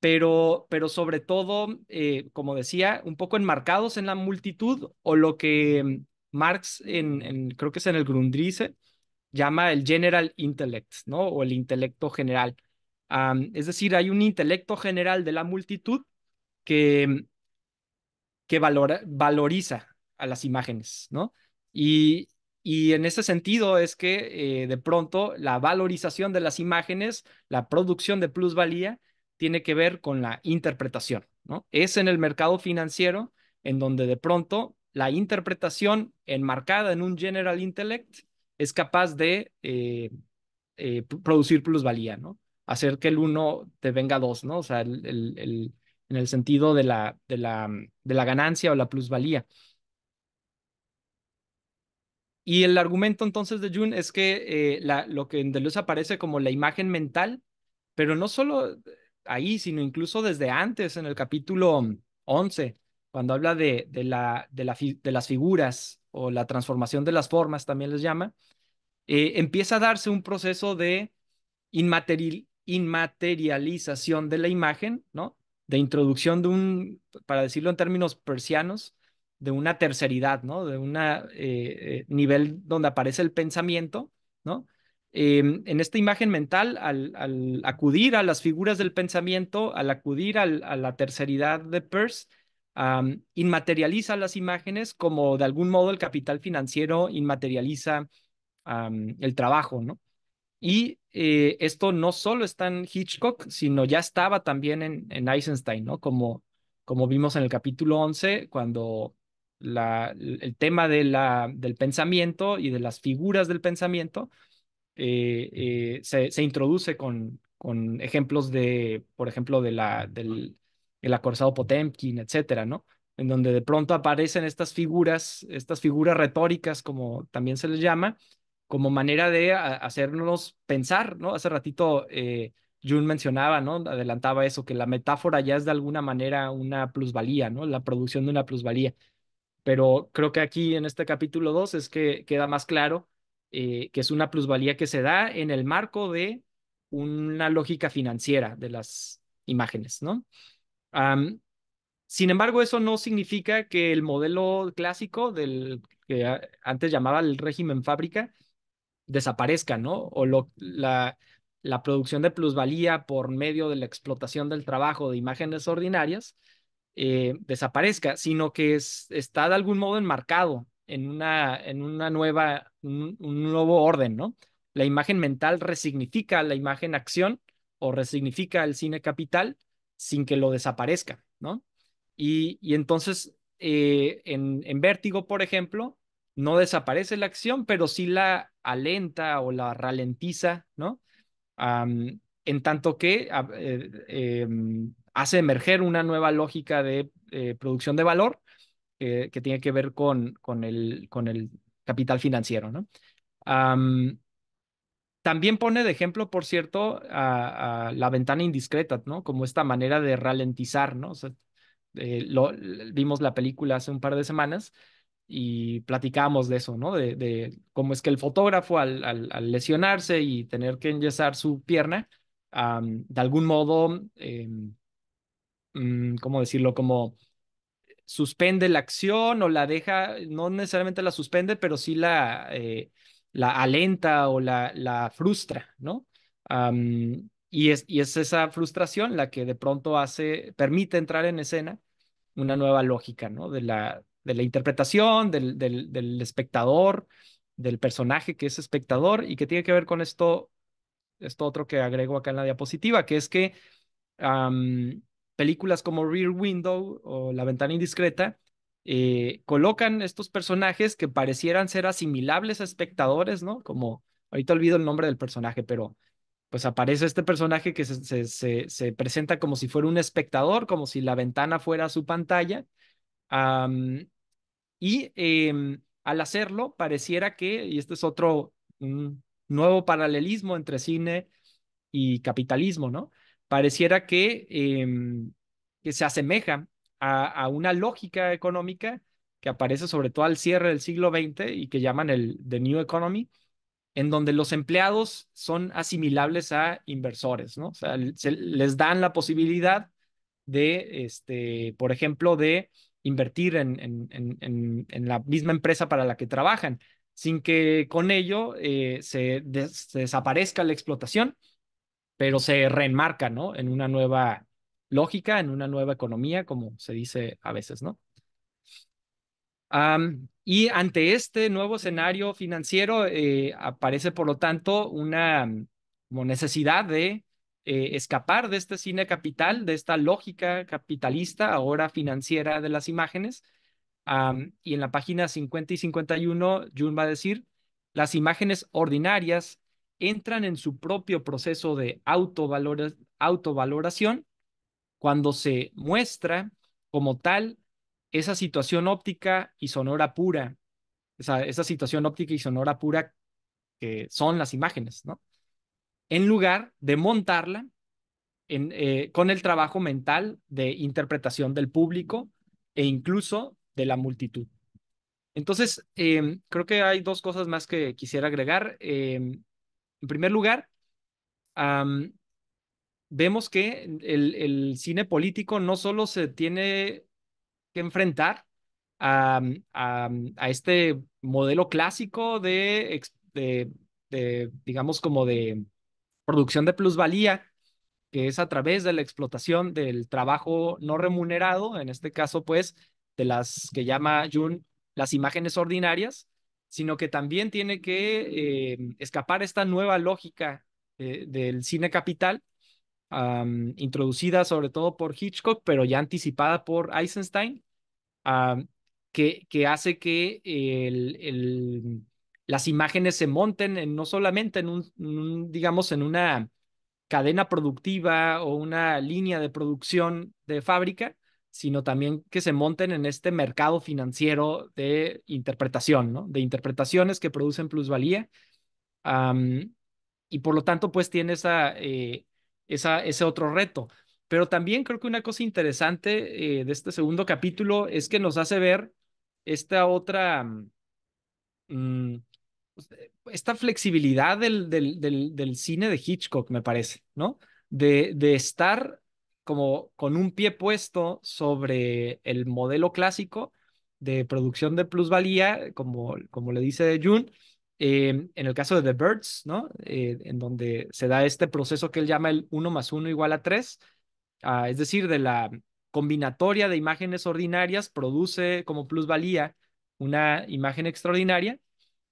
pero, pero sobre todo, eh, como decía, un poco enmarcados en la multitud o lo que Marx, en, creo que es en el Grundrisse, llama el general intellect, ¿no? O el intelecto general es decir, hay un intelecto general de la multitud que, que valoriza a las imágenes, ¿no? Y, en ese sentido es que eh, de pronto la valorización de las imágenes, la producción de plusvalía, tiene que ver con la interpretación, ¿no? Es en el mercado financiero en donde de pronto la interpretación enmarcada en un general intellect es capaz de eh, eh, producir plusvalía, ¿no? hacer que el uno te venga dos, ¿no? O sea, el, en el sentido de la, de, la, de la ganancia o la plusvalía. Y el argumento entonces de June es que eh, la, lo que en Deleuze aparece como la imagen mental, pero no solo ahí, sino incluso desde antes, en el capítulo 11, cuando habla de, de, la, de, la, de las figuras o la transformación de las formas, también les llama, eh, empieza a darse un proceso de inmaterialidad inmaterialización de la imagen, ¿no? De introducción de un, para decirlo en términos persianos, de una terceridad, ¿no? De un eh, eh, nivel donde aparece el pensamiento, ¿no? Em, en esta imagen mental, al, acudir a las figuras del pensamiento, al acudir a la terceridad de Peirce, inmaterializa las imágenes como de algún modo el capital financiero inmaterializa el trabajo, ¿no? Y eh, esto no solo está en Hitchcock, sino ya estaba también en, en Eisenstein, ¿no? Como, como vimos en el capítulo 11, cuando el tema de la, del pensamiento y de las figuras del pensamiento eh, eh, se, introduce con, con ejemplos de, por ejemplo, de la, del el acorzado Potemkin, etcétera, ¿no? En donde de pronto aparecen estas figuras, estas figuras retóricas, como también se les llama, como manera de hacernos pensar, ¿no? Hace ratito eh, Jun mencionaba, ¿no? Adelantaba eso, que la metáfora ya es de alguna manera una plusvalía, ¿no? La producción de una plusvalía. Pero creo que aquí en este capítulo 2 es que queda más claro eh, que es una plusvalía que se da en el marco de una lógica financiera de las imágenes, ¿no? sin embargo, eso no significa que el modelo clásico del que antes llamaba el régimen fábrica desaparezca, ¿no? O lo, la, la producción de plusvalía por medio de la explotación del trabajo de imágenes ordinarias eh, desaparezca, sino que es, está de algún modo enmarcado en una, en una nueva, un, nuevo orden, ¿no? La imagen mental resignifica la imagen acción o resignifica el cine capital sin que lo desaparezca, ¿no? Y, y entonces, eh, en, en Vértigo, por ejemplo, no desaparece la acción, pero sí la alenta o la ralentiza, ¿no? en tanto que ah, eh, em, hace emerger una nueva lógica de eh, producción de valor eh, que tiene que ver con, con, el, con el capital financiero, ¿no? también pone de ejemplo, por cierto, a, la ventana indiscreta, ¿no? Como esta manera de ralentizar, ¿no? O vimos la película hace un par de semanas, y platicamos de eso, ¿no? De, cómo es que el fotógrafo al, lesionarse y tener que enyesar su pierna, de algún modo, em, mm, ¿cómo decirlo? Como suspende la acción o la deja, no necesariamente la suspende, pero sí la, eh, alenta o la, frustra, ¿no? y, es, y es esa frustración la que de pronto hace, permite entrar en escena una nueva lógica, ¿no? De la, de la interpretación, del, del, del, espectador, del personaje que es espectador y que tiene que ver con esto, esto otro que agrego acá en la diapositiva, que es que películas como Rear Window o La ventana indiscreta eh, colocan estos personajes que parecieran ser asimilables a espectadores, ¿no? Como, ahorita olvido el nombre del personaje, pero pues aparece este personaje que se, se, se, presenta como si fuera un espectador, como si la ventana fuera su pantalla, y em, al hacerlo, pareciera que, y este es otro nuevo paralelismo entre cine y capitalismo, ¿no? Pareciera que, em, que se asemeja a, una lógica económica que aparece sobre todo al cierre del siglo XX y que llaman el The New Economy, en donde los empleados son asimilables a inversores, ¿no? O sea, les dan la posibilidad de, este, por ejemplo, de invertir en, en, la misma empresa para la que trabajan, sin que con ello eh, se, desaparezca la explotación, pero se reenmarca, ¿no? En una nueva lógica, en una nueva economía, como se dice a veces, ¿no? y ante este nuevo escenario financiero eh, aparece, por lo tanto, una como necesidad de eh, escapar de este cine capital, de esta lógica capitalista, ahora financiera de las imágenes. y en la página 50 y 51, Jun va a decir, las imágenes ordinarias entran en su propio proceso de autovalor autovaloración cuando se muestra como tal esa situación óptica y sonora pura, esa situación óptica y sonora pura que son las imágenes, ¿no? en lugar de montarla eh, con el trabajo mental de interpretación del público e incluso de la multitud. Entonces, em, creo que hay dos cosas más que quisiera agregar. Em, en primer lugar, vemos que el, cine político no solo se tiene que enfrentar a, a, este modelo clásico de, de digamos, como de producción de plusvalía, que es a través de la explotación del trabajo no remunerado, en este caso, pues, de las que llama Jun las imágenes ordinarias, sino que también tiene que eh, escapar esta nueva lógica eh, del cine capital, introducida sobre todo por Hitchcock, pero ya anticipada por Eisenstein, que, que hace que el las imágenes se monten no solamente en un, digamos, en una cadena productiva o una línea de producción de fábrica, sino también que se monten en este mercado financiero de interpretación, ¿no? De interpretaciones que producen plusvalía. y por lo tanto, pues tiene eh, ese otro reto. Pero también creo que una cosa interesante eh, de este segundo capítulo es que nos hace ver esta otra... Mm, pues, eh, esta flexibilidad del, del, cine de Hitchcock, me parece, ¿no? De, de estar como con un pie puesto sobre el modelo clásico de producción de plusvalía, como, como le dice June, em, en el caso de The Birds, ¿no? Eh, en donde se da este proceso que él llama el 1 más 1 igual a 3, ah, es decir, de la combinatoria de imágenes ordinarias produce como plusvalía una imagen extraordinaria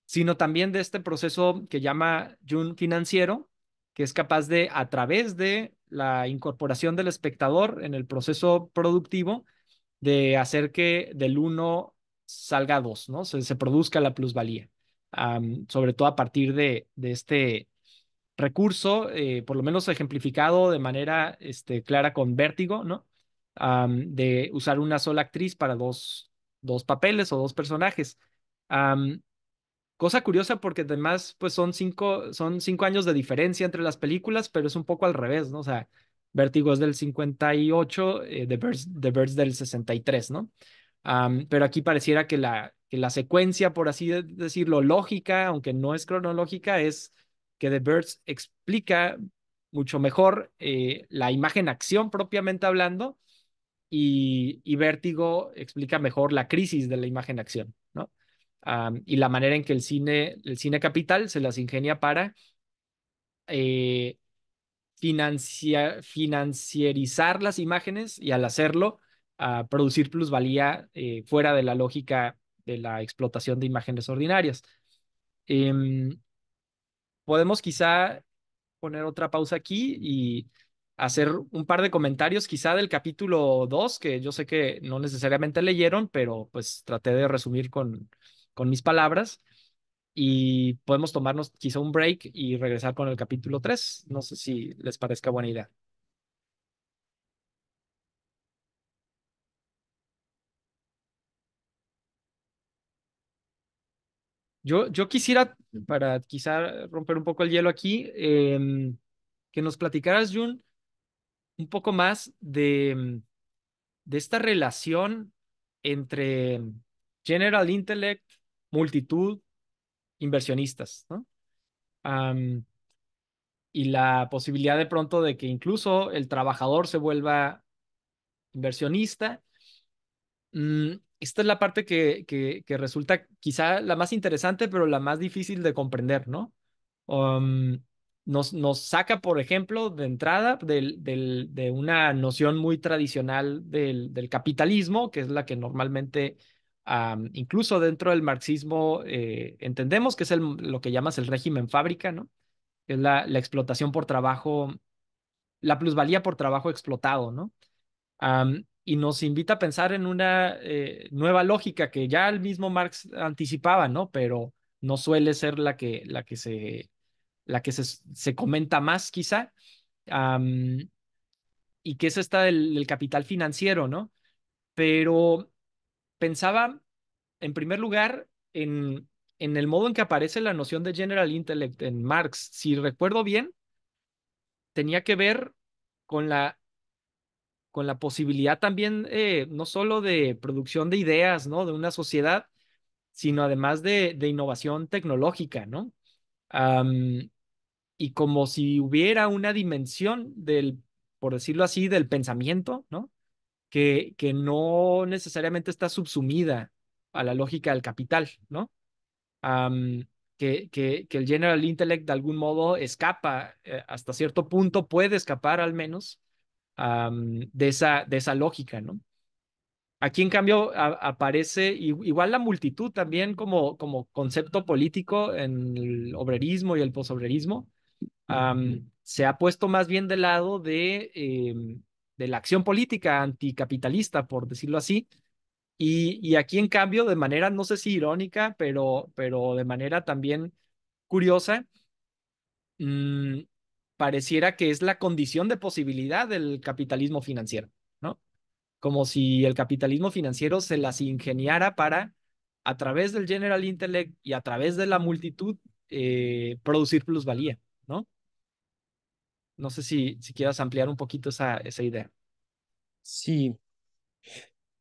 sino también de este proceso que llama Jun financiero, que es capaz de, a través de la incorporación del espectador en el proceso productivo, de hacer que del uno salga dos, ¿no? Se, produzca la plusvalía, sobre todo a partir de, de este recurso, eh, por lo menos ejemplificado de manera este, clara con vértigo, ¿no? de usar una sola actriz para dos, dos papeles o dos personajes. Cosa curiosa porque además pues son cinco, son cinco años de diferencia entre las películas, pero es un poco al revés, ¿no? O sea, Vértigo es del 58, eh, The, Birds, del 63, ¿no? pero aquí pareciera que la, que la secuencia, por así decirlo, lógica, aunque no es cronológica, es que The Birds explica mucho mejor eh, la imagen-acción propiamente hablando y, y Vértigo explica mejor la crisis de la imagen-acción, ¿no? y la manera en que el cine, el cine capital se las ingenia para eh, financiar las imágenes y al hacerlo ah, producir plusvalía eh, fuera de la lógica de la explotación de imágenes ordinarias. Em, podemos quizá poner otra pausa aquí y hacer un par de comentarios quizá del capítulo 2, que yo sé que no necesariamente leyeron, pero pues traté de resumir con, con mis palabras y podemos tomarnos quizá un break y regresar con el capítulo 3. No sé si les parezca buena idea. Yo, yo quisiera, para quizá romper un poco el hielo aquí, em, que nos platicaras, Jun, un poco más de, em, de esta relación entre em, General Intellect, multitud, inversionistas, ¿no? y la posibilidad de pronto de que incluso el trabajador se vuelva inversionista. Mm, esta es la parte que, que, resulta quizá la más interesante, pero la más difícil de comprender, ¿no? nos, nos, saca, por ejemplo, de entrada del, del, de una noción muy tradicional del, del, capitalismo, que es la que normalmente incluso dentro del marxismo, eh, entendemos que es lo que llamas el régimen fábrica, ¿no? Es la, explotación por trabajo, la plusvalía por trabajo explotado, ¿no? y nos invita a pensar en una eh, nueva lógica que ya el mismo Marx anticipaba, ¿no? Pero no suele ser la que, la que, se, la que se, se comenta más, quizá. y que es esta del, del, capital financiero, ¿no? Pero pensaba, en primer lugar, en, en el modo en que aparece la noción de general intellect en Marx. Si recuerdo bien, tenía que ver con la con la posibilidad también eh, no solo de producción de ideas, ¿no? De una sociedad, sino además de, de innovación tecnológica, ¿no? y como si hubiera una dimensión del, por decirlo así, del pensamiento, ¿no? que, no necesariamente está subsumida a la lógica del capital, ¿no? que, que, el general intellect de algún modo escapa, eh, hasta cierto punto puede escapar al menos de, esa, de esa lógica, ¿no? Aquí en cambio aparece igual la multitud también como, como concepto político en el obrerismo y el posobrerismo. se ha puesto más bien del lado de, em, de la acción política anticapitalista, por decirlo así. Y, aquí, en cambio, de manera, no sé si irónica, pero, pero de manera también curiosa, mm, pareciera que es la condición de posibilidad del capitalismo financiero, ¿no? Como si el capitalismo financiero se las ingeniara para, a través del general intellect y a través de la multitud, eh, producir plusvalía, ¿no? No sé si, si quieras ampliar un poquito esa, idea. Sí.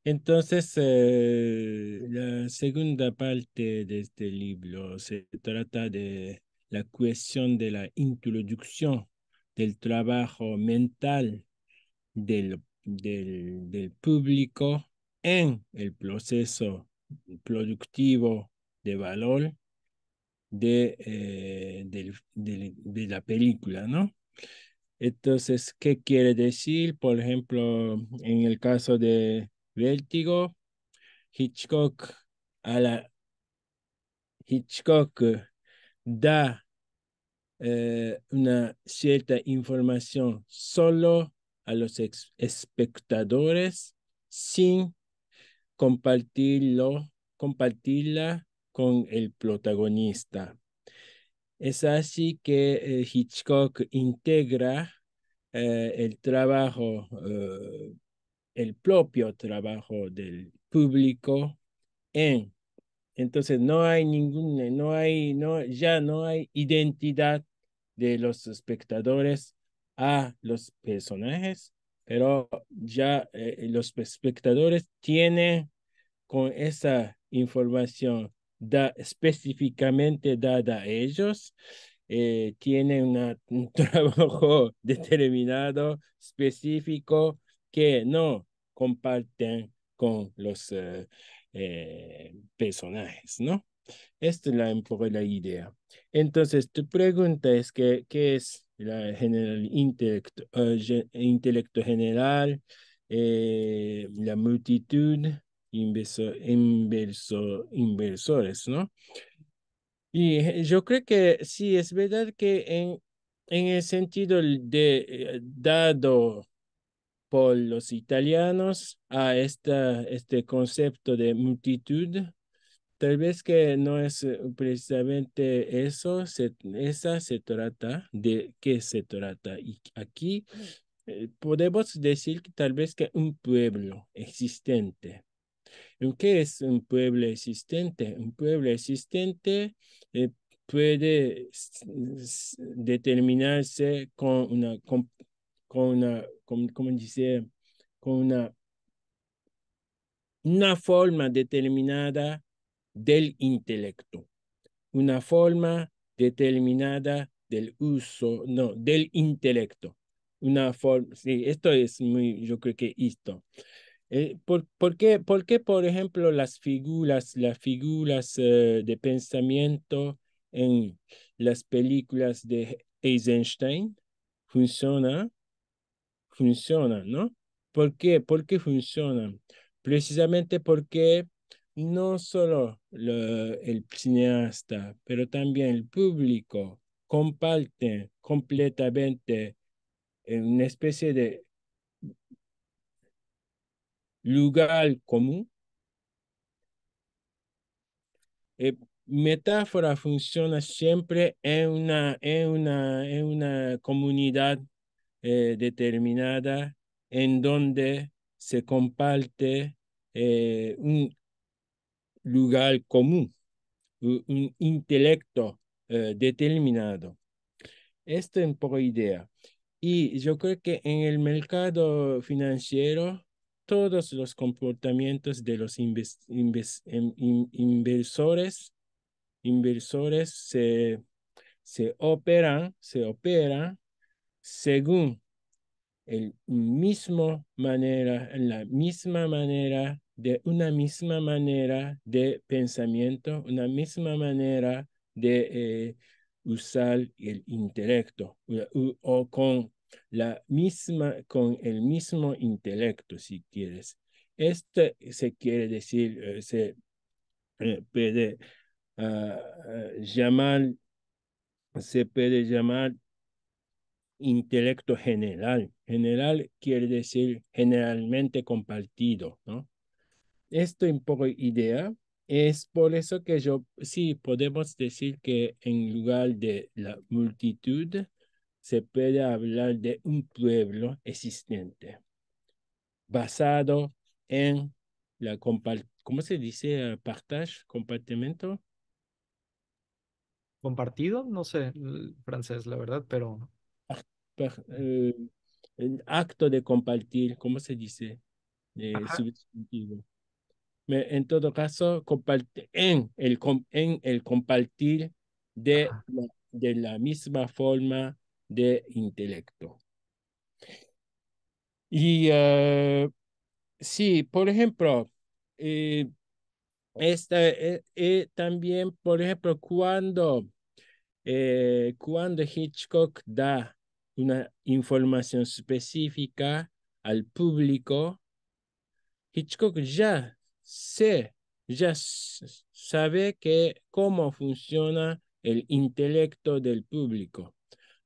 Entonces, eh, la segunda parte de este libro se trata de la cuestión de la introducción del trabajo mental del, público en el proceso productivo de valor de eh, la película, ¿no? Entonces, ¿qué quiere decir? Por ejemplo, en el caso de Vértigo, Hitchcock a la Hitchcock da eh, una cierta información solo a los espectadores sin compartirlo, compartirla con el protagonista. Es así que eh, Hitchcock integra eh, el trabajo, eh, el propio trabajo del público en. Entonces no hay ningún, no hay, no, ya no hay identidad de los espectadores a los personajes, pero ya los espectadores tienen con esa información específicamente dada a ellos, tienen eh, tiene un (laughs) trabajo determinado, específico, que no comparten con los eh, eh, personajes, ¿no? Esta es la, la idea. Entonces, tu pregunta es que, ¿qué es la general, intelecto, intelecto general, la multitud, inversores, ¿no? Y eh, yo creo que sí, es verdad que en, en el sentido de eh, dado por los italianos a esta, este concepto de multitud, tal vez que no es eh, precisamente eso, esa se trata, de qué se trata. Y aquí podemos decir que tal vez que un pueblo existente ¿Qué es un pueblo existente? Un pueblo existente eh, puede determinarse con una, con, una, como con una, una forma determinada del intelecto, una forma determinada del uso, no, del intelecto. Una forma, sí, esto es muy, yo creo que esto. Eh, por, qué, ¿por, qué, por ejemplo, las figuras, las figuras eh, de pensamiento en las películas de Eisenstein funcionan? Funcionan, ¿no? ¿Por qué? ¿Por qué funcionan? Precisamente porque no solo el cineasta, pero también el público comparte completamente una especie de lugar común. Eh, metáfora funciona siempre en una, en una, una comunidad eh, determinada en donde se comparte eh, un lugar común, un intelecto determinado. Esto es por idea. Y yo creo que en el mercado financiero todos los comportamientos de los em, inversores, inversores se, operan, se según el mismo manera, la misma manera de una misma manera de pensamiento, una misma manera de eh, usar el intelecto o con la misma, con el mismo intelecto, si quieres. Esto se quiere decir, eh, se eh, puede ah, ah, llamar, se puede llamar intelecto general. General quiere decir generalmente compartido, ¿no? Esto un poco idea. Es por eso que yo, sí, podemos decir que en lugar de la multitud, se puede hablar de un pueblo existente basado en la ¿cómo se dice? Partage, compartimento. Compartido, no sé francés, la verdad, pero. Ah, eh, el acto de compartir, ¿cómo se dice? en todo caso, en el, en el compartir de, de la misma forma de intelecto. Y eh, sí, por ejemplo, eh, esta, eh, también, por ejemplo, cuando, cuando Hitchcock da una información específica al público, Hitchcock ya sé, ya sabe que cómo funciona el intelecto del público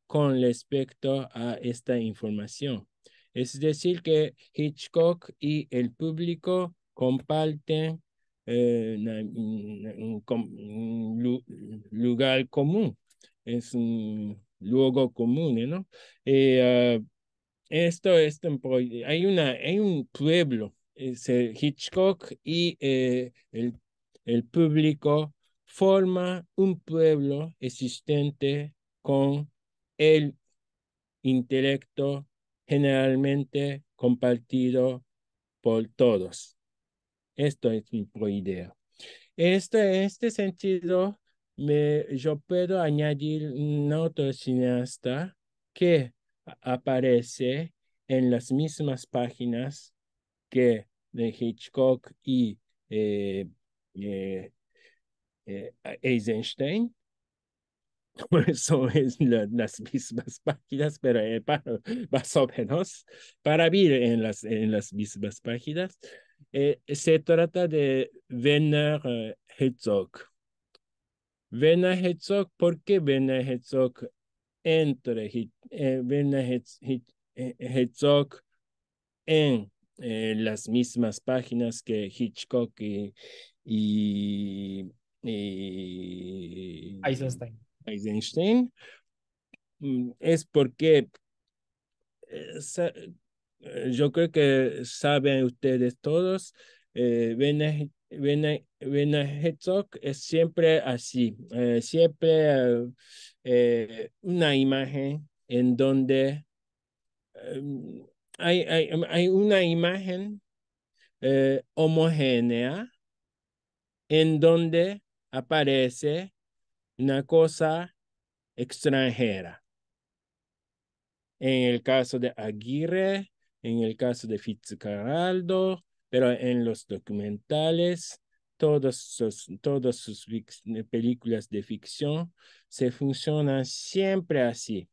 con respecto a esta información. Es decir, que Hitchcock y el público comparten eh, un, lugar común, es un lugar común, ¿no? Eh, ah, esto es hay una hay un pueblo es Hitchcock y eh, el, el público forma un pueblo existente con el intelecto generalmente compartido por todos. Esto es mi idea. En este sentido, me, yo puedo añadir un otro cineasta que aparece en las mismas páginas que de Hitchcock y eh, eh, eh, Eisenstein, (laughs) por eso es las (laughs) mismas páginas, pero eh, más o menos, para vivir en las, en las mismas páginas. Eh, se trata de Werner eh, Herzog. Werner Herzog, ¿por qué Werner Herzog entre en las mismas páginas que Hitchcock y, y, y Eisenstein? Eisenstein mm, es porque eh, eh, yo creo que saben ustedes todos, eh, es siempre así, eh, siempre una imagen en donde hay, hay, una imagen homogénea en donde aparece una cosa extranjera. En el caso de Aguirre, en el caso de Fitzcarraldo, pero en los documentales, todas sus, sus películas de ficción se funcionan siempre así.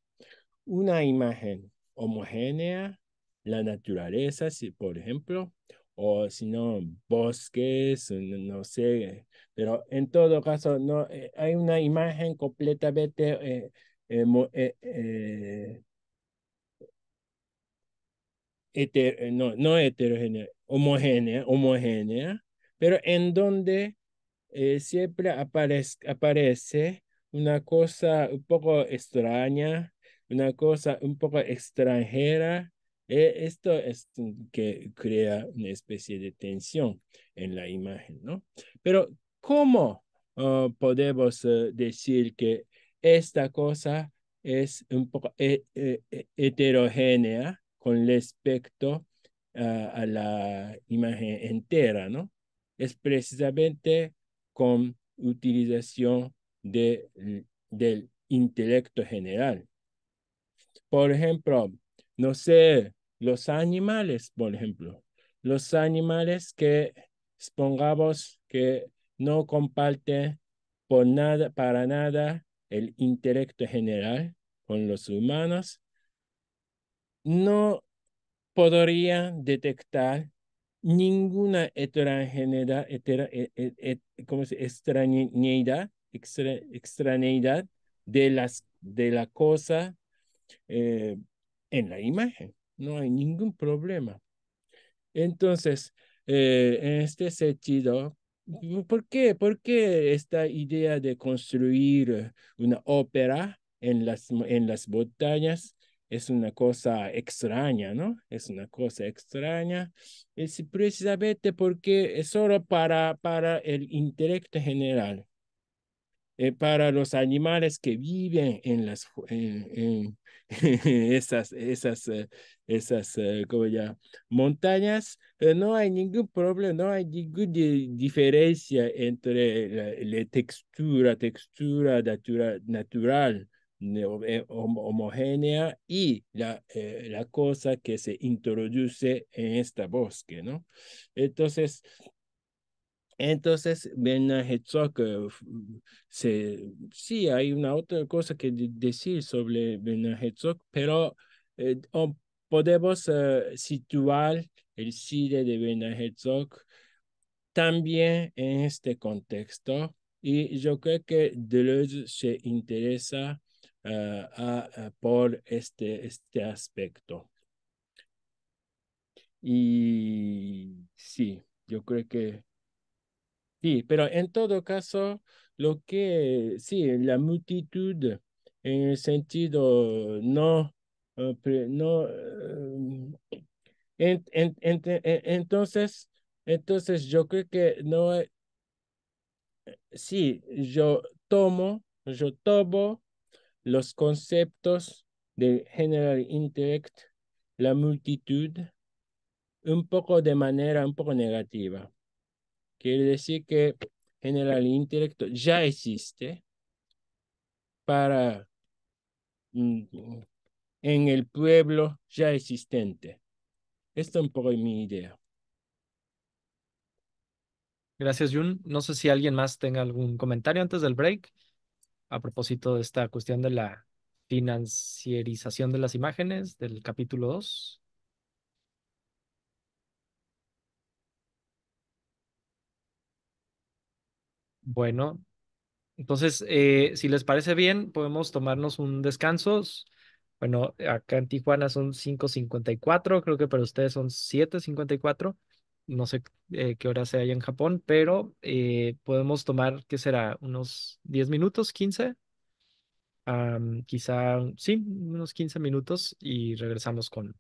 Una imagen homogénea, la naturaleza, por ejemplo, o si no, bosques, no sé, pero en todo caso, no, eh, hay una imagen completamente eh, eh, no, no heterogénea, homogénea, homogénea, pero en donde siempre aparece una cosa un poco extraña, una cosa un poco extranjera, e, esto es que crea una especie de tensión en la imagen, ¿no? Pero ¿cómo ah, podemos eh, decir que esta cosa es un poco eh, eh, heterogénea con respecto ah, a la imagen entera, ¿no? Es precisamente con utilización del intelecto general. Por ejemplo, no sé, los animales, por ejemplo, los animales que supongamos que no comparten por nada, para nada el intelecto general con los humanos, no podrían detectar ninguna heterogeneidad, general e, e, e, de, las, de la cosa eh, en la imagen. No hay ningún problema. Entonces, eh, en este sentido, ¿por qué? ¿Por qué esta idea de construir una ópera en las, en las montañas es una cosa extraña, ¿no? Es una cosa extraña. Es precisamente porque es solo para, para el intelecto general. Eh, para los animales que viven en las en, eh, eh, (laughs) esas esas esas ya? montañas no hay ningún problema no hay ninguna diferencia entre la, textura textura natural homogénea y la, la cosa que se introduce en este bosque, ¿no? Entonces, entonces, Ben sí, hay una otra cosa que decir sobre Ben pero eh, podemos eh, situar el cine de Ben también en este contexto. Y yo creo que Deleuze se interesa ah, por este, este aspecto. Y sí, yo creo que Sí, pero en todo caso, lo que sí, la multitud en el sentido no, eh, no em, entonces, entonces yo creo que no, sí, yo tomo, yo tomo los conceptos de general intellect, la multitud, un poco de manera un poco negativa Quiere decir que general intelecto ya existe para mm, en el pueblo ya existente. Esta es un poco mi idea. Gracias, Jun. No sé si alguien más tenga algún comentario antes del break a propósito de esta cuestión de la financiarización de las imágenes del capítulo 2. Bueno, entonces, eh, si les parece bien, podemos tomarnos un descanso. Bueno, acá en Tijuana son 5.54, creo que para ustedes son 7.54. No sé eh, qué hora sea allá en Japón, pero eh, podemos tomar, ¿qué será? ¿Unos 10 minutos, 15? quizá, sí, unos 15 minutos y regresamos con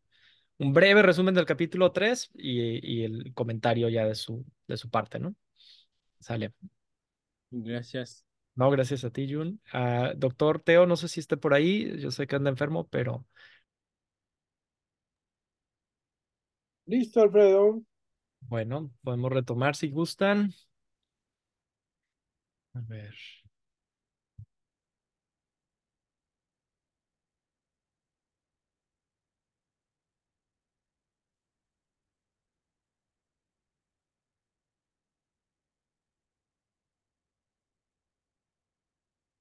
un breve resumen del capítulo 3 y, y el comentario ya de su, de su parte, ¿no? Sale. Gracias. No, gracias a ti, Jun. Ah, doctor Teo, no sé si esté por ahí, yo sé que anda enfermo, pero... Listo, Alfredo. Bueno, podemos retomar si gustan. A ver.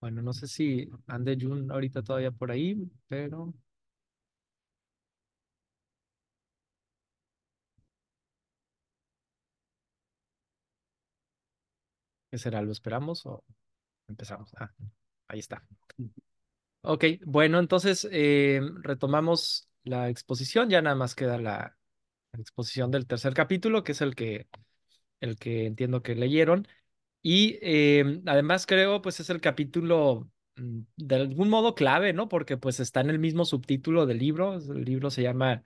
Bueno, no sé si ande Jun ahorita todavía por ahí, pero ¿qué será? ¿Lo esperamos o empezamos? Ah, ahí está. Ok, bueno, entonces eh, retomamos la exposición, ya nada más queda la, la exposición del tercer capítulo, que es el que, el que entiendo que leyeron. Y eh, además creo, pues es el capítulo mm, de algún modo clave, ¿no? Porque pues está en el mismo subtítulo del libro. El libro se llama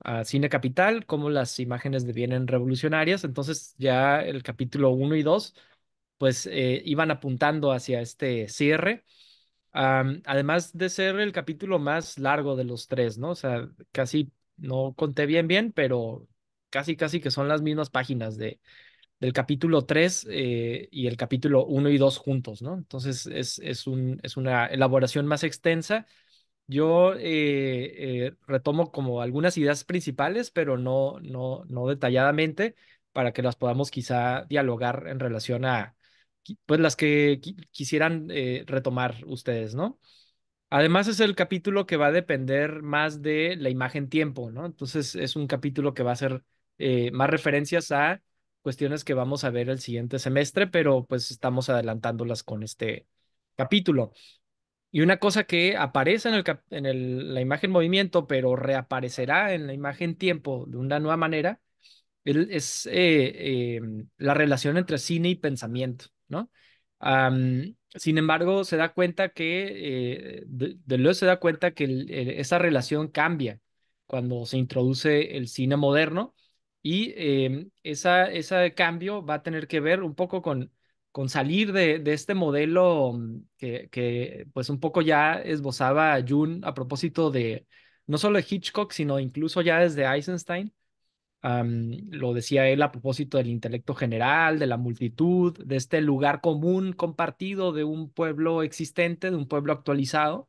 ah, Cine Capital, cómo las imágenes devienen revolucionarias. Entonces ya el capítulo 1 y 2 pues eh, iban apuntando hacia este cierre. además de ser el capítulo más largo de los tres, ¿no? O sea, casi no conté bien, bien, pero casi, casi que son las mismas páginas de, del capítulo 3 eh, y el capítulo 1 y 2 juntos, ¿no? Entonces es, es, un, es una elaboración más extensa. Yo eh, eh, retomo como algunas ideas principales, pero no, no, no detalladamente, para que las podamos quizá dialogar en relación a pues las que quisieran retomar ustedes, ¿no? Además es el capítulo que va a depender más de la imagen tiempo, ¿no? Entonces es un capítulo que va a hacer más referencias a cuestiones que vamos a ver el siguiente semestre, pero pues estamos adelantándolas con este capítulo. Y una cosa que aparece en, el, en el, la imagen movimiento, pero reaparecerá en la imagen tiempo de una nueva manera, es eh, em, la relación entre cine y pensamiento, ¿no? sin embargo, se da cuenta que, eh, de luego se da cuenta que esa relación cambia cuando se introduce el cine moderno y em, esa, ese cambio va a tener que ver un poco con, con salir de, este modelo mm, que, pues un poco ya esbozaba Jun a propósito de no solo Hitchcock, sino incluso ya desde Eisenstein. lo decía él a propósito del intelecto general, de la multitud, de este lugar común compartido de un pueblo existente, de un pueblo actualizado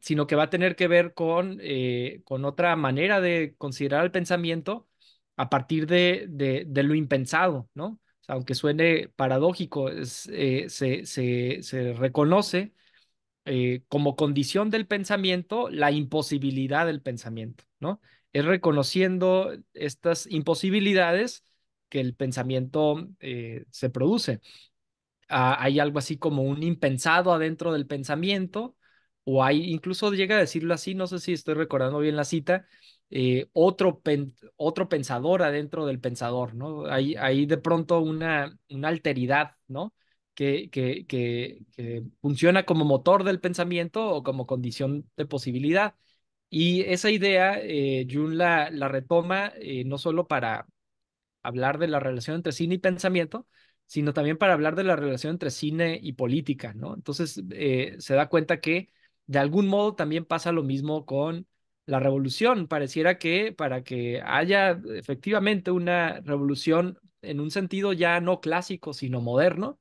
sino que va a tener que ver con, eh, con otra manera de considerar el pensamiento a partir de, lo impensado, ¿no? aunque suene paradójico, eh, se, reconoce eh, como condición del pensamiento la imposibilidad del pensamiento, ¿no? Es reconociendo estas imposibilidades que el pensamiento se produce. Ah, hay algo así como un impensado adentro del pensamiento, o hay, incluso llega a decirlo así, no sé si estoy recordando bien la cita, eh, otro, otro pensador adentro del pensador, ¿no? Hay, ahí de pronto una, una alteridad, ¿no? Que, que, que, que, funciona como motor del pensamiento o como condición de posibilidad. Y esa idea, eh, la, retoma eh, no solo para hablar de la relación entre cine y pensamiento, sino también para hablar de la relación entre cine y política, ¿no? Entonces eh, se da cuenta que de algún modo también pasa lo mismo con la revolución. Pareciera que para que haya efectivamente una revolución en un sentido ya no clásico, sino moderno,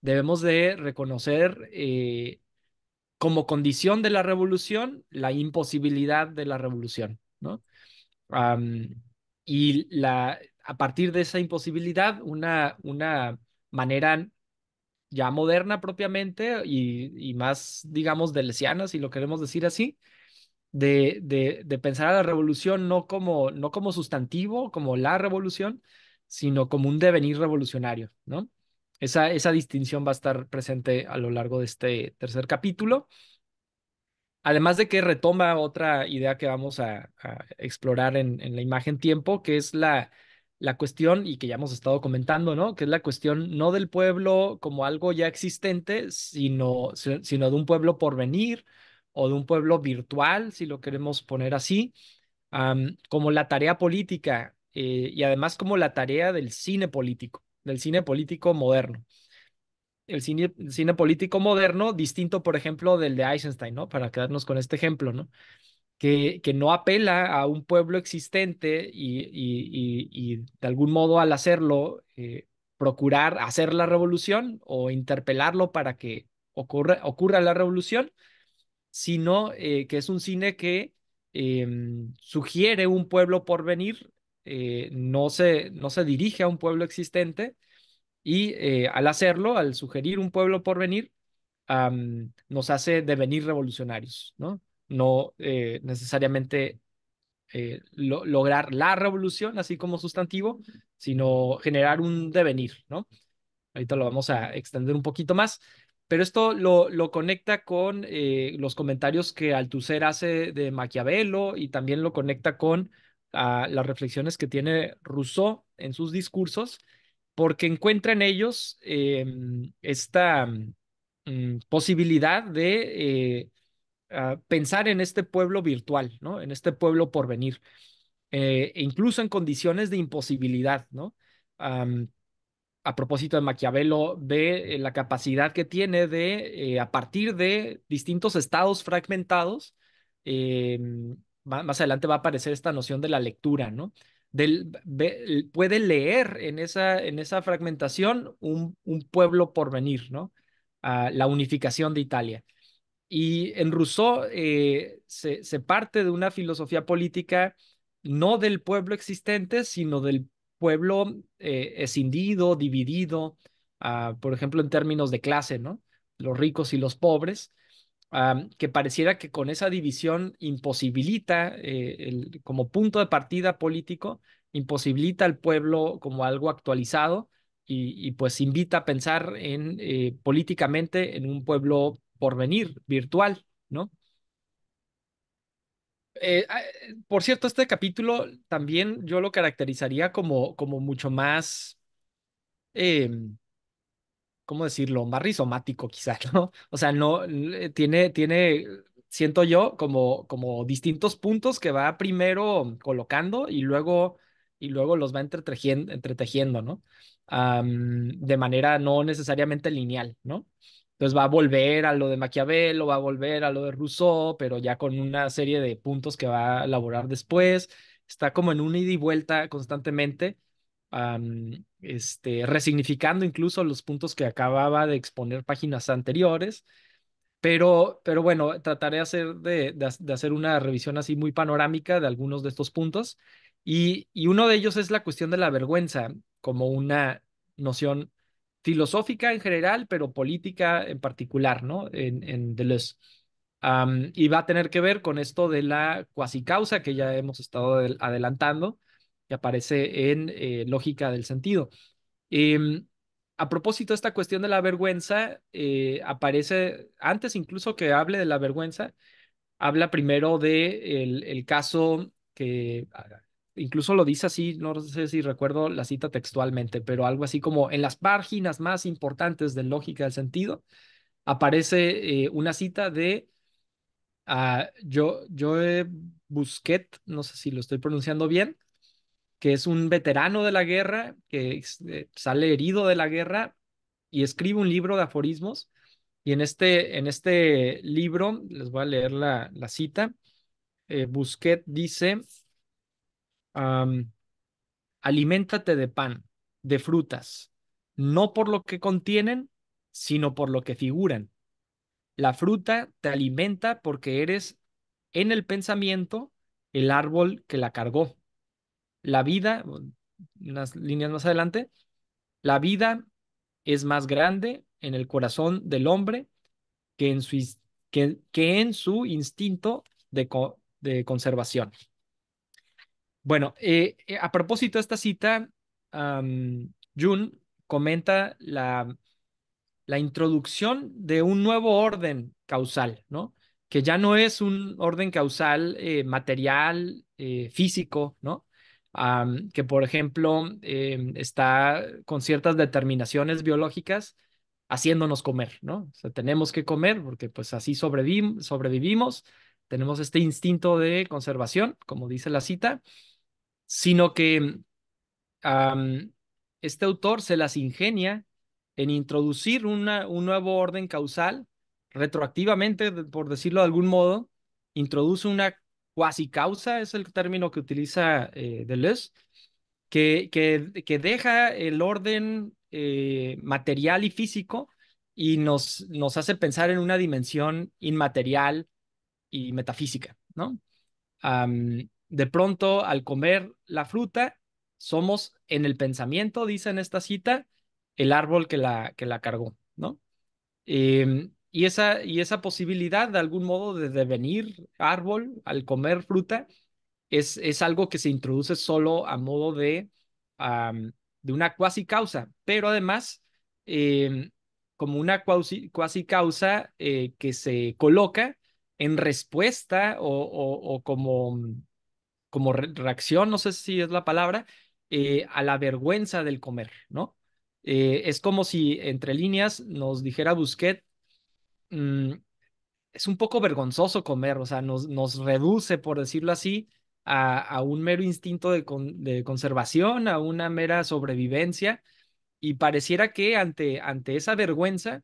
debemos de reconocer eh, como condición de la revolución la imposibilidad de la revolución, ¿no? y la, a partir de esa imposibilidad, una, una manera ya moderna propiamente y, más, digamos, delesiana, si lo queremos decir así, de, de, pensar a la revolución no como, no como sustantivo, como la revolución, sino como un devenir revolucionario, ¿no? Esa, esa distinción va a estar presente a lo largo de este tercer capítulo. Además de que retoma otra idea que vamos a, explorar en, en, la imagen tiempo, que es la, la cuestión, y que ya hemos estado comentando, ¿no? Que es la cuestión no del pueblo como algo ya existente, sino, sino de un pueblo por venir o de un pueblo virtual, si lo queremos poner así, como la tarea política eh, y además como la tarea del cine político, del cine político moderno. El cine, cine político moderno, distinto, por ejemplo, del de Eisenstein, ¿no? Para quedarnos con este ejemplo, ¿no? que, no apela a un pueblo existente y, de algún modo al hacerlo, eh, procurar hacer la revolución o interpelarlo para que ocurra, ocurra la revolución, sino eh, que es un cine que em, sugiere un pueblo por venir, eh, no, se, no se dirige a un pueblo existente y al hacerlo, al sugerir un pueblo por venir, nos hace devenir revolucionarios, ¿no? no eh, necesariamente eh, lograr la revolución, así como sustantivo, sino generar un devenir, ¿no? Ahorita lo vamos a extender un poquito más, pero esto lo, lo conecta con eh, los comentarios que Althusser hace de Maquiavelo y también lo conecta con ah, las reflexiones que tiene Rousseau en sus discursos, porque encuentra en ellos em, esta mm, posibilidad de Ah, pensar en este pueblo virtual, ¿no? En este pueblo por venir, eh, e incluso en condiciones de imposibilidad, ¿no? a propósito de Maquiavelo, ve eh, la capacidad que tiene de, eh, a partir de distintos estados fragmentados, más adelante va a aparecer esta noción de la lectura, ¿no? Del, puede leer en esa, en esa fragmentación un, pueblo por venir, ¿no? la unificación de Italia. Y en Rousseau eh, se, parte de una filosofía política no del pueblo existente, sino del pueblo eh, escindido, dividido, ah, por ejemplo, en términos de clase, ¿no? Los ricos y los pobres, ah, que pareciera que con esa división imposibilita, eh, el, como punto de partida político, imposibilita al pueblo como algo actualizado y, pues invita a pensar en políticamente en un pueblo porvenir virtual, ¿no? Eh, ah, eh, por cierto, este capítulo también yo lo caracterizaría como, como mucho más, em, ¿cómo decirlo? Más rizomático quizás, (laughs) ¿no? O sea, no, eh, tiene, tiene, siento yo, como, como distintos puntos que va primero colocando y luego, y luego los va entretejiendo, ¿no? de manera no necesariamente lineal, ¿no? Entonces va a volver a lo de Maquiavelo, va a volver a lo de Rousseau, pero ya con una serie de puntos que va a elaborar después. Está como en una ida y vuelta constantemente, este, resignificando incluso los puntos que acababa de exponer páginas anteriores. Pero, pero bueno, trataré de, de, de hacer una revisión así muy panorámica de algunos de estos puntos. Y, y uno de ellos es la cuestión de la vergüenza como una noción filosófica en general, pero política en particular, ¿no? En, en Deleuze. y va a tener que ver con esto de la cuasi causa que ya hemos estado adelantando, que aparece en eh, Lógica del Sentido. Em, a propósito, de esta cuestión de la vergüenza eh, aparece, antes incluso que hable de la vergüenza, habla primero de el caso que ah, incluso lo dice así, no sé si recuerdo la cita textualmente, pero algo así como en las páginas más importantes de lógica del sentido aparece eh, una cita de ah, yo, Joe Busquet, no sé si lo estoy pronunciando bien, que es un veterano de la guerra, que eh, sale herido de la guerra y escribe un libro de aforismos. Y en este, en este libro, les voy a leer la, cita, eh, Busquet dice, Alimentate aliméntate de pan, de frutas, no por lo que contienen, sino por lo que figuran. La fruta te alimenta porque eres en el pensamiento el árbol que la cargó. La vida, unas líneas más adelante, la vida es más grande en el corazón del hombre que en su, en su instinto de conservación. Bueno, eh, eh, a propósito de esta cita, Jun comenta la, introducción de un nuevo orden causal, ¿no? Que ya no es un orden causal eh, material, físico, ¿no? que por ejemplo em, está con ciertas determinaciones biológicas haciéndonos comer, ¿no? O sea, tenemos que comer porque pues así sobrevivimos, tenemos este instinto de conservación, como dice la cita, sino que este autor se las ingenia en introducir una, un nuevo orden causal, retroactivamente, por decirlo de algún modo, introduce una cuasi causa, es el término que utiliza eh, Deleuze, que, que, deja el orden eh, material y físico y nos, nos hace pensar en una dimensión inmaterial y metafísica, ¿no? de pronto al comer la fruta, somos en el pensamiento, dice en esta cita, el árbol que la, que la cargó, ¿no? Em, y, esa, y esa posibilidad de algún modo de devenir árbol al comer fruta es, es algo que se introduce solo a modo de, de una cuasi causa, pero además em, como una cuasi, causa eh, que se coloca en respuesta o como como reacción, no sé si es la palabra, eh, a la vergüenza del comer, ¿no? Eh, es como si entre líneas nos dijera Busquet, mm, es un poco vergonzoso comer, o sea, nos, nos reduce, por decirlo así, a, un mero instinto de, conservación, a una mera sobrevivencia, y pareciera que ante, ante esa vergüenza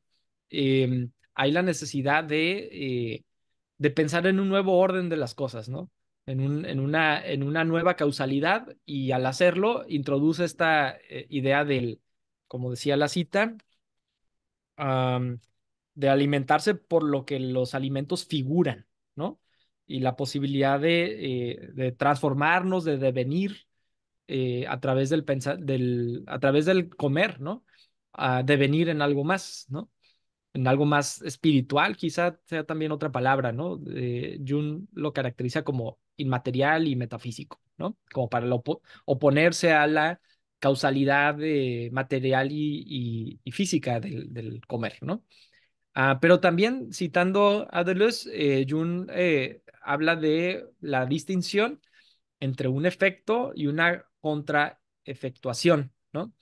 em, hay la necesidad de, eh, de pensar en un nuevo orden de las cosas, ¿no? en, una, en una nueva causalidad y al hacerlo introduce esta eh, idea del, como decía la cita, de alimentarse por lo que los alimentos figuran, ¿no? Y la posibilidad de, eh, de transformarnos, de devenir eh, a través del pensar, del, a través del comer, ¿no? A devenir en algo más, ¿no? en algo más espiritual, quizá sea también otra palabra, ¿no? Eh, Jung lo caracteriza como inmaterial y metafísico, ¿no? Como para oponerse a la causalidad eh, material y, física del, del, comer, ¿no? Ah, pero también, citando a Deleuze, eh, Jung eh, habla de la distinción entre un efecto y una contraefectuación, ¿no?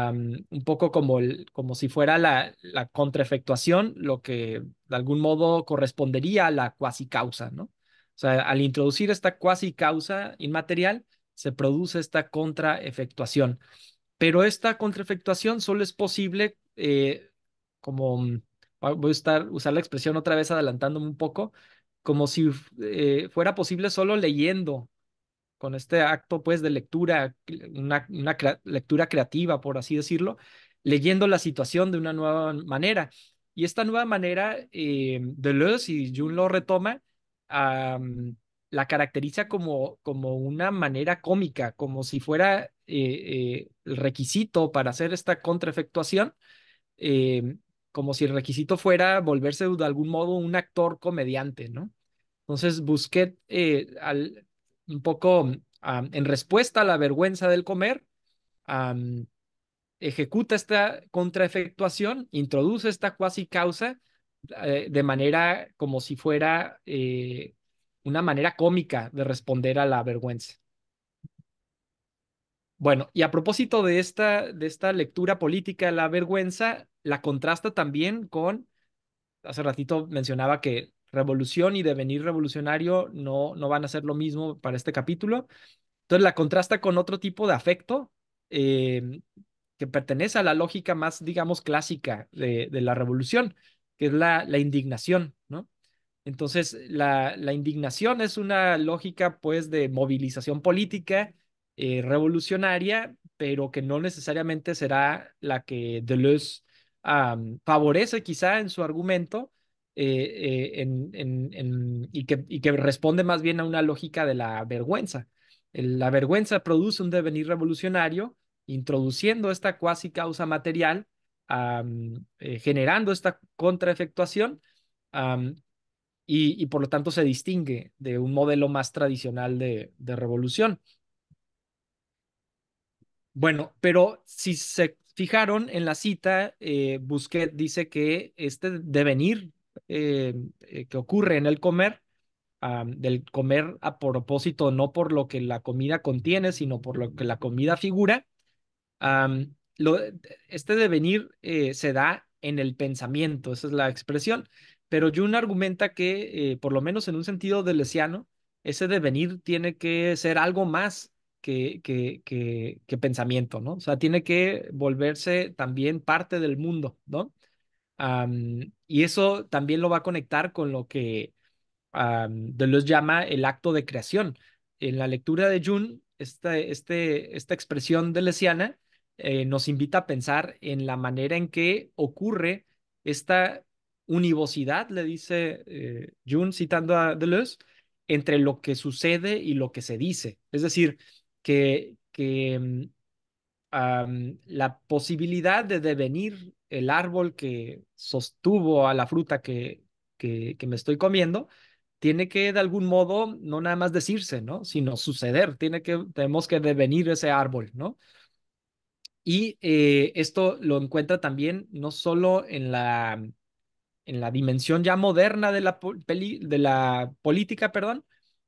un poco como, como si fuera la, la contraefectuación, lo que de algún modo correspondería a la cuasi causa, ¿no? O sea, al introducir esta cuasi causa inmaterial, se produce esta contraefectuación. Pero esta contraefectuación solo es posible, eh, como mm, voy a usar, usar la expresión otra vez adelantándome un poco, como si eh, fuera posible solo leyendo con este acto pues de lectura, una, lectura creativa, por así decirlo, leyendo la situación de una nueva manera. Y esta nueva manera, de eh, Deleuze y Jun lo retoma, la caracteriza como, como una manera cómica, como si fuera eh, eh, el requisito para hacer esta contraefectuación, em, como si el requisito fuera volverse de algún modo un actor comediante, ¿no? Entonces Busquet, al, un poco en respuesta a la vergüenza del comer, ejecuta esta contraefectuación, introduce esta cuasi causa eh, de manera como si fuera eh, una manera cómica de responder a la vergüenza. Bueno, y a propósito de esta, de esta lectura política de la vergüenza, la contrasta también con, hace ratito mencionaba que revolución y devenir revolucionario no, no van a ser lo mismo para este capítulo. Entonces la contrasta con otro tipo de afecto eh, que pertenece a la lógica más, digamos, clásica de, la revolución, que es la, la indignación, ¿no? Entonces, la, indignación es una lógica, pues, de movilización política eh, revolucionaria, pero que no necesariamente será la que Deleuze los favorece quizá en su argumento, eh, eh, en, y, que, que responde más bien a una lógica de la vergüenza. la vergüenza produce un devenir revolucionario, introduciendo esta cuasi causa material, eh, generando esta contraefectuación, y, por lo tanto se distingue de un modelo más tradicional de, revolución. Bueno, pero si se fijaron en la cita, Busquet dice que este devenir eh, eh, que ocurre en el comer, del comer a propósito, no por lo que la comida contiene, sino por lo que la comida figura, lo, eh, este devenir se da en el pensamiento, esa es la expresión. Pero Jung argumenta que, por lo menos en un sentido delesiano, ese devenir tiene que ser algo más que, que, que, que, pensamiento, ¿no? O sea, tiene que volverse también parte del mundo, ¿no? y eso también lo va a conectar con lo que Deleuze llama el acto de creación. En la lectura de June, este, esta, esta expresión de eh, nos invita a pensar en la manera en que ocurre esta univocidad, le dice eh, June, citando a Deleuze, entre lo que sucede y lo que se dice. Es decir, que, que la posibilidad de devenir el árbol que sostuvo a la fruta que, que, me estoy comiendo, tiene que de algún modo no nada más decirse, ¿no? Sino suceder, tiene que, tenemos que devenir ese árbol, ¿no? Y eh, esto lo encuentra también no solo en la, en la dimensión ya moderna de la, de la política, perdón,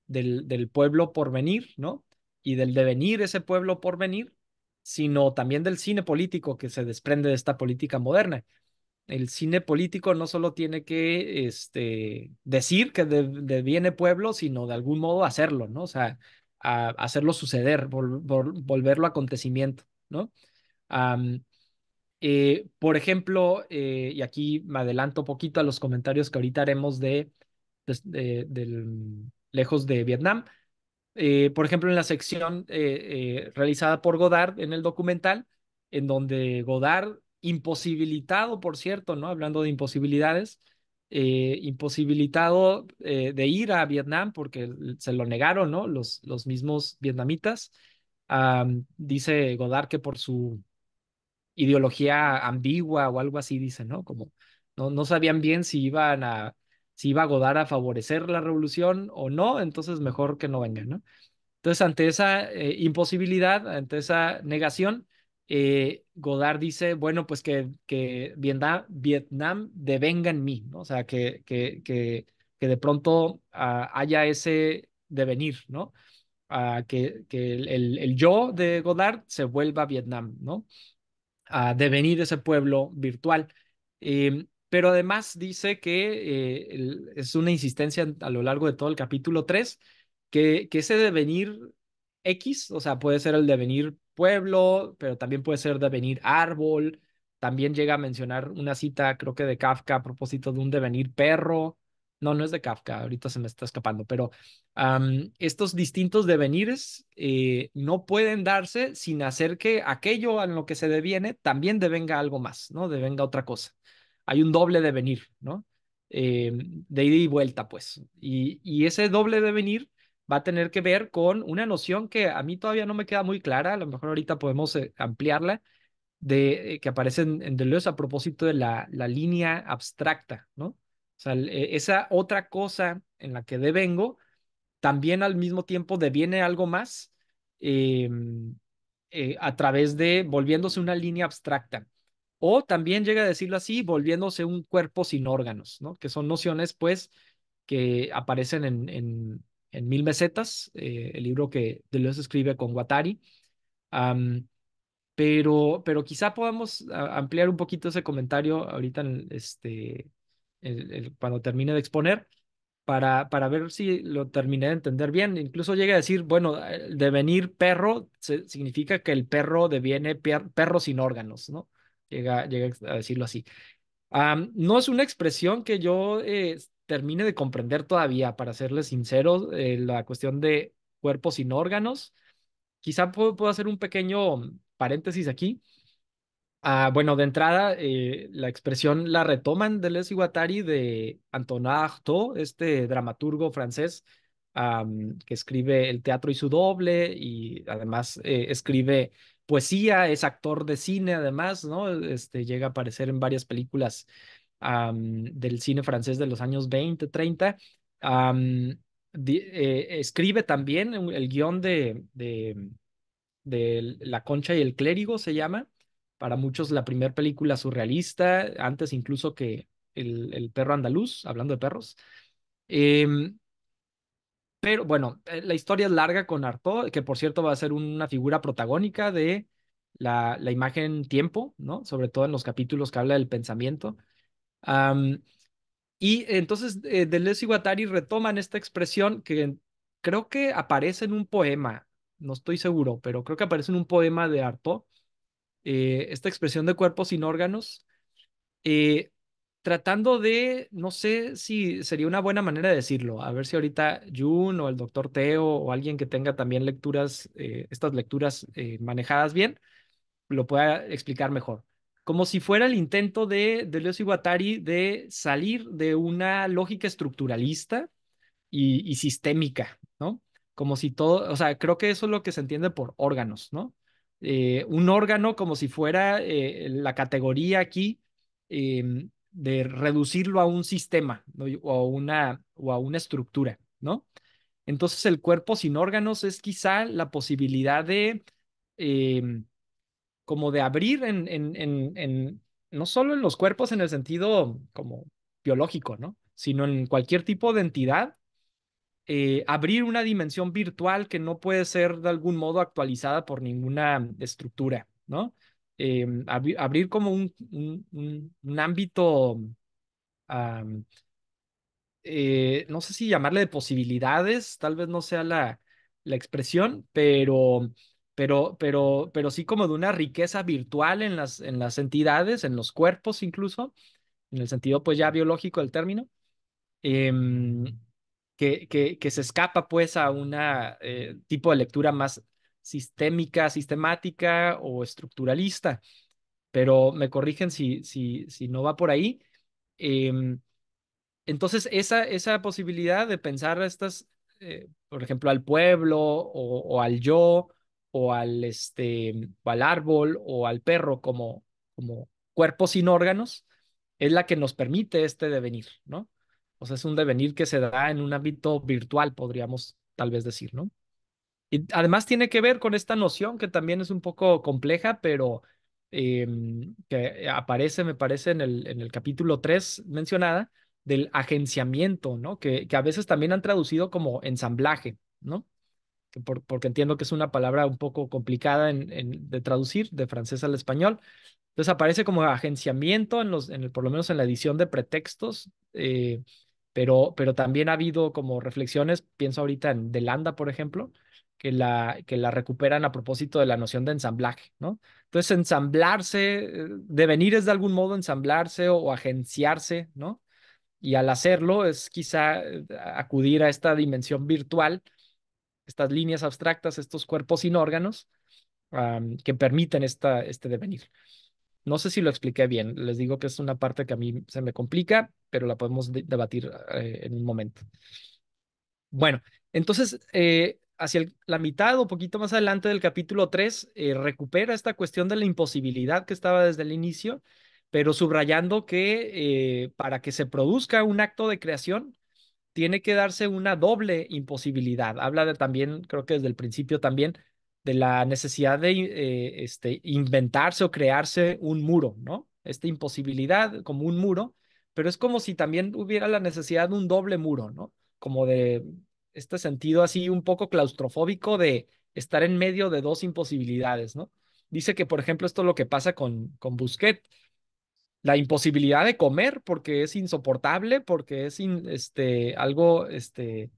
del, del pueblo por venir, ¿no? Y del devenir ese pueblo por venir, sino también del cine político que se desprende de esta política moderna. El cine político no solo tiene que este, decir que de pueblo, sino de algún modo hacerlo, ¿no? O sea, hacerlo suceder, volverlo acontecimiento, ¿no? Eh, por ejemplo, eh, y aquí me adelanto un poquito a los comentarios que ahorita haremos de, pues, de lejos de Vietnam, eh, por ejemplo, en la sección eh, eh, realizada por Godard en el documental, en donde Godard, imposibilitado, por cierto, ¿no? Hablando de imposibilidades, imposibilitado de ir a Vietnam porque se lo negaron, ¿no? Los, los mismos vietnamitas. dice Godard que por su ideología ambigua o algo así, dice, ¿no? Como no, no sabían bien si iban a si iba a Godard a favorecer la revolución o no, entonces mejor que no venga, ¿no? Entonces, ante esa eh, imposibilidad, ante esa negación, eh, Godard dice, bueno, pues que, que Vietnam, Vietnam devenga en mí, ¿no? O sea, que, que, que, de pronto ah, haya ese devenir, ¿no? Ah, que, que el, yo de Godard se vuelva Vietnam, ¿no? A devenir ese pueblo virtual. Eh, pero además dice que eh, es una insistencia a lo largo de todo el capítulo 3, que, que ese devenir X, o sea, puede ser el devenir pueblo, pero también puede ser devenir árbol, también llega a mencionar una cita, creo que de Kafka, a propósito de un devenir perro, no, no es de Kafka, ahorita se me está escapando, pero estos distintos devenires eh, no pueden darse sin hacer que aquello en lo que se deviene también devenga algo más, ¿no? Devenga otra cosa hay un doble devenir, ¿no? Eh, de ida y vuelta, pues. Y, ese doble devenir va a tener que ver con una noción que a mí todavía no me queda muy clara, a lo mejor ahorita podemos eh, ampliarla, de, eh, que aparece en, Deleuze a propósito de la, línea abstracta, ¿no? O sea, e, esa otra cosa en la que devengo también al mismo tiempo deviene algo más em, a través de volviéndose una línea abstracta. O también llega a decirlo así, volviéndose un cuerpo sin órganos, ¿no? Que son nociones, pues, que aparecen en, en, en Mil Mesetas, eh, el libro que Deleuze escribe con Watari. pero, pero quizá podamos ampliar un poquito ese comentario ahorita este, cuando termine de exponer. Para, para, ver si lo terminé de entender bien. Incluso llega a decir, bueno, devenir perro significa que el perro deviene perro sin órganos, ¿no? llega, a decirlo así. no es una expresión que yo eh, termine de comprender todavía, para serles sincero, eh, la cuestión de cuerpos sin órganos. Quizá puedo, hacer un pequeño paréntesis aquí. Ah, bueno, de entrada, eh, la expresión la retoman de Les Iguatari, de Antonin Artaud, este dramaturgo francés que escribe El teatro y su doble y además escribe poesía, es actor de cine además, ¿no? Este, llega a aparecer en varias películas del cine francés de los años 20, 30. Eh, escribe también el guión de, de, La Concha y el Clérigo, se llama. Para muchos la primera película surrealista, antes incluso que el, el, perro andaluz, hablando de perros. Em, pero bueno, eh, la historia es larga con Artaud, que por cierto va a ser una figura protagónica de la, imagen tiempo, ¿no? Sobre todo en los capítulos que habla del pensamiento. y entonces eh, Deleuze y Guattari retoman esta expresión que creo que aparece en un poema, no estoy seguro, pero creo que aparece en un poema de Artaud, eh, esta expresión de cuerpo sin órganos, tratando de, no sé si sería una buena manera de decirlo, a ver si ahorita Jun o el doctor Teo o alguien que tenga también lecturas, eh, estas lecturas eh, manejadas bien, lo pueda explicar mejor. Como si fuera el intento de Leo y de salir de una lógica estructuralista y, sistémica, ¿no? Como si todo, o sea, creo que eso es lo que se entiende por órganos, ¿no? Eh, un órgano como si fuera la categoría aquí em, de reducirlo a un sistema o, a una, o a una estructura, ¿no? Entonces el cuerpo sin órganos es quizá la posibilidad de, em, como de abrir en, en, en, no solo en los cuerpos en el sentido como biológico, ¿no? Sino en cualquier tipo de entidad, eh, abrir una dimensión virtual que no puede ser de algún modo actualizada por ninguna estructura, ¿no? Em, abrir como un, un, ámbito, eh, no sé si llamarle de posibilidades, tal vez no sea la, la expresión, pero, pero, pero, pero sí como de una riqueza virtual en las, en las entidades, en los cuerpos incluso, en el sentido pues ya biológico del término. Em, que, que, que, se escapa pues a un eh, tipo de lectura más sistémica, sistemática o estructuralista, pero me corrigen si, si, si no va por ahí. Em, entonces, esa, esa posibilidad de pensar estas, eh, por ejemplo, al pueblo o, al yo o al, este, al árbol o al perro como, como sin órganos, es la que nos permite este devenir, ¿no? O sea, es un devenir que se da en un ámbito virtual, podríamos tal vez decir, ¿no? Y además tiene que ver con esta noción que también es un poco compleja, pero em, que aparece, me parece, en el, en el capítulo 3 mencionada, del agenciamiento, ¿no? Que, que a veces también han traducido como ensamblaje, ¿no? porque entiendo que es una palabra un poco complicada en, de traducir de francés al español. Entonces aparece como agenciamiento, en los, en el, por lo menos en la edición de pretextos, eh, pero, pero también ha habido como reflexiones, pienso ahorita en Delanda, por ejemplo, que la, que la recuperan a propósito de la noción de ensamblaje, ¿no? Entonces, ensamblarse, eh, devenir es de algún modo ensamblarse o, agenciarse, ¿no? Y al hacerlo es quizá eh, acudir a esta dimensión virtual, estas líneas abstractas, estos cuerpos sin órganos que permiten esta, este devenir. No sé si lo expliqué bien, les digo que es una parte que a mí se me complica, pero la podemos debatir eh, en un momento. Bueno, entonces, hacia la mitad o poquito más adelante del capítulo 3, eh, recupera esta cuestión de la imposibilidad que estaba desde el inicio, pero subrayando que eh, para que se produzca un acto de creación, tiene que darse una doble imposibilidad. Habla también, creo que desde el principio también, de la necesidad de eh, este, inventarse o crearse un muro, ¿no? Esta imposibilidad como un muro, pero es como si también hubiera la necesidad de un doble muro, ¿no? Como de este sentido así un poco claustrofóbico de estar en medio de dos imposibilidades, ¿no? Dice que, por ejemplo, esto es lo que pasa con, con Busquet, la imposibilidad de comer porque es insoportable, porque es este, algo este,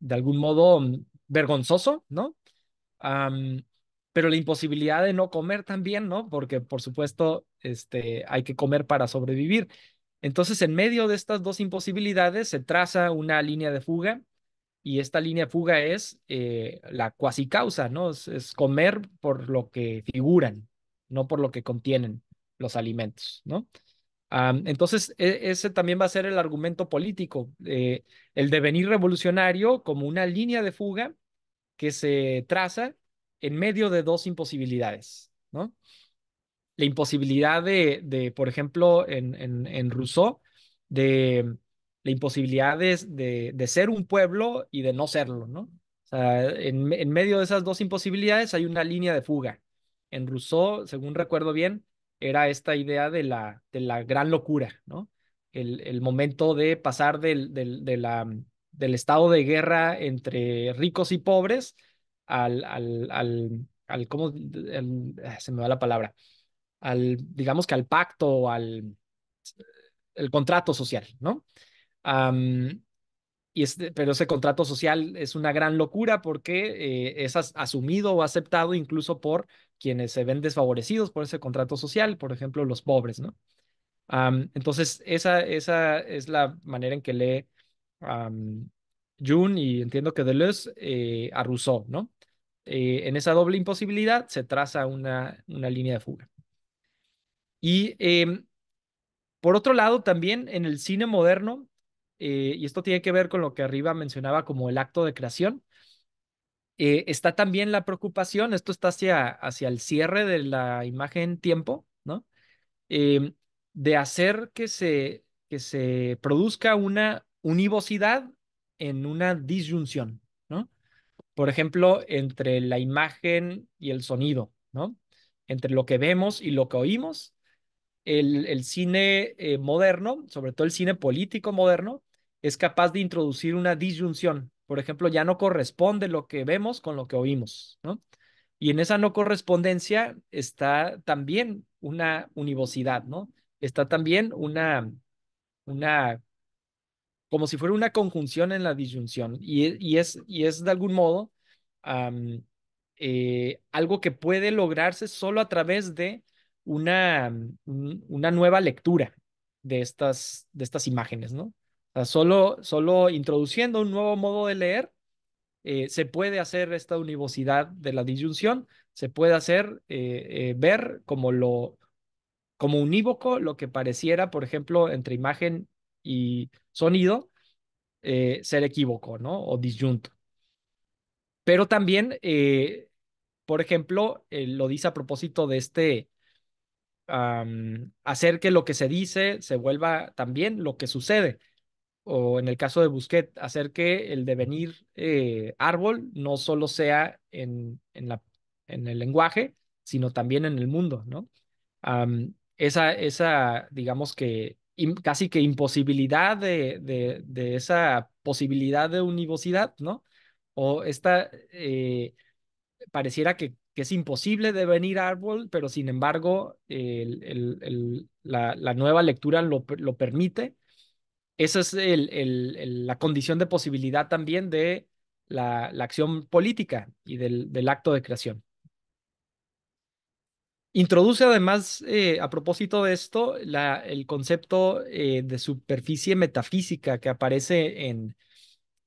de algún modo mm, vergonzoso, ¿no? pero la imposibilidad de no comer también, ¿no? Porque por supuesto, este, hay que comer para sobrevivir. Entonces, en medio de estas dos imposibilidades se traza una línea de fuga y esta línea de fuga es eh, la cuasi ¿no? Es, comer por lo que figuran, no por lo que contienen los alimentos, ¿no? Ah, entonces, e, ese también va a ser el argumento político, eh, el devenir revolucionario como una línea de fuga que se traza en medio de dos imposibilidades, ¿no? la imposibilidad de, de por ejemplo, en, en, en Rousseau, de la imposibilidad de, de, de, ser un pueblo y de no serlo, ¿no? O sea, en, en, medio de esas dos imposibilidades hay una línea de fuga. En Rousseau, según recuerdo bien, era esta idea de la, de la gran locura, ¿no? El, el momento de pasar del, del, de la, del estado de guerra entre ricos y pobres al, al, al, al ¿cómo? Ah, se me va la palabra, al, digamos que al pacto, o al el contrato social, ¿no? y este, pero ese contrato social es una gran locura porque eh, es asumido o aceptado incluso por quienes se ven desfavorecidos por ese contrato social, por ejemplo, los pobres, ¿no? entonces, esa, esa es la manera en que lee June y entiendo que Deleuze eh, a Rousseau, ¿no? Eh, en esa doble imposibilidad se traza una, una línea de fuga. Y em, por otro lado, también en el cine moderno, eh, y esto tiene que ver con lo que arriba mencionaba como el acto de creación, eh, está también la preocupación, esto está hacia, hacia el cierre de la imagen tiempo, ¿no? Em, de hacer que se, que se produzca una univocidad en una disyunción, ¿no? Por ejemplo, entre la imagen y el sonido, ¿no? Entre lo que vemos y lo que oímos, el, cine eh, moderno, sobre todo el cine político moderno, es capaz de introducir una disyunción. Por ejemplo, ya no corresponde lo que vemos con lo que oímos, ¿no? Y en esa no correspondencia está también una univocidad, ¿no? Está también una, una, como si fuera una conjunción en la disyunción. Y, e, es, y es de algún modo eh, algo que puede lograrse solo a través de una, mm, una nueva lectura de estas, de estas imágenes, ¿no? solo, solo introduciendo un nuevo modo de leer, eh, se puede hacer esta univocidad de la disyunción, se puede hacer eh, eh, ver como lo como unívoco lo que pareciera, por ejemplo, entre imagen y sonido, ser equívoco, ¿no? O disyunto. Pero también, por ejemplo, lo dice a propósito de este hacer que lo que se dice se vuelva también lo que sucede. O en el caso de busquet hacer que el devenir eh, árbol no solo sea en, en, la, en el lenguaje, sino también en el mundo, ¿no? esa, esa, digamos que casi que imposibilidad de, de, esa posibilidad de univocidad, ¿no? O esta, eh, pareciera que que es imposible devenir árbol, pero sin embargo la, nueva lectura lo, permite. Esa es la condición de posibilidad también de la, acción política y del, acto de creación. Introduce además, eh, a propósito de esto, el concepto eh, de superficie metafísica que aparece en,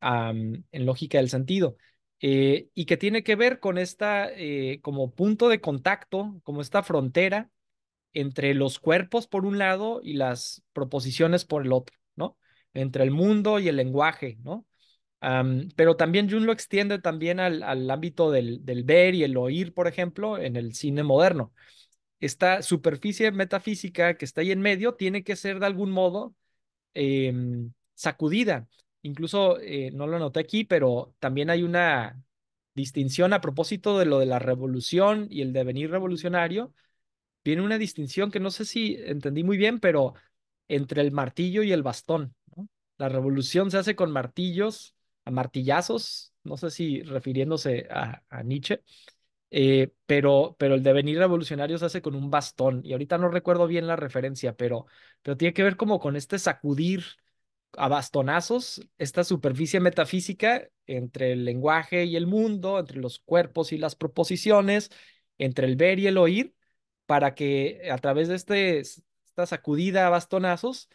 en Lógica del Sentido. Eh, y que tiene que ver con esta eh, como punto de contacto, como esta frontera entre los cuerpos por un lado y las proposiciones por el otro, ¿no? Entre el mundo y el lenguaje, ¿no? pero también Jung lo extiende también al, ámbito del, ver y el oír, por ejemplo, en el cine moderno. Esta superficie metafísica que está ahí en medio tiene que ser de algún modo em, sacudida incluso eh, no lo noté aquí, pero también hay una distinción a propósito de lo de la revolución y el devenir revolucionario. Viene una distinción que no sé si entendí muy bien, pero entre el martillo y el bastón. La revolución se hace con martillos, a martillazos, no sé si refiriéndose a, Nietzsche, eh, pero, pero el devenir revolucionario se hace con un bastón. Y ahorita no recuerdo bien la referencia, pero, pero tiene que ver como con este sacudir a bastonazos esta superficie metafísica entre el lenguaje y el mundo, entre los cuerpos y las proposiciones, entre el ver y el oír, para que a través de este, esta sacudida a bastonazos,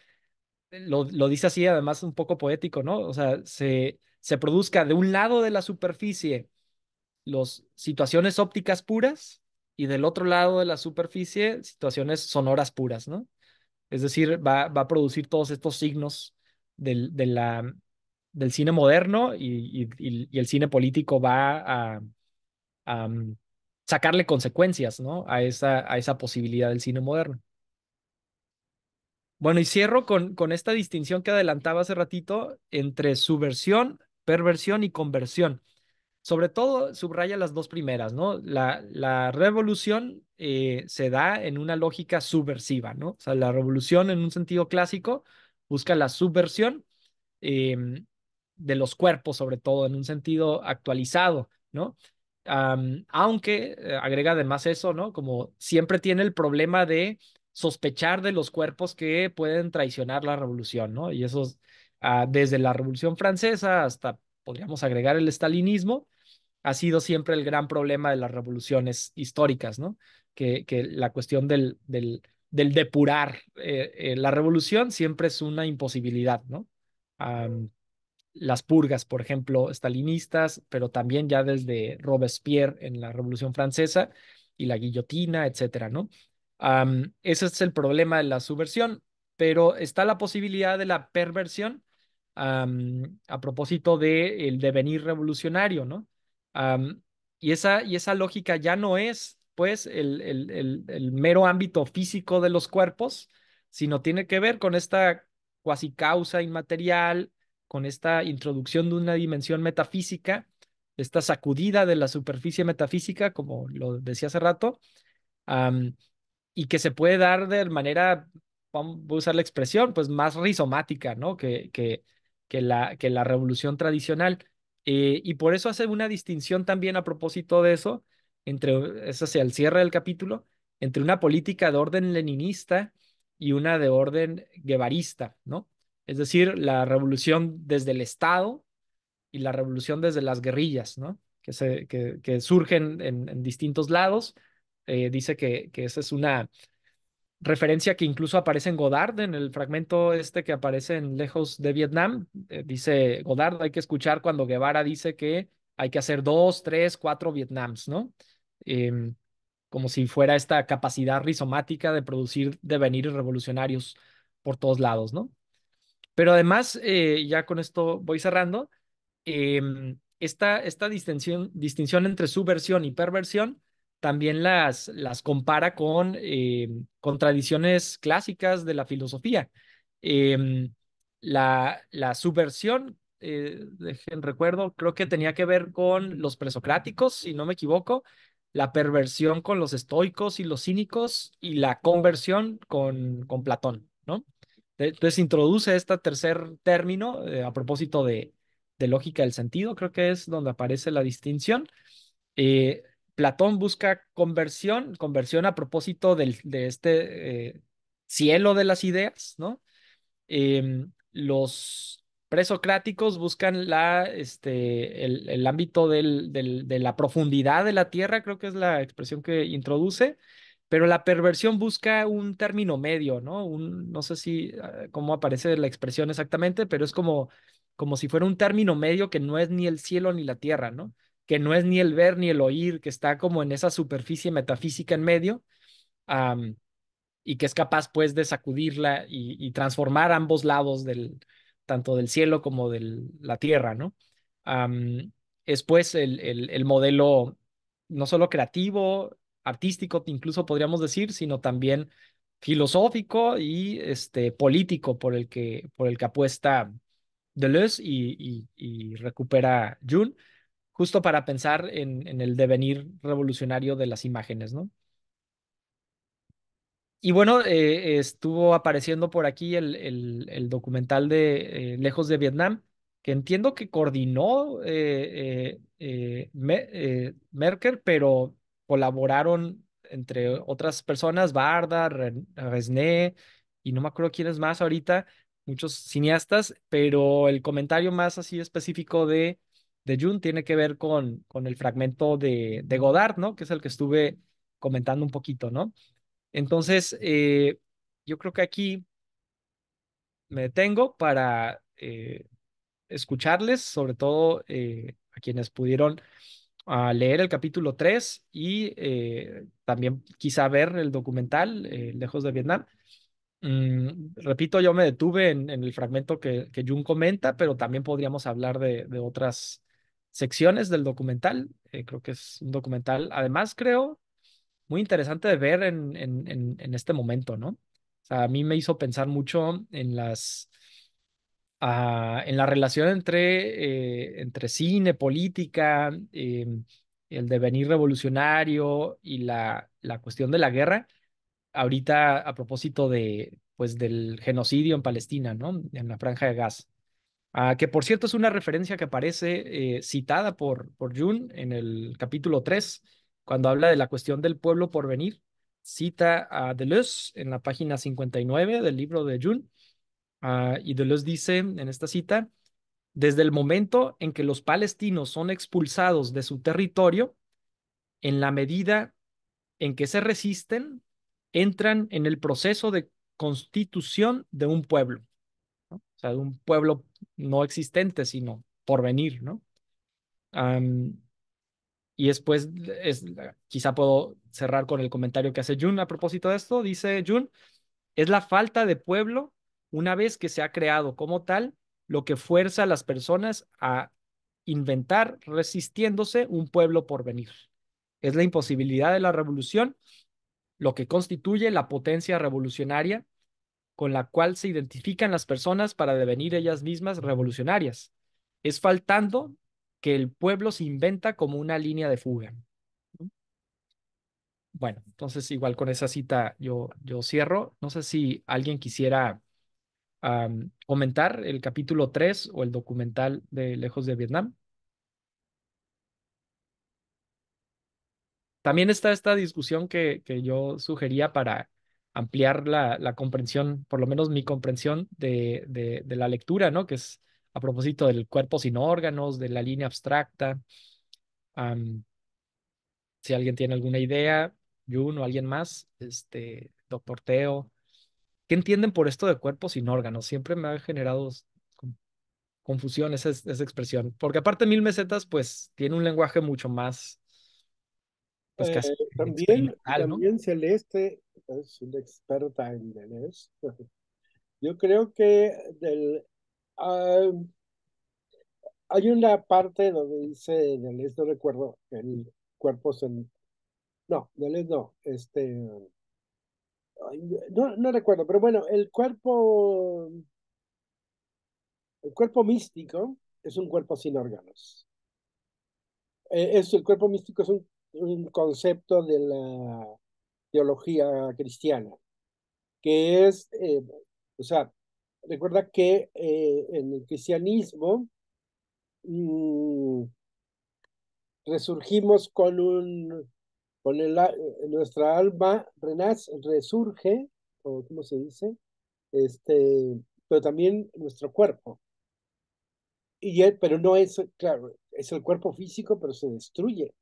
eh, lo, dice así además un poco poético, ¿no? O sea, se, se produzca de un lado de la superficie las situaciones ópticas puras y del otro lado de la superficie situaciones sonoras puras, ¿no? Es decir, va, va a producir todos estos signos del, del cine moderno y, el cine político va a, mm, sacarle consecuencias ¿no? a, esa, a esa posibilidad del cine moderno. Bueno, y cierro con, con esta distinción que adelantaba hace ratito entre subversión, perversión y conversión. Sobre todo, subraya las dos primeras, ¿no? La, la revolución eh, se da en una lógica subversiva, ¿no? O sea, la revolución en un sentido clásico busca la subversión em, de los cuerpos, sobre todo en un sentido actualizado, ¿no? aunque eh, agrega además eso, ¿no? Como siempre tiene el problema de sospechar de los cuerpos que pueden traicionar la revolución, ¿no? Y eso ah, desde la Revolución Francesa hasta, podríamos agregar, el estalinismo, ha sido siempre el gran problema de las revoluciones históricas, ¿no? Que, la cuestión del, del, del depurar. Eh, eh, la revolución siempre es una imposibilidad, ¿no? las purgas, por ejemplo, stalinistas, pero también ya desde Robespierre en la Revolución Francesa y la guillotina, etcétera, ¿no? ese es el problema de la subversión, pero está la posibilidad de la perversión a propósito del el devenir revolucionario, ¿no? y, esa, y esa lógica ya no es pues el, el, mero ámbito físico de los cuerpos, sino tiene que ver con esta cuasi causa inmaterial, con esta introducción de una dimensión metafísica, esta sacudida de la superficie metafísica, como lo decía hace rato, y que se puede dar de manera, vamos a usar la expresión, pues más rizomática, ¿no? Que, que, que, la, que la revolución tradicional. Eh, y por eso hace una distinción también a propósito de eso entre, es hacia el cierre del capítulo, entre una política de orden leninista y una de orden guevarista, ¿no? Es decir, la revolución desde el Estado y la revolución desde las guerrillas, ¿no? Que, se, que, surgen en, distintos lados. Eh, dice que, que esa es una referencia que incluso aparece en Godard, en el fragmento este que aparece en Lejos de Vietnam. Eh, dice Godard, hay que escuchar cuando Guevara dice que hay que hacer dos, tres, cuatro Vietnams, ¿no? Em, como si fuera esta capacidad rizomática de producir devenir revolucionarios por todos lados, ¿no? Pero además, eh, ya con esto voy cerrando, em, esta, esta distinción, distinción, entre subversión y perversión también las, las compara con, em, con tradiciones clásicas de la filosofía. La, la, subversión, eh, dejen recuerdo, creo que tenía que ver con los presocráticos, si no me equivoco, la perversión con los estoicos y los cínicos y la conversión con, con Platón, ¿no? Entonces introduce este tercer término eh, a propósito de, de, lógica del sentido, creo que es donde aparece la distinción. Eh, Platón busca conversión, conversión a propósito de este eh, cielo de las ideas, ¿no? Em, los presocráticos buscan la, este, el, el ámbito del, de la profundidad de la tierra, creo que es la expresión que introduce, pero la perversión busca un término medio, ¿no? Un, no sé si ah, cómo aparece la expresión exactamente, pero es como, como si fuera un término medio que no es ni el cielo ni la tierra, ¿no? Que no es ni el ver ni el oír, que está como en esa superficie metafísica en medio. y que es capaz pues de sacudirla y, y transformar ambos lados del, tanto del cielo como de la tierra, ¿no? es pues el, el, modelo no solo creativo, artístico, incluso podríamos decir, sino también filosófico y este, político por el, que, por el que apuesta Deleuze y, y, recupera June, justo para pensar en, en, el devenir revolucionario de las imágenes, ¿no? Y bueno, eh, estuvo apareciendo por aquí el, el, documental de eh, Lejos de Vietnam, que entiendo que coordinó eh, Merker, pero colaboraron entre otras personas, Barda, Resné, y no me acuerdo quién es más ahorita, muchos cineastas, pero el comentario más así específico de, de tiene que ver con, con el fragmento de, de Godard, ¿no? Que es el que estuve comentando un poquito, ¿no? Entonces, eh, yo creo que aquí me detengo para eh, escucharles, sobre todo eh, a quienes pudieron ah, leer el capítulo 3 y también quizá ver el documental Lejos de Vietnam. Mm, repito, yo me detuve en, el fragmento que, que, Jun comenta, pero también podríamos hablar de otras secciones del documental. creo que es un documental, además creo, muy interesante de ver en, en, en, este momento, ¿no? O sea, a mí me hizo pensar mucho en las... Ah, en la relación entre, eh, entre cine, política, em, el devenir revolucionario y la, la cuestión de la guerra, ahorita a propósito de, pues, del genocidio en Palestina, ¿no? En la franja de gas. Ah, que por cierto es una referencia que aparece eh, citada por, por Jun en el capítulo 3 cuando habla de la cuestión del pueblo por venir, cita a Deleuze en la página 59 del libro de June. Ah, y Deleuze dice en esta cita, desde el momento en que los palestinos son expulsados de su territorio, en la medida en que se resisten, entran en el proceso de constitución de un pueblo, o sea, de un pueblo no existente, sino por venir, ¿no? Y después, es, quizá puedo cerrar con el comentario que hace Jun a propósito de esto. Dice Jun, es la falta de pueblo una vez que se ha creado como tal lo que fuerza a las personas a inventar resistiéndose un pueblo por venir. Es la imposibilidad de la revolución lo que constituye la potencia revolucionaria con la cual se identifican las personas para devenir ellas mismas revolucionarias. Es faltando que el pueblo se inventa como una línea de fuga. Bueno, entonces igual con esa cita yo, yo cierro. No sé si alguien quisiera comentar el capítulo 3 o el documental de Lejos de Vietnam. También está esta discusión que, que yo sugería para ampliar la, la, comprensión, por lo menos mi comprensión de, de la lectura, ¿no? Que es a propósito del cuerpo sin órganos, de la línea abstracta. si alguien tiene alguna idea, Jun o alguien más, este, doctor Teo, ¿qué entienden por esto de cuerpo sin órganos? Siempre me ha generado confusión esa, esa expresión, porque aparte Mil Mesetas, pues, tiene un lenguaje mucho más... Pues, eh, casi también, también Celeste es una experta en inglés. (laughs) Yo creo que del, Ah, hay una parte donde dice, no recuerdo, el cuerpo en No, no, este... No, no recuerdo, pero bueno, el cuerpo... El cuerpo místico es un cuerpo sin órganos. Eh, el cuerpo místico es un, concepto de la teología cristiana, que es, eh, o sea, Recuerda que eh, en el cristianismo mm, resurgimos con un, con el, eh, nuestra alma renace, resurge, o cómo se dice, este, pero también nuestro cuerpo. Y pero no es, claro, es el cuerpo físico, pero se destruye.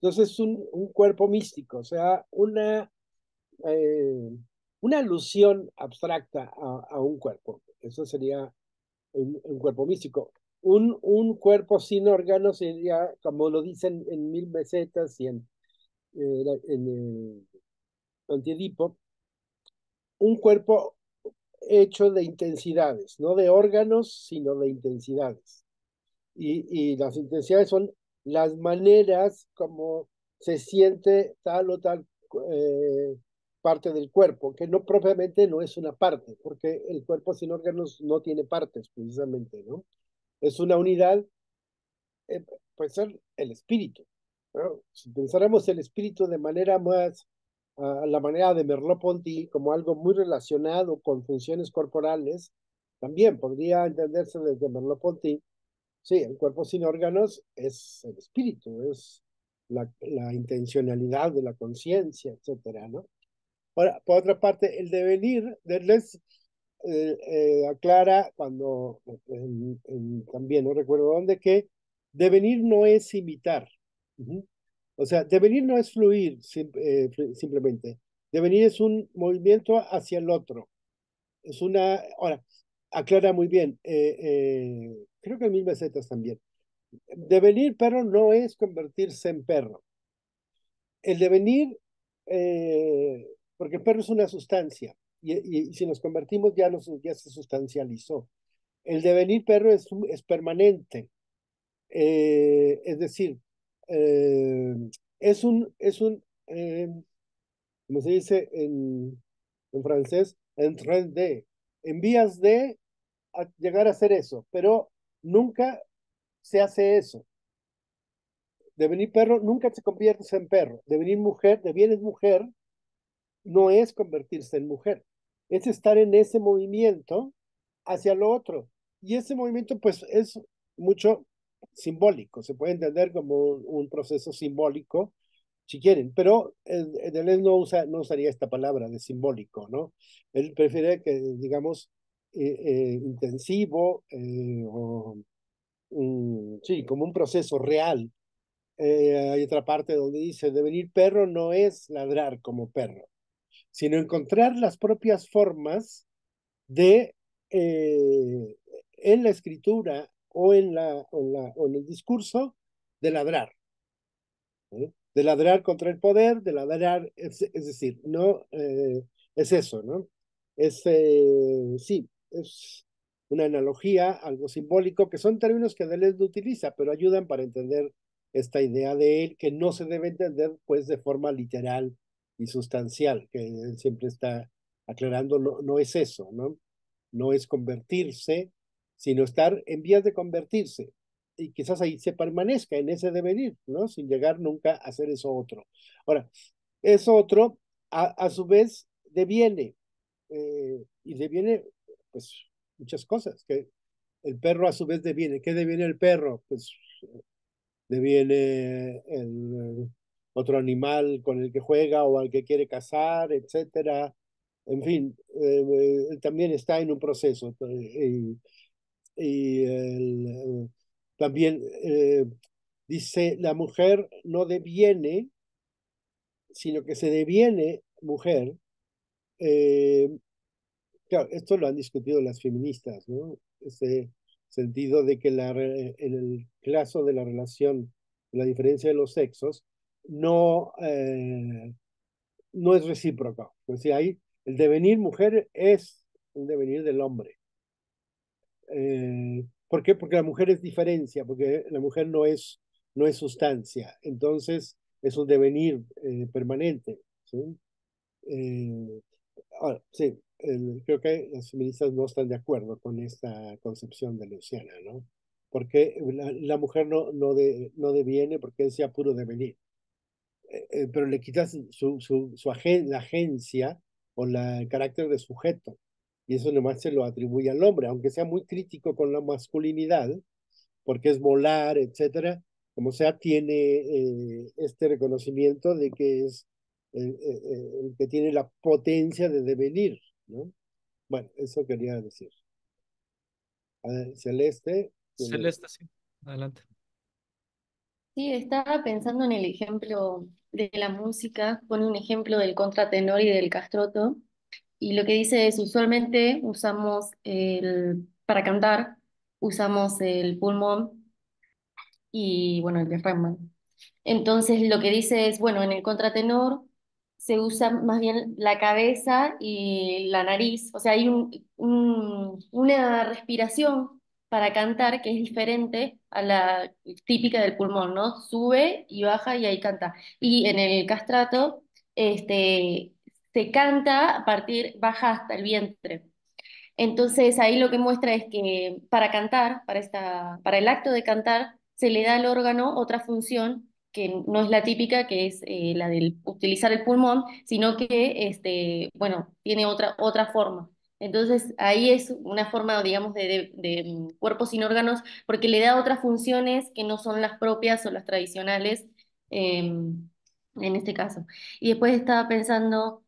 Entonces es un, un cuerpo místico, o sea, una eh, una alusión abstracta a, un cuerpo. Eso sería un, cuerpo místico. Un, un, cuerpo sin órganos sería, como lo dicen en Mil Mesetas y en, eh, en eh, un cuerpo hecho de intensidades, no de órganos, sino de intensidades. Y, las intensidades son las maneras como se siente tal o tal eh, parte del cuerpo, que no propiamente no es una parte, porque el cuerpo sin órganos no tiene partes, precisamente, ¿no? Es una unidad, eh, puede ser el espíritu. ¿no? Si pensáramos el espíritu de manera más, a ah, la manera de Merleau-Ponty, como algo muy relacionado con funciones corporales, también podría entenderse desde Merleau-Ponty, sí, el cuerpo sin órganos es el espíritu, es la, la intencionalidad de la conciencia, etcétera, ¿no? Ahora, por otra parte, el devenir de Les eh, eh, aclara cuando, también no recuerdo dónde, que devenir no es imitar. O sea, devenir no es fluir eh, simplemente. Devenir es un movimiento hacia el otro. Es una. Ahora, aclara muy bien, creo que en mil mesetas también. Devenir perro no es convertirse en perro. El devenir porque el perro es una sustancia y, si nos convertimos ya, nos, ya se sustancializó. El devenir perro es, es permanente, eh, es decir, eh, es un, es un em, como se dice en, en francés, en trend de, en vías de llegar a ser eso, pero nunca se hace eso. Devenir perro nunca te conviertes en perro, devenir mujer, devienes mujer no es convertirse en mujer, es estar en ese movimiento hacia lo otro. Y ese movimiento pues es mucho simbólico, se puede entender como un proceso simbólico, si quieren, pero Deleuze no, usa, no usaría esta palabra de simbólico, ¿no? Él prefiere que, digamos, eh, eh, intensivo eh, o, sí, como un proceso real. hay otra parte donde dice, devenir perro no es ladrar como perro, sino encontrar las propias formas de eh, en la escritura o en, la, el discurso de ladrar. ¿eh? De ladrar contra el poder, de ladrar, es, decir, no eh, es eso, ¿no? Es, sí, es una analogía, algo simbólico, que son términos que Deleuze utiliza, pero ayudan para entender esta idea de él que no se debe entender pues de forma literal y sustancial, que él siempre está aclarando, no, es eso, ¿no? No es convertirse, sino estar en vías de convertirse. Y quizás ahí se permanezca en ese devenir, ¿no? Sin llegar nunca a ser eso otro. Ahora, eso otro, a, su vez, deviene, eh, y deviene, pues, muchas cosas, que el perro a su vez deviene. ¿Qué deviene el perro? Pues eh, deviene el, otro animal con el que juega o al que quiere cazar, etc. En fin, eh, eh, también está en un proceso. Eh, y, también dice, la mujer no deviene, sino que se deviene mujer. claro, esto lo han discutido las feministas, ¿no? Ese sentido de que en el caso de la relación, la diferencia de los sexos, no, eh, no es recíproco. el devenir mujer es un devenir del hombre. Eh, ¿Por qué? Porque la mujer es diferencia, porque la mujer no es, no es sustancia. Entonces es un devenir eh, permanente. ¿sí? ahora, sí, creo que las feministas no están de acuerdo con esta concepción de Luciana, ¿no? Porque la, mujer no, no, de, no deviene porque es ya puro devenir. Eh, eh, pero le quitas su, su, la agencia o la, el carácter de sujeto. Y eso nomás se lo atribuye al hombre, aunque sea muy crítico con la masculinidad, porque es volar, etcétera, como sea, tiene eh, este reconocimiento de que es el, que tiene la potencia de devenir, ¿no? Bueno, eso quería decir. Celeste. Celeste, sí. Adelante. Sí, estaba pensando en el ejemplo de la música, pone un ejemplo del contratenor y del castroto, y lo que dice es, usualmente usamos el, para cantar, usamos el pulmón y, bueno, el diafragma. Entonces, lo que dice es, bueno, en el contratenor se usa más bien la cabeza y la nariz, o sea, hay una respiración para cantar, que es diferente a la típica del pulmón, ¿no? Sube y baja y ahí canta. Y en el castrato este, se canta a partir, baja hasta el vientre. Entonces ahí lo que muestra es que para cantar, para, esta, para el acto de cantar, se le da al órgano otra función que no es la típica, que es eh, la de utilizar el pulmón, sino que, este, bueno, tiene otra, otra forma. Entonces, ahí es una forma, digamos, de, de, mm, cuerpo sin órganos, porque le da otras funciones que no son las propias o las tradicionales em, en este caso. Y después estaba pensando,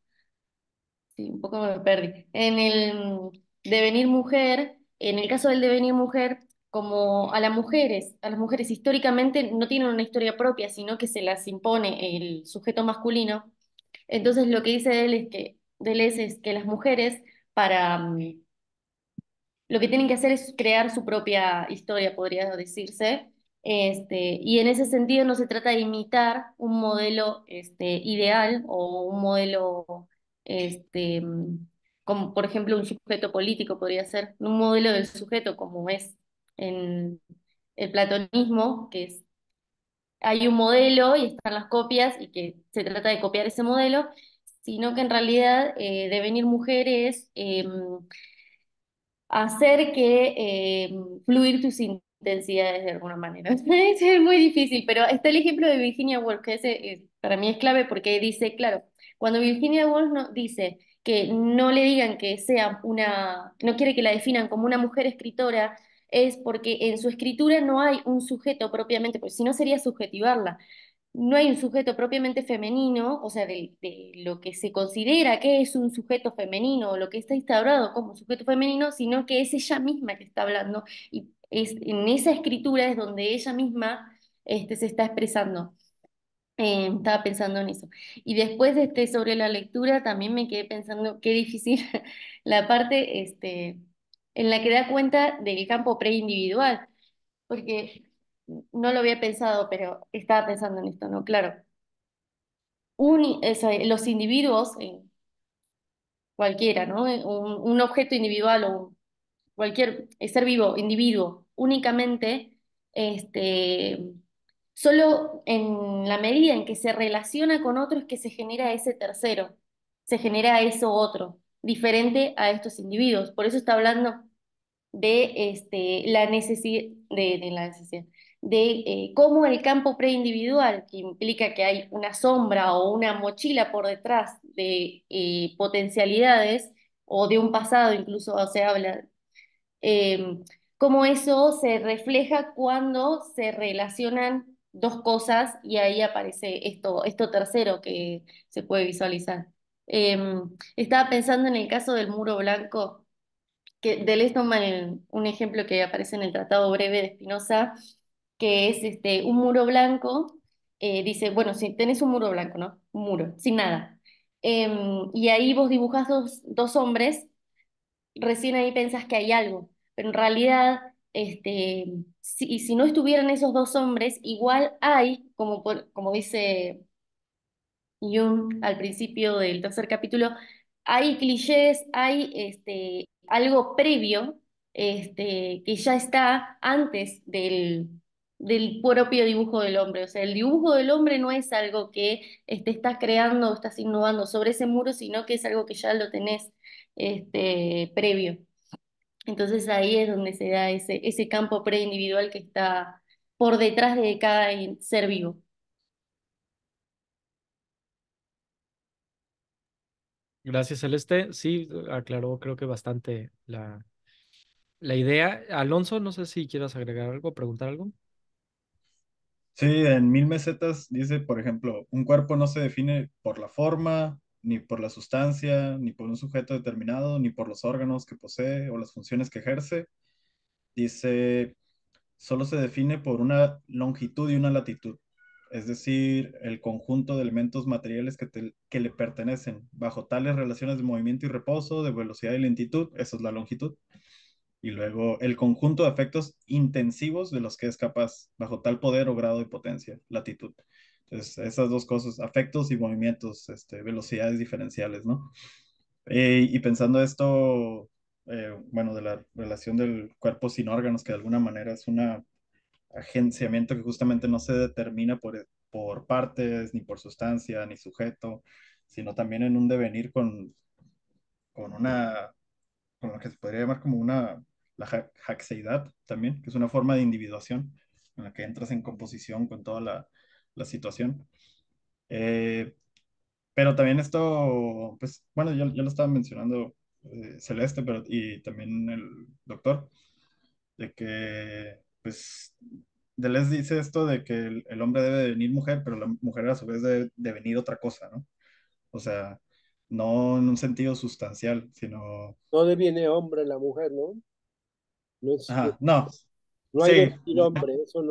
sí, un poco me perdí, en el mm, devenir mujer, en el caso del devenir mujer, como a las mujeres, a las mujeres históricamente no tienen una historia propia, sino que se las impone el sujeto masculino. Entonces, lo que dice él es que, Deleuze es que las mujeres para... Mm, lo que tienen que hacer es crear su propia historia, podría decirse. Este, y en ese sentido no se trata de imitar un modelo este, ideal o un modelo, este, mm, como por ejemplo un sujeto político podría ser, un modelo del sujeto como es en el platonismo, que es, hay un modelo y están las copias y que se trata de copiar ese modelo, sino que en realidad eh, devenir mujer es em, hacer que em, fluir tus intensidades de alguna manera. (laughs) es muy difícil, pero está el ejemplo de Virginia Woolf, que para mí es clave porque dice, claro, cuando Virginia Woolf no, dice que no le digan que sea una, no quiere que la definan como una mujer escritora, es porque en su escritura no hay un sujeto propiamente, porque si no sería subjetivarla no hay un sujeto propiamente femenino, o sea, de, de, lo que se considera que es un sujeto femenino o lo que está instaurado como sujeto femenino, sino que es ella misma que está hablando y es, en esa escritura es donde ella misma este, se está expresando. Eh, estaba pensando en eso. Y después este, sobre la lectura también me quedé pensando (laughs) qué difícil la parte este, en la que da cuenta del campo preindividual, porque no lo había pensado, pero estaba pensando en esto, ¿no? Claro. Eh, los individuos, eh, cualquiera, ¿no? Eh, un, objeto individual o cualquier ser vivo, individuo, únicamente, este, solo en la medida en que se relaciona con otros es que se genera ese tercero, se genera eso otro, diferente a estos individuos. Por eso está hablando de, este, la, de la necesidad, de eh, cómo el campo preindividual, que implica que hay una sombra o una mochila por detrás de eh, potencialidades o de un pasado, incluso o se habla, eh, cómo eso se refleja cuando se relacionan dos cosas y ahí aparece esto, esto tercero que se puede visualizar. Em, estaba pensando en el caso del muro blanco, que deles toma un ejemplo que aparece en el Tratado Breve de Spinoza, que es este, un muro blanco, eh, dice, bueno, si tenés un muro blanco, ¿no? Un muro, sin nada. Em, y ahí vos dibujas dos, hombres, recién ahí pensás que hay algo, pero en realidad este, si, si no estuvieran esos dos hombres, igual hay, como, como dice Jung al principio del tercer capítulo, hay clichés, hay este, algo previo este, que ya está antes del, del propio dibujo del hombre. O sea, el dibujo del hombre no es algo que este, estás creando o estás innovando sobre ese muro, sino que es algo que ya lo tenés este, previo. Entonces ahí es donde se da ese, ese campo preindividual que está por detrás de cada ser vivo. Gracias, Celeste. Sí, aclaró creo que bastante la, la idea. Alonso, no sé si quieras agregar algo, preguntar algo. Sí, en Mil Mesetas dice, por ejemplo, un cuerpo no se define por la forma, ni por la sustancia, ni por un sujeto determinado, ni por los órganos que posee o las funciones que ejerce. Dice, solo se define por una longitud y una latitud, es decir, el conjunto de elementos materiales que, que le pertenecen, bajo tales relaciones de movimiento y reposo, de velocidad y lentitud, eso es la longitud, y luego el conjunto de efectos intensivos de los que es capaz bajo tal poder o grado de potencia, latitud. Entonces, esas dos cosas, afectos y movimientos, este, velocidades diferenciales, ¿no? Eh, y pensando esto, eh, bueno, de la relación del cuerpo sin órganos, que de alguna manera es un agenciamiento que justamente no se determina por, por partes, ni por sustancia, ni sujeto, sino también en un devenir con, con una, con lo que se podría llamar como una la jaxeidad también, que es una forma de individuación en la que entras en composición con toda la, situación. Eh, pero también esto, pues bueno, ya, lo estaba mencionando eh, Celeste pero, y también el doctor, de que pues Deleuze dice esto de que el, hombre debe venir mujer, pero la mujer a su vez debe venir otra cosa, ¿no? O sea, no en un sentido sustancial, sino... No deviene hombre la mujer, ¿no? No es, no. sí. hombre,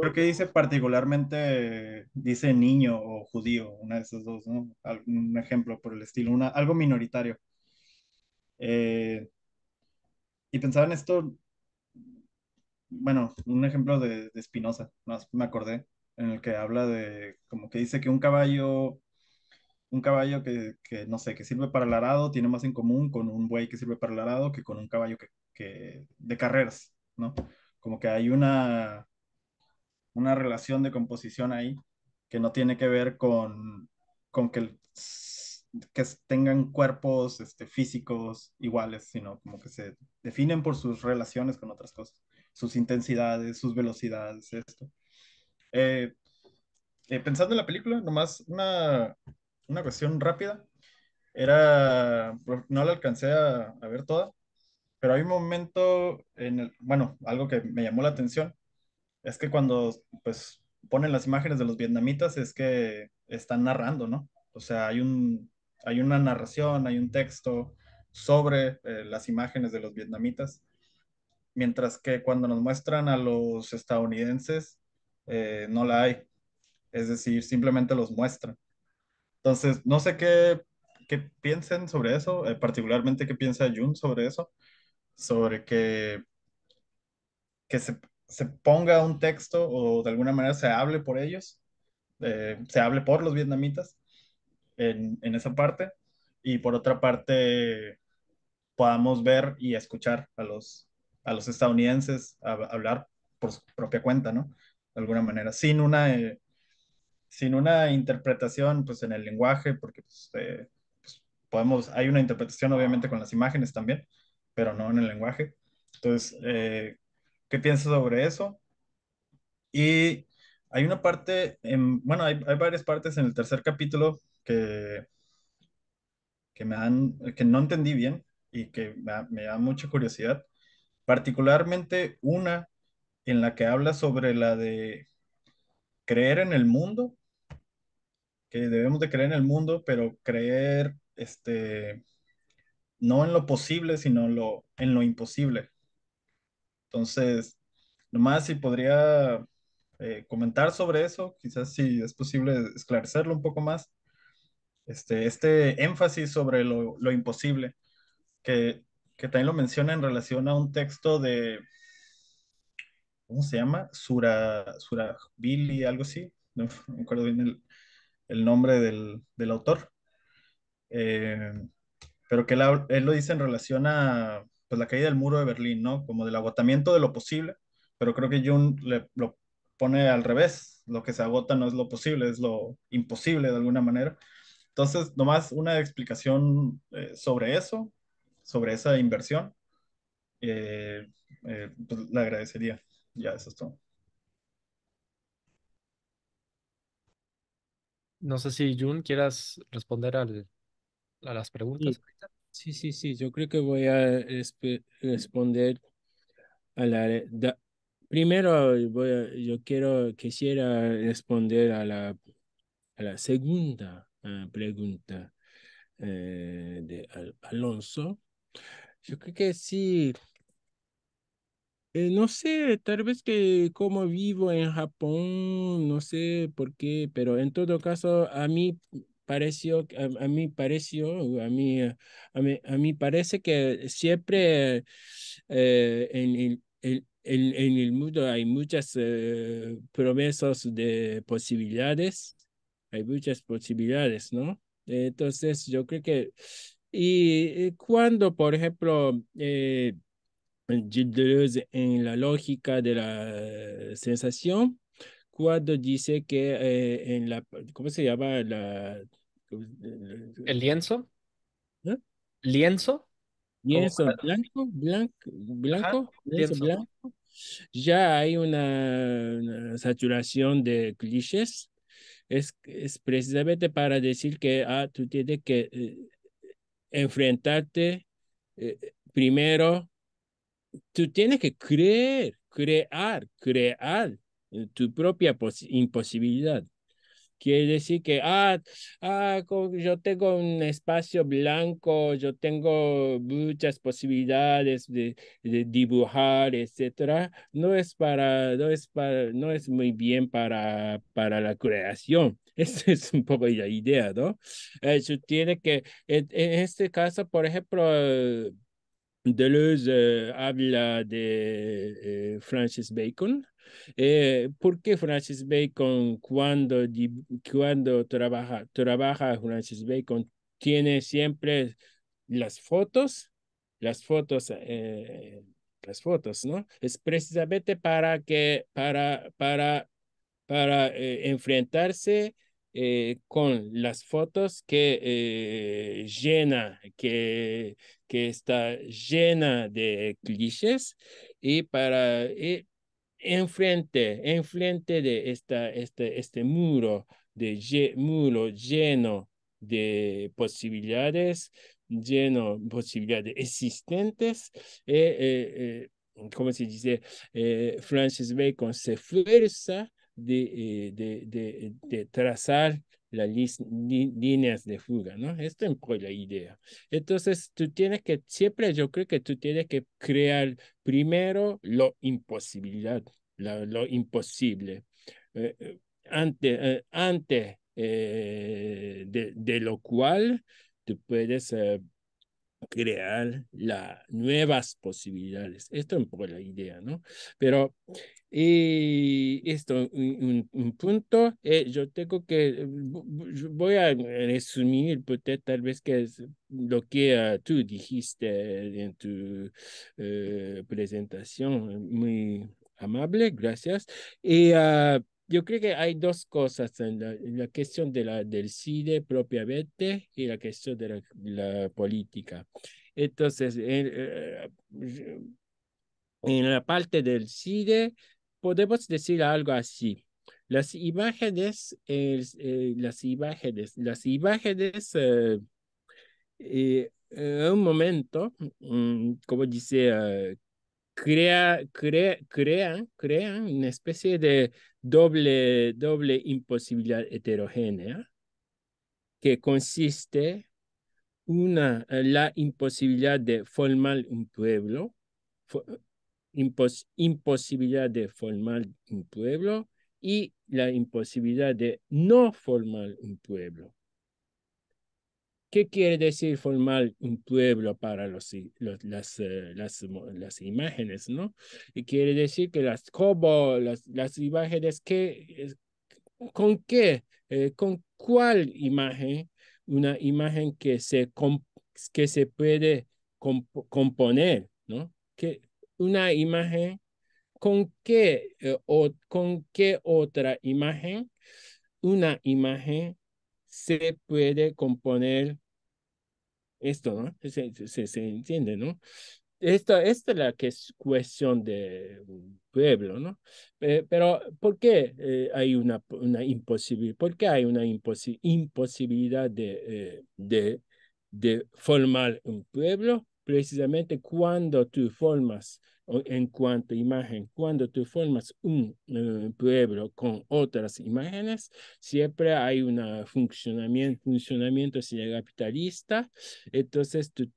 Creo que dice particularmente, dice niño o judío, una de esas dos, ¿no? Un ejemplo por el estilo, una, algo minoritario. Eh, y pensaba en esto, bueno, un ejemplo de Espinosa, me acordé, en el que habla de, como que dice que un caballo, un caballo que, no sé, que sirve para el arado, tiene más en común con un buey que sirve para el arado que con un caballo que, de carreras. Como que hay una, una relación de composición ahí que no tiene que ver con, con que, que tengan cuerpos este, físicos iguales, sino como que se definen por sus relaciones con otras cosas, sus intensidades, sus velocidades, esto. Eh, eh, pensando en la película, nomás una, una cuestión rápida. Era, no la alcancé a ver toda, pero hay un momento, en el, bueno, algo que me llamó la atención, es que cuando pues ponen las imágenes de los vietnamitas es que están narrando, ¿no? O sea, hay, un, hay una narración, hay un texto sobre eh, las imágenes de los vietnamitas, mientras que cuando nos muestran a los estadounidenses, eh, no la hay. Es decir, simplemente los muestran. Entonces, no sé qué, qué piensen sobre eso, eh, particularmente qué piensa Jun sobre eso, sobre que, que se, ponga un texto o de alguna manera se hable por ellos, eh, se hable por los vietnamitas en, esa parte y por otra parte podamos ver y escuchar a los, a los estadounidenses hablar por su propia cuenta, ¿no? De alguna manera, sin una, sin una interpretación pues en el lenguaje, porque pues, eh, pues, podemos, hay una interpretación obviamente con las imágenes también, pero no en el lenguaje. Entonces, eh, ¿qué piensas sobre eso? Y hay una parte, en, bueno, hay, hay, varias partes en el tercer capítulo que, que me han, que no entendí bien y que me, me da mucha curiosidad, particularmente una en la que habla sobre la de creer en el mundo, que debemos de creer en el mundo, pero creer este, no en lo posible, sino en lo, en lo imposible. Entonces, nomás si podría eh, comentar sobre eso, quizás si es posible esclarecerlo un poco más, este, este énfasis sobre lo, imposible, que, que, también lo menciona en relación a un texto de, ¿cómo se llama? Sura, sura Billy, algo así, no me bien el, nombre del, autor. Eh, pero que él, lo dice en relación a pues, la caída del muro de Berlín, ¿no? Como del agotamiento de lo posible, pero creo que Jun le, lo pone al revés, lo que se agota no es lo posible, es lo imposible de alguna manera. Entonces, nomás una explicación eh, sobre eso, sobre esa inversión, eh, eh, pues le agradecería. Ya, eso es todo. No sé si Jun quieras responder al, a las preguntas. Sí. sí, sí, yo creo que voy a responder a la... primero voy a, yo quiero, quisiera responder a la, segunda ah, pregunta eh, de Alonso. Yo creo que sí, eh, no sé, tal vez que como vivo en Japón, no sé por qué, pero en todo caso, a mí pareció, a, mí pareció, eh, a mí, a mí, parece que siempre eh, en, el, en, el mundo hay muchas eh, promesas de posibilidades, hay muchas posibilidades, ¿no? Entonces, yo creo que, y cuando, por ejemplo, en la lógica de la sensación, cuando dice que en la, ¿cómo se llama? La eh, eh, eh, ¿El lienzo? ¿Lienzo? Lienzo blanco, blanco, blanco, lienzo blanco. Ya hay una, saturación de clichés. Es, es, precisamente para decir que ah, tú tienes que enfrentarte primero. Tú tienes que creer, crear, crear tu propia imposibilidad. Quiere decir que, ah, ah yo tengo un espacio blanco, yo tengo muchas posibilidades de, dibujar, etcétera. No es para, no es para, no es muy bien para, para la creación. (laughs) Esa es un poco la idea, ¿no? Eso eh, tiene que, en, este caso, por ejemplo, Deleuze eh, habla de eh, Francis Bacon. Eh, ¿Por qué Francis Bacon, cuando, cuando trabaja, trabaja Francis Bacon, tiene siempre las fotos, las fotos, las fotos, ¿no? Es precisamente para que, para, para, para enfrentarse eh, con las fotos que eh, llena, que, que está llena de clichés y para ir eh, enfrente, de esta, este, este muro, de muro lleno de posibilidades, lleno de posibilidades existentes. como se dice, Francis Bacon se fuerza eh, de, de, de, trazar las líneas de fuga, ¿no? Esto es la idea. Entonces, tú tienes que, siempre yo creo que tú tienes que crear primero lo imposibilidad, lo, imposible, eh, eh, antes, de, lo cual tú puedes crear las nuevas posibilidades. Esto es un poco la idea, ¿no? Pero eh, esto, un, punto, eh, yo tengo que, voy a resumir porque tal vez que lo que ah, tú dijiste en tu eh, presentación, muy amable, gracias. Y ah, yo creo que hay dos cosas en la, cuestión de la, del CIDE propiamente y la cuestión de la, política. Entonces, eh, eh, en, la parte del CIDE podemos decir algo así. Las imágenes, eh, las imágenes, las imágenes, en un momento, mm, como dice crea, una especie de doble, imposibilidad heterogénea que consiste en eh, la imposibilidad de formar un pueblo, imposibilidad de formar un pueblo y la imposibilidad de no formar un pueblo. ¿Qué quiere decir formar un pueblo para los, las, eh, las, imágenes, no? quiere decir que las como las, imágenes, que, ¿con qué? Eh, ¿Con cuál imagen? Una imagen que se, que se puede componer, ¿no? Que una imagen, ¿con qué, eh, ¿con qué otra imagen? Una imagen se puede componer esto, ¿no? Se, entiende, ¿no? Esta, esta, es la cuestión de un pueblo, ¿no? Eh, pero eh, ¿por qué hay una, una imposibilidad? ¿Por hay una imposibilidad de, eh, de, de formar un pueblo? Precisamente cuando tú formas en cuanto a imagen, cuando tú formas un eh, pueblo con otras imágenes, siempre hay un funcionamiento, funcionamiento capitalista, entonces tú,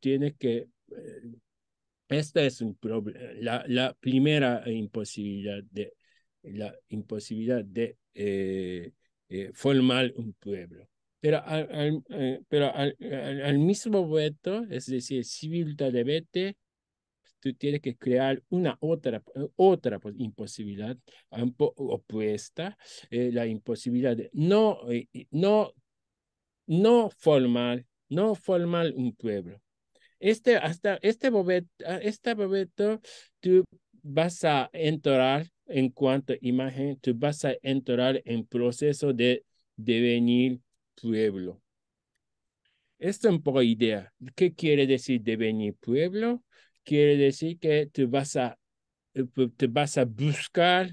tienes que... Eh, esta es un la, primera imposibilidad de, la imposibilidad de eh, formar un pueblo pero al, pero al, mismo veto es decir, de vete tú tienes que crear una otra, otra pues, imposibilidad opuesta, eh, la imposibilidad de no, eh, eh, no, no formar, no un pueblo. Este, hasta este ah, este tú vas a entrar en cuanto a imagen, tú vas a entrar en proceso de devenir pueblo. Esto es un poco idea. ¿Qué quiere decir devenir pueblo? Quiere decir que tú vas a, eh, te vas a buscar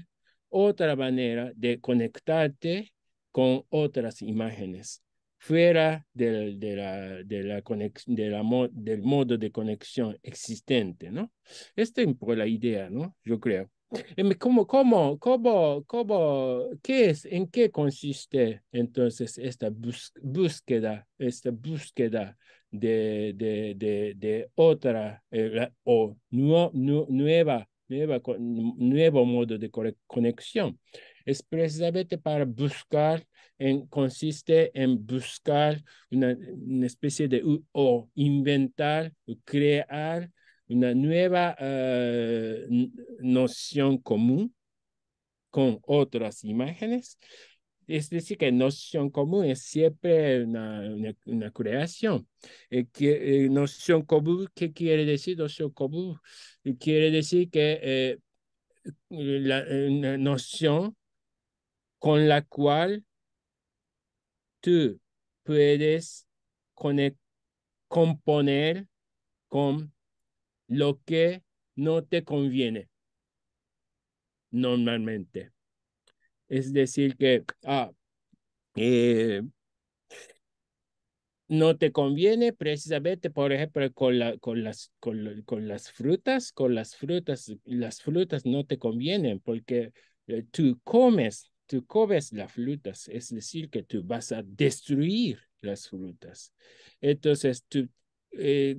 otra manera de conectarte con otras imágenes fuera del, de la, de la de la, del modo de conexión existente, ¿no? Esta es la idea, ¿no? Yo creo. Em, ¿Cómo, cómo, cómo, cómo, qué es, en qué consiste entonces esta búsqueda, esta búsqueda de, de, otra eh, o nueva, nueva, nuevo modo de conexión. Es precisamente para buscar, consiste en buscar una, especie de o inventar, crear una nueva eh, noción común con otras imágenes es decir, que noción común es siempre una, creación. Eh, que, eh, noción común, ¿qué quiere decir noción común? Eh, quiere decir que la una noción con la cual tú puedes componer con lo que no te conviene normalmente. Es decir, que ah, eh, no te conviene precisamente, por ejemplo, con, la, con, las, con, las frutas, con las frutas, las frutas no te convienen porque eh, tú comes, tú comes las frutas, es decir, que tú vas a destruir las frutas. Entonces, eh,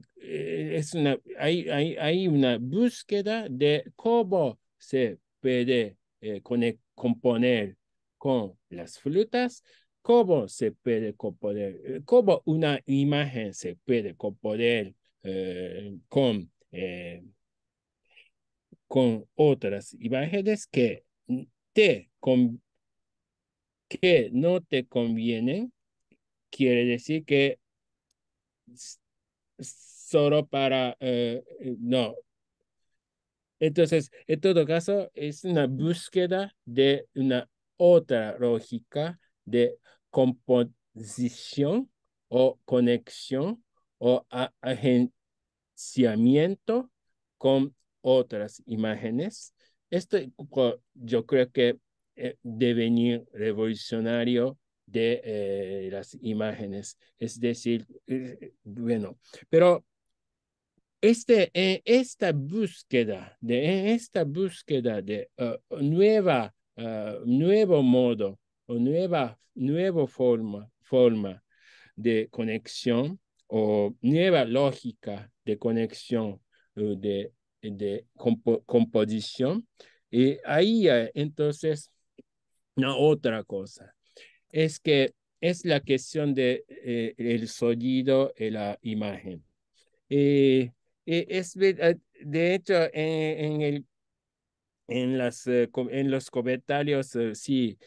una, hay, una búsqueda de cómo se puede conectar componer con las frutas, cómo se puede componer, eh, cómo una imagen se puede componer eh, con, eh, con otras imágenes que, te que no te convienen, quiere decir que solo para, eh, no, entonces, en todo caso, es una búsqueda de una otra lógica de composición o conexión o agenciamiento con otras imágenes. Esto yo creo que eh, devenir revolucionario de eh, las imágenes, es decir, eh, bueno, pero en este, eh, esta búsqueda, de, eh, esta búsqueda de eh, nueva, nuevo modo o nueva, forma, forma de conexión o nueva lógica de conexión de, composición. Y ahí entonces, una otra cosa es que es la cuestión de el sonido y la imagen. Eh, es, eh, de hecho, eh, en, el en, las, en los comentarios, sí,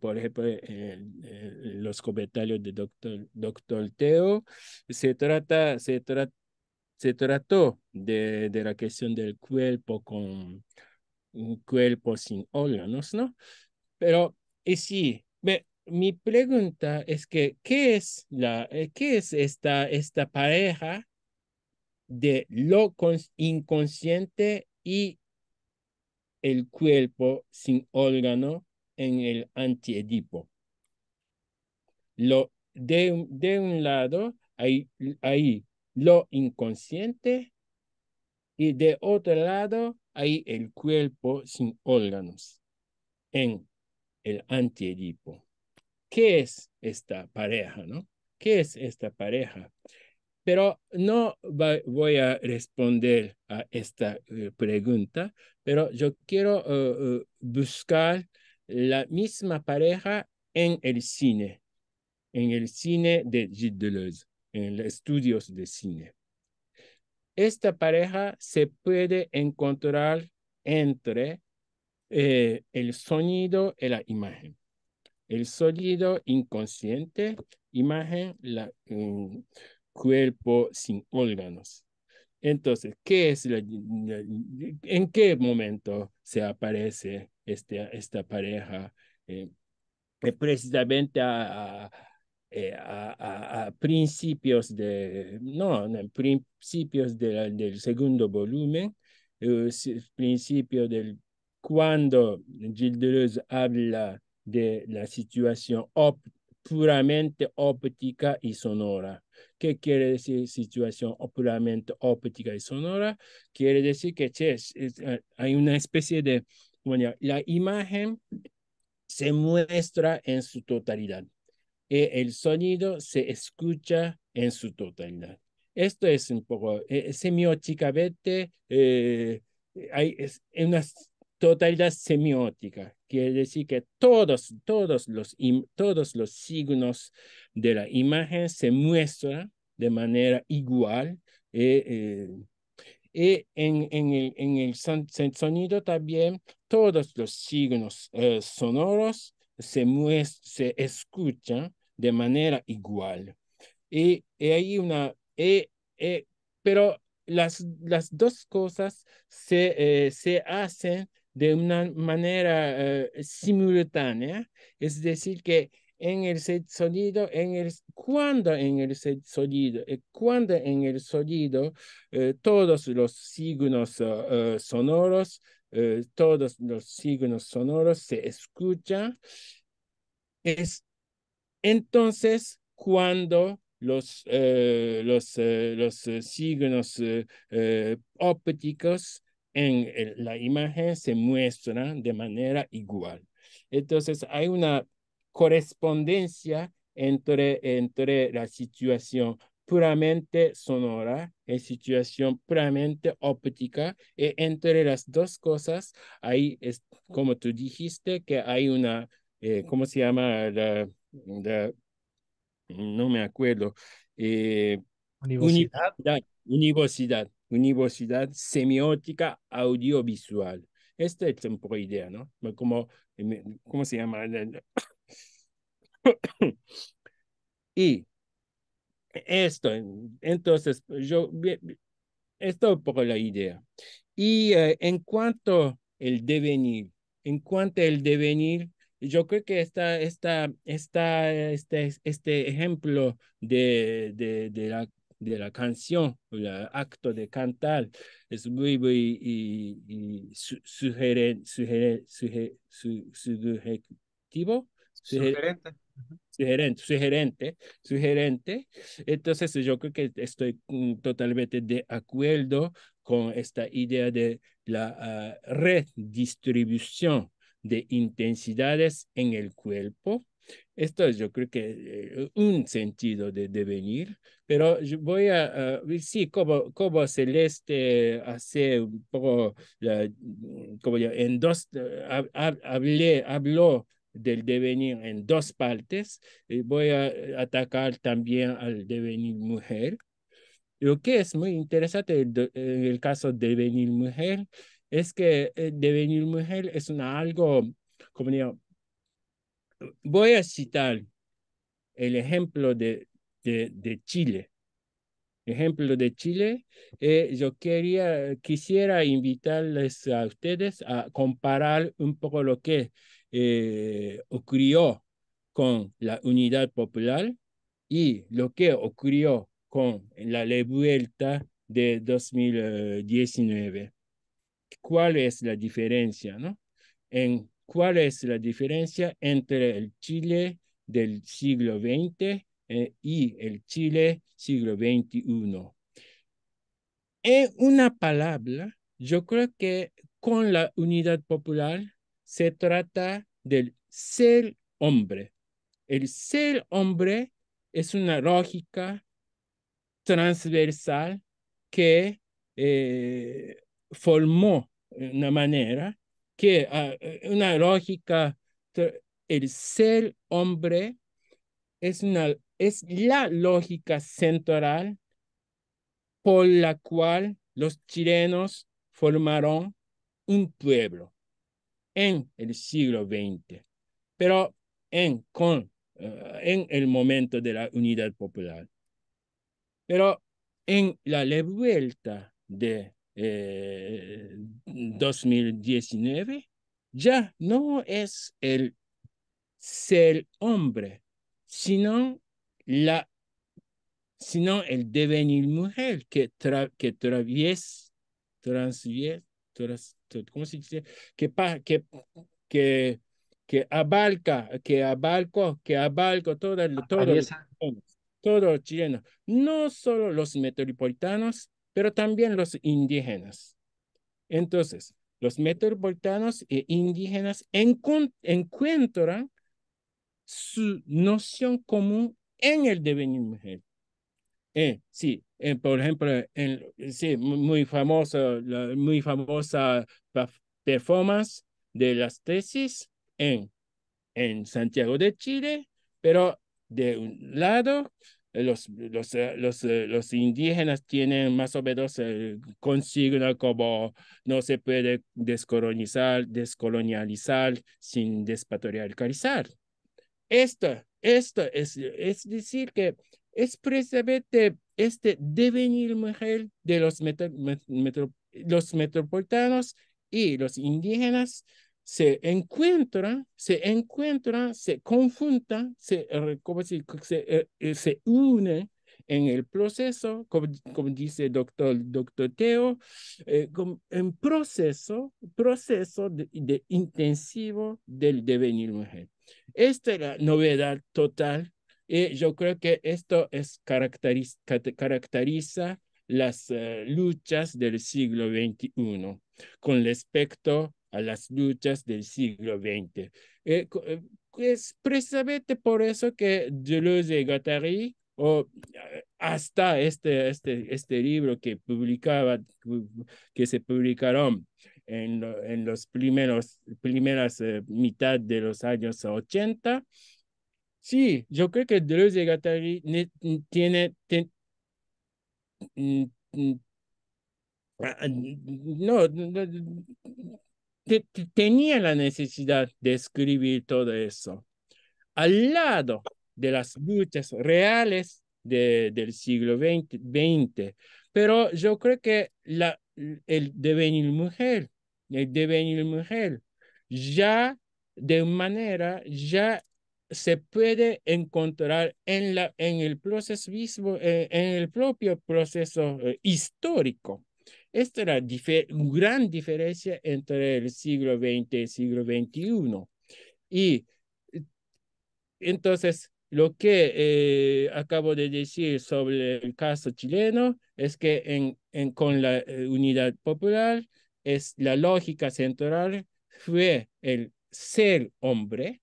por ejemplo, en, los comentarios de doctor, doctor Teo, se, trata, se, trata se trató de, la cuestión del cuerpo con cuerpo sin órganos, ¿no? Pero, sí, mi pregunta es que, ¿qué es, la, ¿qué es esta, esta pareja de lo inconsciente y el cuerpo sin órgano en el antiedipo. de, un lado hay, hay lo inconsciente y de otro lado hay el cuerpo sin órganos en el antiedipo. ¿Qué es esta pareja, no? ¿Qué es esta pareja? Pero no voy a responder a esta eh, pregunta, pero yo quiero eh, eh, buscar la misma pareja en el cine, en el cine de Gilles Deleuze, en los estudios de cine. Esta pareja se puede encontrar entre el sonido y la imagen. El sonido inconsciente, imagen, la, mm, cuerpo sin órganos. Entonces, ¿qué es la, ¿en qué momento se aparece este, esta pareja? Eh, eh, precisamente eh, a, principios de, no, principios de del segundo volumen, principio del cuando Gilles Deleuze habla de la situación op puramente óptica y sonora. ¿Qué quiere decir situación puramente óptica y sonora? Quiere decir que eh, hay una especie de, bueno, la imagen se muestra en su totalidad y e, el sonido se escucha en su totalidad. Esto es un poco e, eh, semióticamente, hay es, totalidad semiótica, quiere decir que todos, todos, los, todos los signos de la imagen se muestran de manera igual. y eh, eh, eh, en, en, el, en el sonido también todos los signos sonoros se, se escuchan de manera igual. Y, hay una, pero las, las dos cosas se, se hacen de una manera eh, simultánea, es decir, que en el set sonido en el, cuando en el set sonido eh, cuando en el sonido eh, todos los signos sonoros, todos los signos sonoros se escuchan, es entonces cuando los, los, los signos ópticos en eh, la imagen se muestran de manera igual. Entonces hay una correspondencia entre, entre la situación puramente sonora y eh, situación puramente óptica. Y eh, entre las dos cosas, hay es como tú dijiste, que hay una, ¿cómo se llama? La, no me acuerdo. universidad. Universidad Semiótica Audiovisual. Esta es un idea, ¿no? Como, ¿Cómo se llama? (coughs) y esto, entonces, yo, esto es la idea. Y eh, en cuanto el devenir, en cuanto el devenir, yo creo que esta, esta, esta, este, este ejemplo de, de, de la de la canción, el acto de cantar, es muy, muy y, sugerente. Sugerente, sugerente, sugerente. Entonces yo creo que estoy mm, totalmente de acuerdo con esta idea de la ah, redistribución de intensidades en el cuerpo esto es, yo creo que, eh, un sentido de devenir, pero voy a, ver sí, como, como Celeste hace un poco, mm, como yo, en dos, hablé, habló del devenir en dos partes, y eh, voy a eh, atacar también al devenir mujer. Lo que es muy interesante en el caso de devenir mujer es que devenir mujer es algo, como digo, voy a citar el ejemplo de, de, Chile. Ejemplo de Chile, eh, yo quería, quisiera invitarles a ustedes a comparar un poco lo que eh, ocurrió con la unidad popular y lo que ocurrió con la revuelta de 2019. ¿Cuál es la diferencia? ¿no? En cuál es la diferencia entre el Chile del siglo XX eh, y el Chile siglo XXI. En una palabra, yo creo que con la unidad popular se trata del ser hombre. El ser hombre es una lógica transversal que eh, formó una manera que ah, eh, una lógica, el ser hombre es, una, es la lógica central por la cual los chilenos formaron un pueblo en el siglo XX, pero en, con, eh, en el momento de la unidad popular. Pero en la revuelta de 2019 eh, ya no es el ser hombre, sino, la, sino el devenir mujer que, tra, que travies, transvies, ¿cómo se dice? Que, que, que, que abarca, que abalco que abarca todo, todo, todo, chileno, no solo los metropolitanos, pero también los indígenas. Entonces, los metropolitanos e indígenas encuentran su noción común en el devenir mujer. Eh, sí, eh, por ejemplo, sí, muy, famosa, la, muy famosa performance de las tesis en, en Santiago de Chile, pero de un lado los, eh, eh, los, indígenas tienen más o menos eh, consigno como no se puede descolonizar, descolonializar sin despatriarcalizar. Esto, esto es, decir que es precisamente este devenir mujer de los, los metropolitanos y los indígenas se encuentra, se encuentra, se confunda, se, eh, eh, eh, se, une en el proceso, como, dice el doctor, doctor Teo, en proceso, proceso de, intensivo del devenir mujer. Esta es la novedad total y yo creo que esto es caracteriza, las luchas del siglo XXI con respecto a las luchas del siglo XX. Eh, eh pues, precisamente por eso que Deleuze y Guattari, o eh, hasta este, este, este libro que publicaba, que se publicaron en, en los primeros, primeras eh, mitad de los años 80, sí, yo creo que Deleuze y Guattari tiene, no, tenía la necesidad de escribir todo eso. Al lado de las luchas reales del siglo XX, pero yo creo que la, el devenir mujer, el devenir mujer, ya de manera, ya se puede encontrar en, la, en el proceso mismo, eh, en el propio proceso eh, histórico esta era una gran diferencia entre el siglo XX y el siglo XXI. Y eh, entonces, lo que eh, acabo de decir sobre el caso chileno es que con la eh, unidad popular es la lógica central fue el ser hombre.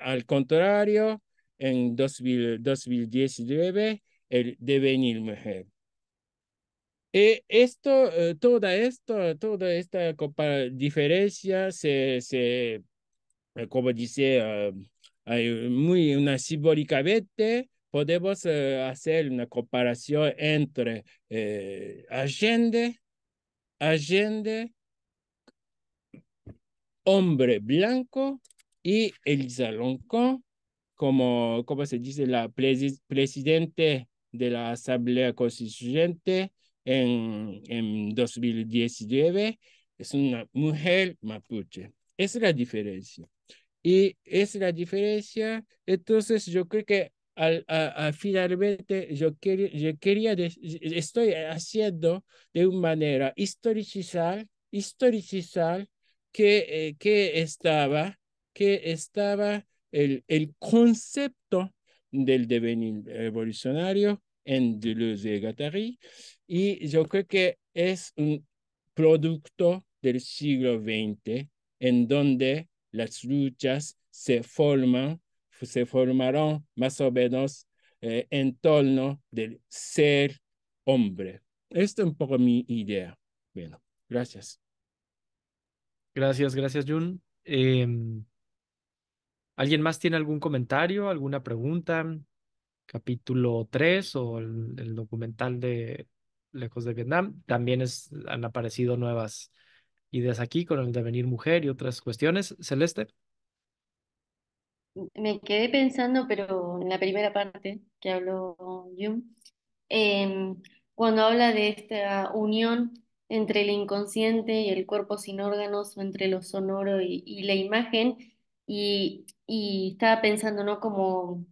al contrario, en 2019, el devenir mujer. Y eh, esto, toda eh, esto, toda esta diferencia se, eh, como dice, ah, muy una simbólicamente podemos hacer una comparación entre eh, Allende, Allende, hombre blanco y el Loncón, como, como se dice, la presidente de la Asamblea Constituyente en, en 2019 es una mujer mapuche. Es la diferencia. Y es la diferencia. Entonces yo creo que al, a, finalmente yo, quería yo quería, estoy haciendo de una manera historicizar, historicizar que, eh, que estaba, que estaba el, el concepto del devenir revolucionario en Deleuze y Gattari y yo creo que es un producto del siglo XX en donde las luchas se forman, se formaron más o menos eh, en torno del ser hombre. Esto es un poco mi idea. Bueno, gracias. Gracias, gracias, Jun. Em, ¿Alguien más tiene algún comentario, alguna pregunta? Capítulo 3 o el documental de, lejos de Vietnam. También es, han aparecido nuevas ideas aquí con el devenir mujer y otras cuestiones. Celeste. Me quedé pensando, pero en la primera parte que habló Jung, em, cuando habla de esta unión entre el inconsciente y el cuerpo sin órganos, o entre lo sonoro y, la imagen, y, estaba pensando, ¿no? Como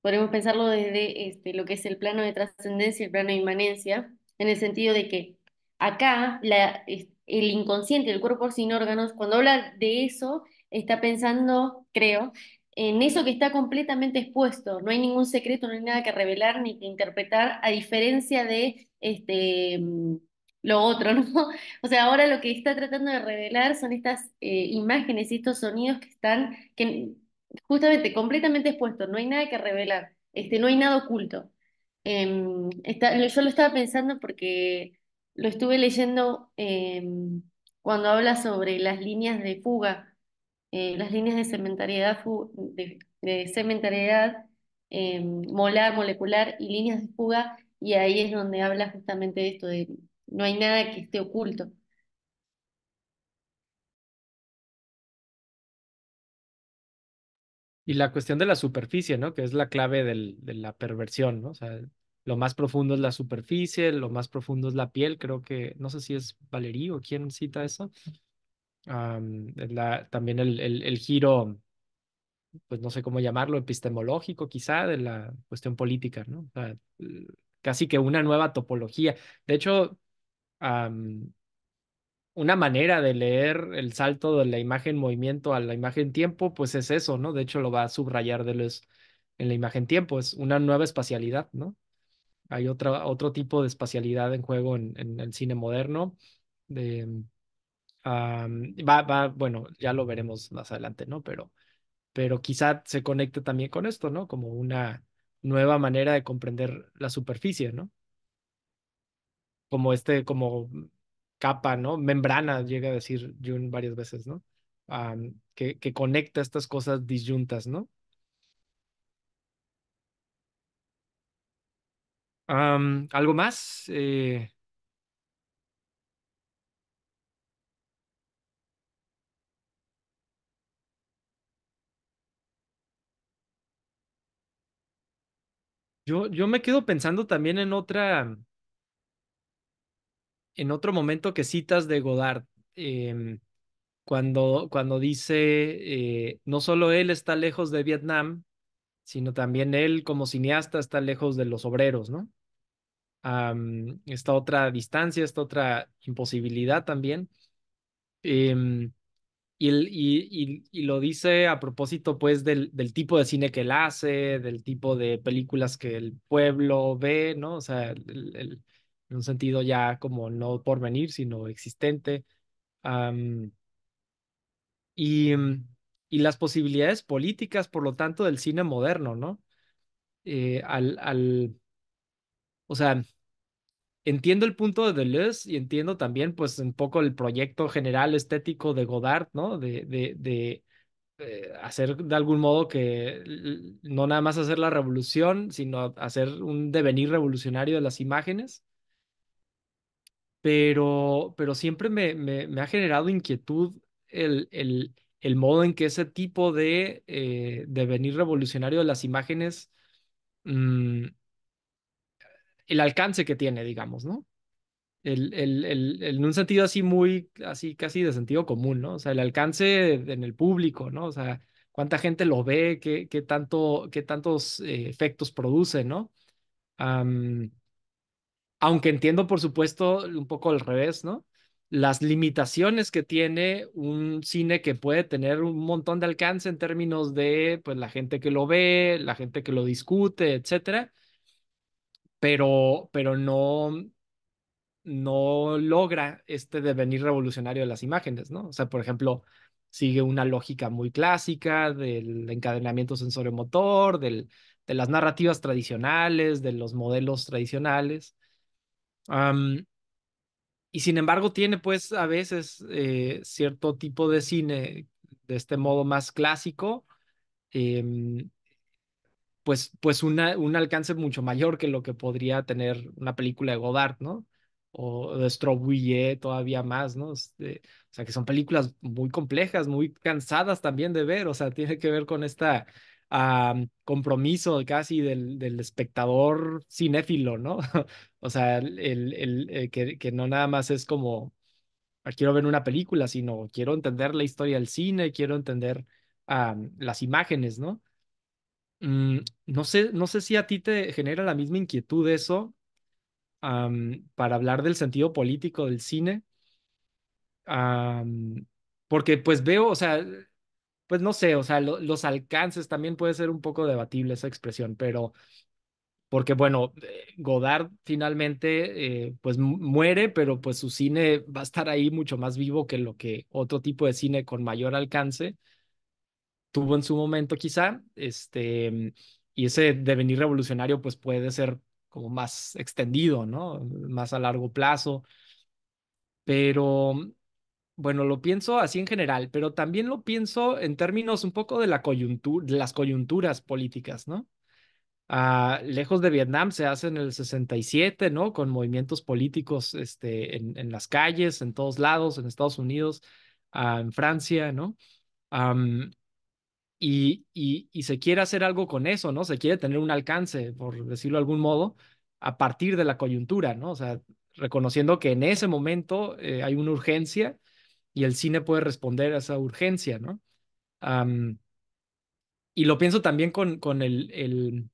podemos pensarlo desde este, lo que es el plano de trascendencia y el plano de inmanencia, en el sentido de que acá el inconsciente, el cuerpo sin órganos, cuando habla de eso, está pensando, creo, en eso que está completamente expuesto. No hay ningún secreto, no hay nada que revelar ni que interpretar, a diferencia de este, mm, lo otro, (laughs) ¿no? O sea, ahora lo que está tratando de revelar son estas eh, imágenes y estos sonidos que están, que justamente completamente expuestos, no hay nada que revelar, este, no hay nada oculto. Em, yo lo estaba pensando porque lo estuve leyendo em, cuando habla sobre las líneas de fuga, eh, las líneas de cementariedad, de, em, molar, molecular y líneas de fuga, y ahí es donde habla justamente de esto, de no hay nada que esté oculto. Y la cuestión de la superficie, ¿no? Que es la clave del, de la perversión, ¿no? O sea, lo más profundo es la superficie, lo más profundo es la piel, creo que, no sé si es Valerí o quién cita eso. la, también el, el, el, giro, pues no sé cómo llamarlo, epistemológico quizá, de la cuestión política, ¿no? O sea, casi que una nueva topología. De hecho, una manera de leer el salto de la imagen movimiento a la imagen tiempo, pues es eso, ¿no? De hecho, lo va a subrayar de los, en la imagen tiempo, es una nueva espacialidad, ¿no? Hay otra, otro tipo de espacialidad en juego en, el cine moderno. De, va, va, bueno, ya lo veremos más adelante, ¿no? Pero, pero quizá se conecte también con esto, ¿no? Como una nueva manera de comprender la superficie, ¿no? Como este, como capa, ¿no? Membrana, llega a decir June varias veces, ¿no? que, conecta estas cosas disyuntas, ¿no? ¿Algo más? Eh, yo, yo me quedo pensando también en otra, en otro momento que citas de Godard, em, cuando, cuando dice, eh, no solo él está lejos de Vietnam, sino también él como cineasta está lejos de los obreros, ¿no? esta otra distancia, esta otra imposibilidad también. Em, y, y, lo dice a propósito, pues, del, tipo de cine que él hace, del tipo de películas que el pueblo ve, ¿no? O sea, el, en un sentido ya como no porvenir, sino existente. Mm, y, las posibilidades políticas, por lo tanto, del cine moderno, ¿no? Eh, al, al, o sea, entiendo el punto de Deleuze y entiendo también, pues, un poco el proyecto general estético de Godard, ¿no? De, de, eh, hacer de algún modo que no nada más hacer la revolución, sino hacer un devenir revolucionario de las imágenes pero, pero siempre me, me, me ha generado inquietud el, el, el, modo en que ese tipo de eh, devenir revolucionario de las imágenes, mm, el alcance que tiene, digamos, ¿no? El, el, el, en un sentido así muy, así casi de sentido común, ¿no? O sea, el alcance en el público, ¿no? O sea, cuánta gente lo ve, qué, qué tanto, qué tantos eh, efectos produce, ¿no? Aunque entiendo, por supuesto, un poco al revés, ¿no? Las limitaciones que tiene un cine que puede tener un montón de alcance en términos de pues, la gente que lo ve, la gente que lo discute, etcétera. Pero, pero no, no logra este devenir revolucionario de las imágenes, ¿no? O sea, por ejemplo, sigue una lógica muy clásica del encadenamiento sensorio-motor, de las narrativas tradicionales, de los modelos tradicionales, y sin embargo tiene pues a veces eh, cierto tipo de cine de este modo más clásico, eh, pues, pues una, un alcance mucho mayor que lo que podría tener una película de Godard, ¿no? O de Strobuillet todavía más, ¿no? Este, o sea, que son películas muy complejas, muy cansadas también de ver, o sea, tiene que ver con esta a mm, compromiso casi del, del, espectador cinéfilo, ¿no? (laughs) o sea, el, el, eh, que, que, no nada más es como, ah, quiero ver una película, sino quiero entender la historia del cine, quiero entender a ah, las imágenes, ¿no? Mm, no, sé, no sé si a ti te genera la misma inquietud eso ah, mm, para hablar del sentido político del cine. porque pues veo, o sea, pues no sé, o sea, los alcances también puede ser un poco debatible esa expresión, pero porque bueno, eh, Godard finalmente eh, pues muere, pero pues su cine va a estar ahí mucho más vivo que lo que otro tipo de cine con mayor alcance tuvo en su momento quizá, este, y ese devenir revolucionario pues puede ser como más extendido, ¿no? Más a largo plazo, pero bueno, lo pienso así en general, pero también lo pienso en términos un poco de, la coyuntura, de las coyunturas políticas, ¿no? Ah, lejos de Vietnam se hace en el 67, ¿no? Con movimientos políticos este, en, en las calles, en todos lados, en Estados Unidos, ah, en Francia, ¿no? y, y, y, se quiere hacer algo con eso, ¿no? Se quiere tener un alcance, por decirlo de algún modo, a partir de la coyuntura, ¿no? O sea, reconociendo que en ese momento eh, hay una urgencia y el cine puede responder a esa urgencia, ¿no? y lo pienso también con, con el, el,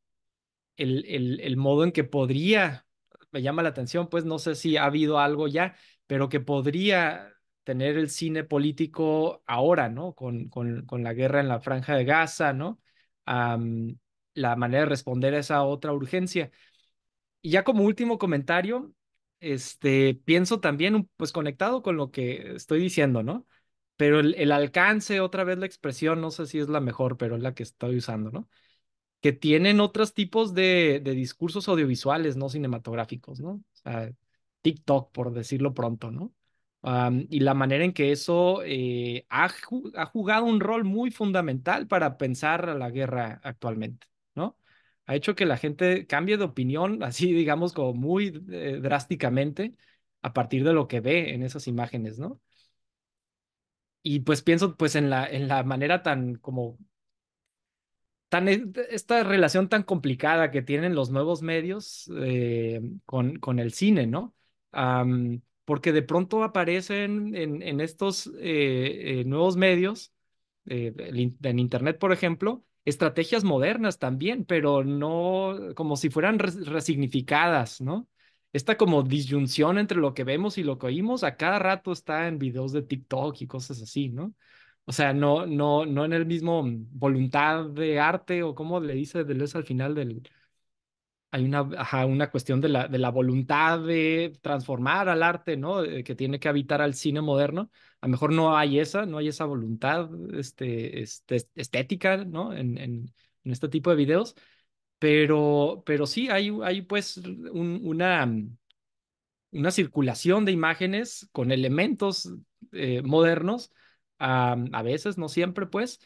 el, el, modo en que podría, me llama la atención, pues no sé si ha habido algo ya, pero que podría tener el cine político ahora, ¿no? Con, con, con la guerra en la franja de Gaza, ¿no? la manera de responder a esa otra urgencia. Y ya como último comentario, este, pienso también, pues conectado con lo que estoy diciendo, ¿no? Pero el, alcance, otra vez la expresión, no sé si es la mejor, pero es la que estoy usando, ¿no? Que tienen otros tipos de, discursos audiovisuales, no cinematográficos, ¿no? O sea, TikTok, por decirlo pronto, ¿no? y la manera en que eso eh, ha, ha jugado un rol muy fundamental para pensar la guerra actualmente ha hecho que la gente cambie de opinión, así digamos, como muy eh, drásticamente a partir de lo que ve en esas imágenes, ¿no? Y pues pienso pues en la, en la manera tan como, tan, eh, esta relación tan complicada que tienen los nuevos medios eh, con, con el cine, ¿no? porque de pronto aparecen en, estos nuevos medios, en Internet, por ejemplo, estrategias modernas también, pero no como si fueran resignificadas, ¿no? Esta como disyunción entre lo que vemos y lo que oímos a cada rato está en videos de TikTok y cosas así, ¿no? O sea, no, no, no en el mismo mm, voluntad de arte o como le dice Deleuze al final del, hay una, una cuestión de la, de la voluntad de transformar al arte, ¿no? Eh, que tiene que habitar al cine moderno. A lo mejor no hay esa, no hay esa voluntad este, este estética, ¿no? En, en, este tipo de videos. Pero, pero sí, hay, hay pues una, mm, una circulación de imágenes con elementos eh, modernos, a, a veces, no siempre, pues,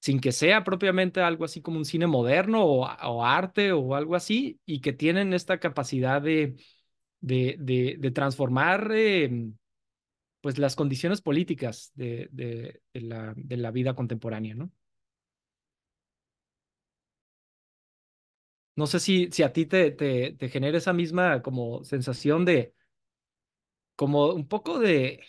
sin que sea propiamente algo así como un cine moderno o, arte o algo así, y que tienen esta capacidad de, transformar em, pues las condiciones políticas de, la, vida contemporánea, ¿no? No sé si, si a ti te, te genera esa misma como sensación de, como un poco de,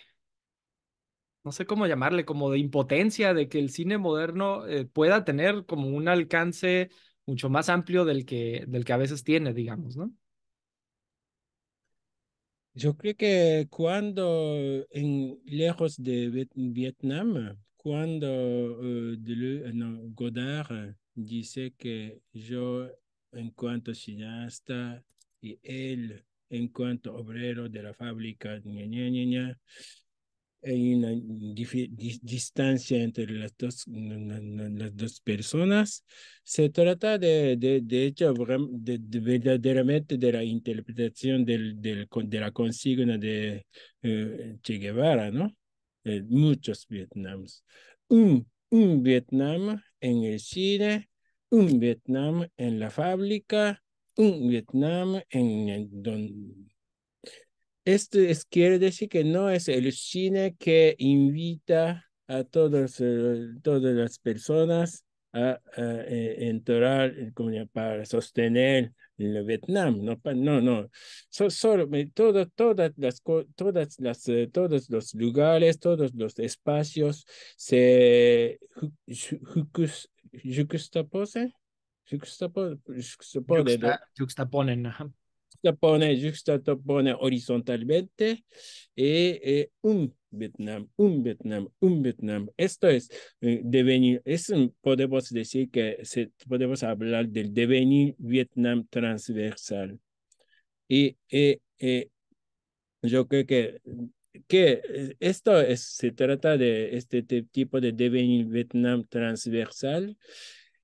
no sé cómo llamarle, como de impotencia de que el cine moderno eh, pueda tener como un alcance mucho más amplio del que, del que a veces tiene, digamos, ¿no? Yo creo que cuando en lejos de Vietnam, cuando eh, eh, Godard dice que yo en cuanto cineasta y él en cuanto obrero de la fábrica, ña, ña, hay una distancia entre las dos, las dos personas. Se trata de, de, hecho de, verdaderamente de la interpretación del, de la consigna de eh, Che Guevara, ¿no? muchos Vietnams. Un, un Vietnam en el cine, un Vietnam en la fábrica, un Vietnam en, esto es, quiere decir que no es el cine que invita a todos, eh, todas las personas a, eh, entrar eh, para sostener el Vietnam. No, no, no. solo, todo, todas las, todas las, todos los lugares, todos los espacios se Juxtaponen juxtapone, pone horizontalmente y eh, eh, un Vietnam, un Vietnam, un Vietnam. Esto es eh, devenir, es, podemos decir que podemos hablar del devenir Vietnam transversal. Y yo creo que, que esto es, se trata de este tipo de devenir Vietnam transversal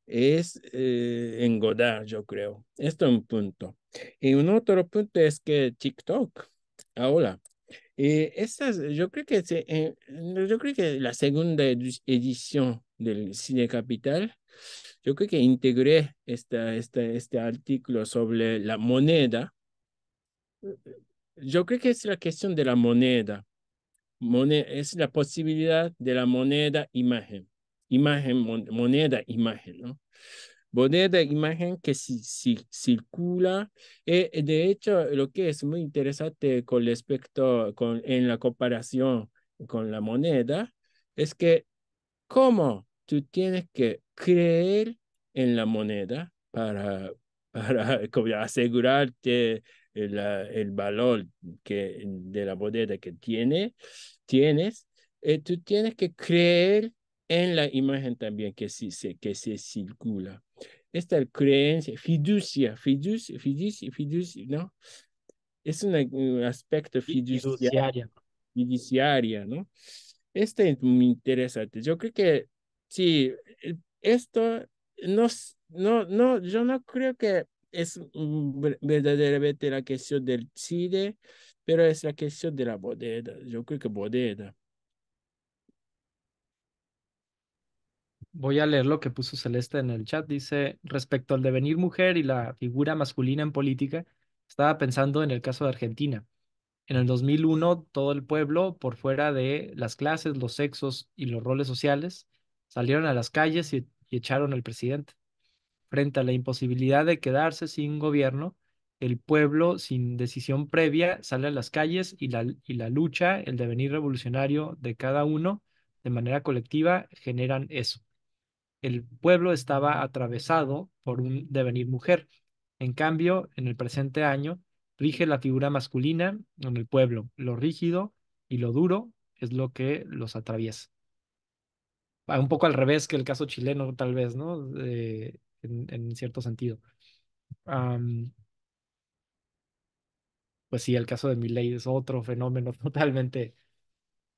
es eh, engodar, yo creo. Esto es un punto. Y un otro punto es que TikTok, ahora, eh, estas, yo creo que eh, yo creo que la segunda edición del Cine Capital, yo creo que integré esta, esta, este artículo sobre la moneda. Yo creo que es la cuestión de la moneda. moneda es la posibilidad de la moneda imagen imagen, moneda, imagen, ¿no? Moneda, imagen que si, circula. Eh, de hecho, lo que es muy interesante con respecto, con, en la comparación con la moneda, es que cómo tú tienes que creer en la moneda para, (laughs) para asegurarte el, el, valor que, de la moneda que tiene, tienes, eh, tú tienes que creer en la imagen también que, se, que se circula. Esta creencia, fiducia, fiducia, fiducia, fiducia ¿no? Es un aspecto fiduciario. Fiduciaria, ¿no? Esto es muy interesante. Yo creo que sí, eh, esto no, no, no, yo no creo que es verdaderamente la cuestión del CIDE, pero es la cuestión de la bodega. Yo creo que bodega Voy a leer lo que puso Celeste en el chat. Dice, respecto al devenir mujer y la figura masculina en política, estaba pensando en el caso de Argentina. En el 2001, todo el pueblo, por fuera de las clases, los sexos y los roles sociales, salieron a las calles y, echaron al presidente. Frente a la imposibilidad de quedarse sin gobierno, el pueblo, sin decisión previa, sale a las calles y la lucha, el devenir revolucionario de cada uno, de manera colectiva, generan eso el pueblo estaba atravesado por un devenir mujer. En cambio, en el presente año, rige la figura masculina en el pueblo. Lo rígido y lo duro es lo que los atraviesa. Ah, un poco al revés que el caso chileno, tal vez, ¿no? en, cierto sentido. pues sí, el caso de Milley es otro fenómeno (laughs) totalmente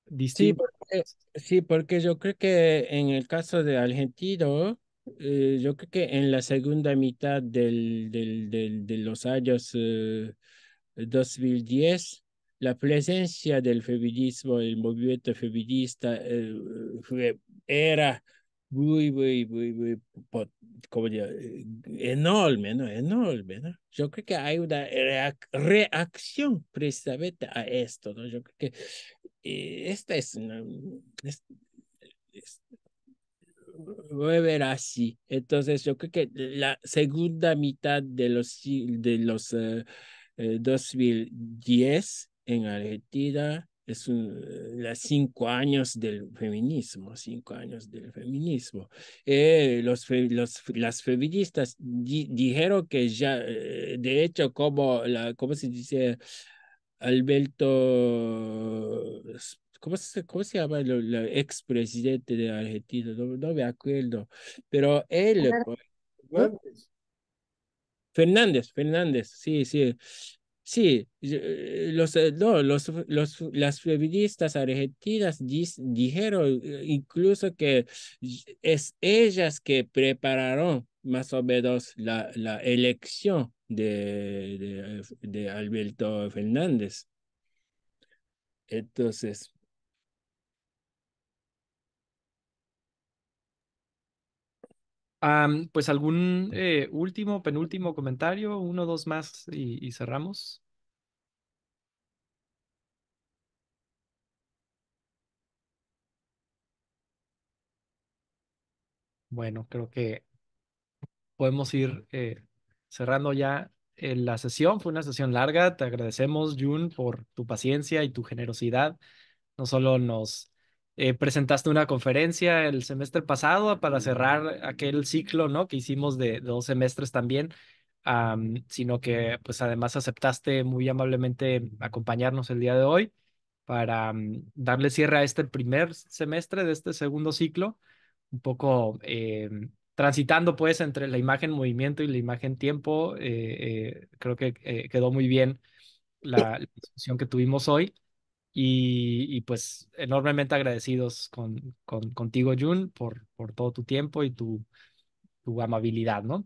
distinto. Eh, sí, porque yo creo que en el caso de Argentino, eh, yo creo que en la segunda mitad del, de los años 2010, eh, la presencia del feminismo, el movimiento feminista, era muy, muy, muy, muy, como yo, eh, enorme, ¿no? Enorme, ¿no? Yo creo que hay una reacción precisamente a esto, ¿no? Yo creo que eh, esta es una... a ver así. Entonces, yo creo que la segunda mitad de los, de los 2010 eh, en Argentina es eh, los cinco años del feminismo, cinco años del feminismo. Eh, los, los, las feministas dijeron que ya, eh, de hecho, como, la, como se dice? Alberto, ¿cómo se, cómo se llama el, expresidente de Argentina? No, me acuerdo, pero él... Fernández. Fernández, Fernández, sí, sí. Sí, eh, los, eh, no, los, los, las feministas argentinas dijeron eh, incluso que es ellas que prepararon más o menos la, la elección de, de, de Alberto Fernández. Entonces, pues algún eh, último, penúltimo comentario, uno, dos más y, cerramos. Bueno, creo que podemos ir eh, cerrando ya eh, la sesión. Fue una sesión larga. Te agradecemos, Jun, por tu paciencia y tu generosidad. No solo nos eh, presentaste una conferencia el semestre pasado para cerrar aquel ciclo, ¿no? Que hicimos de, dos semestres también, sino que pues además aceptaste muy amablemente acompañarnos el día de hoy para mm, darle cierre a este primer semestre de este segundo ciclo, un poco eh, transitando pues entre la imagen movimiento y la imagen tiempo. Eh, creo que quedó muy bien la discusión que tuvimos hoy. Y, pues enormemente agradecidos con, contigo, Jun, por, por todo tu tiempo y tu, tu amabilidad, ¿no?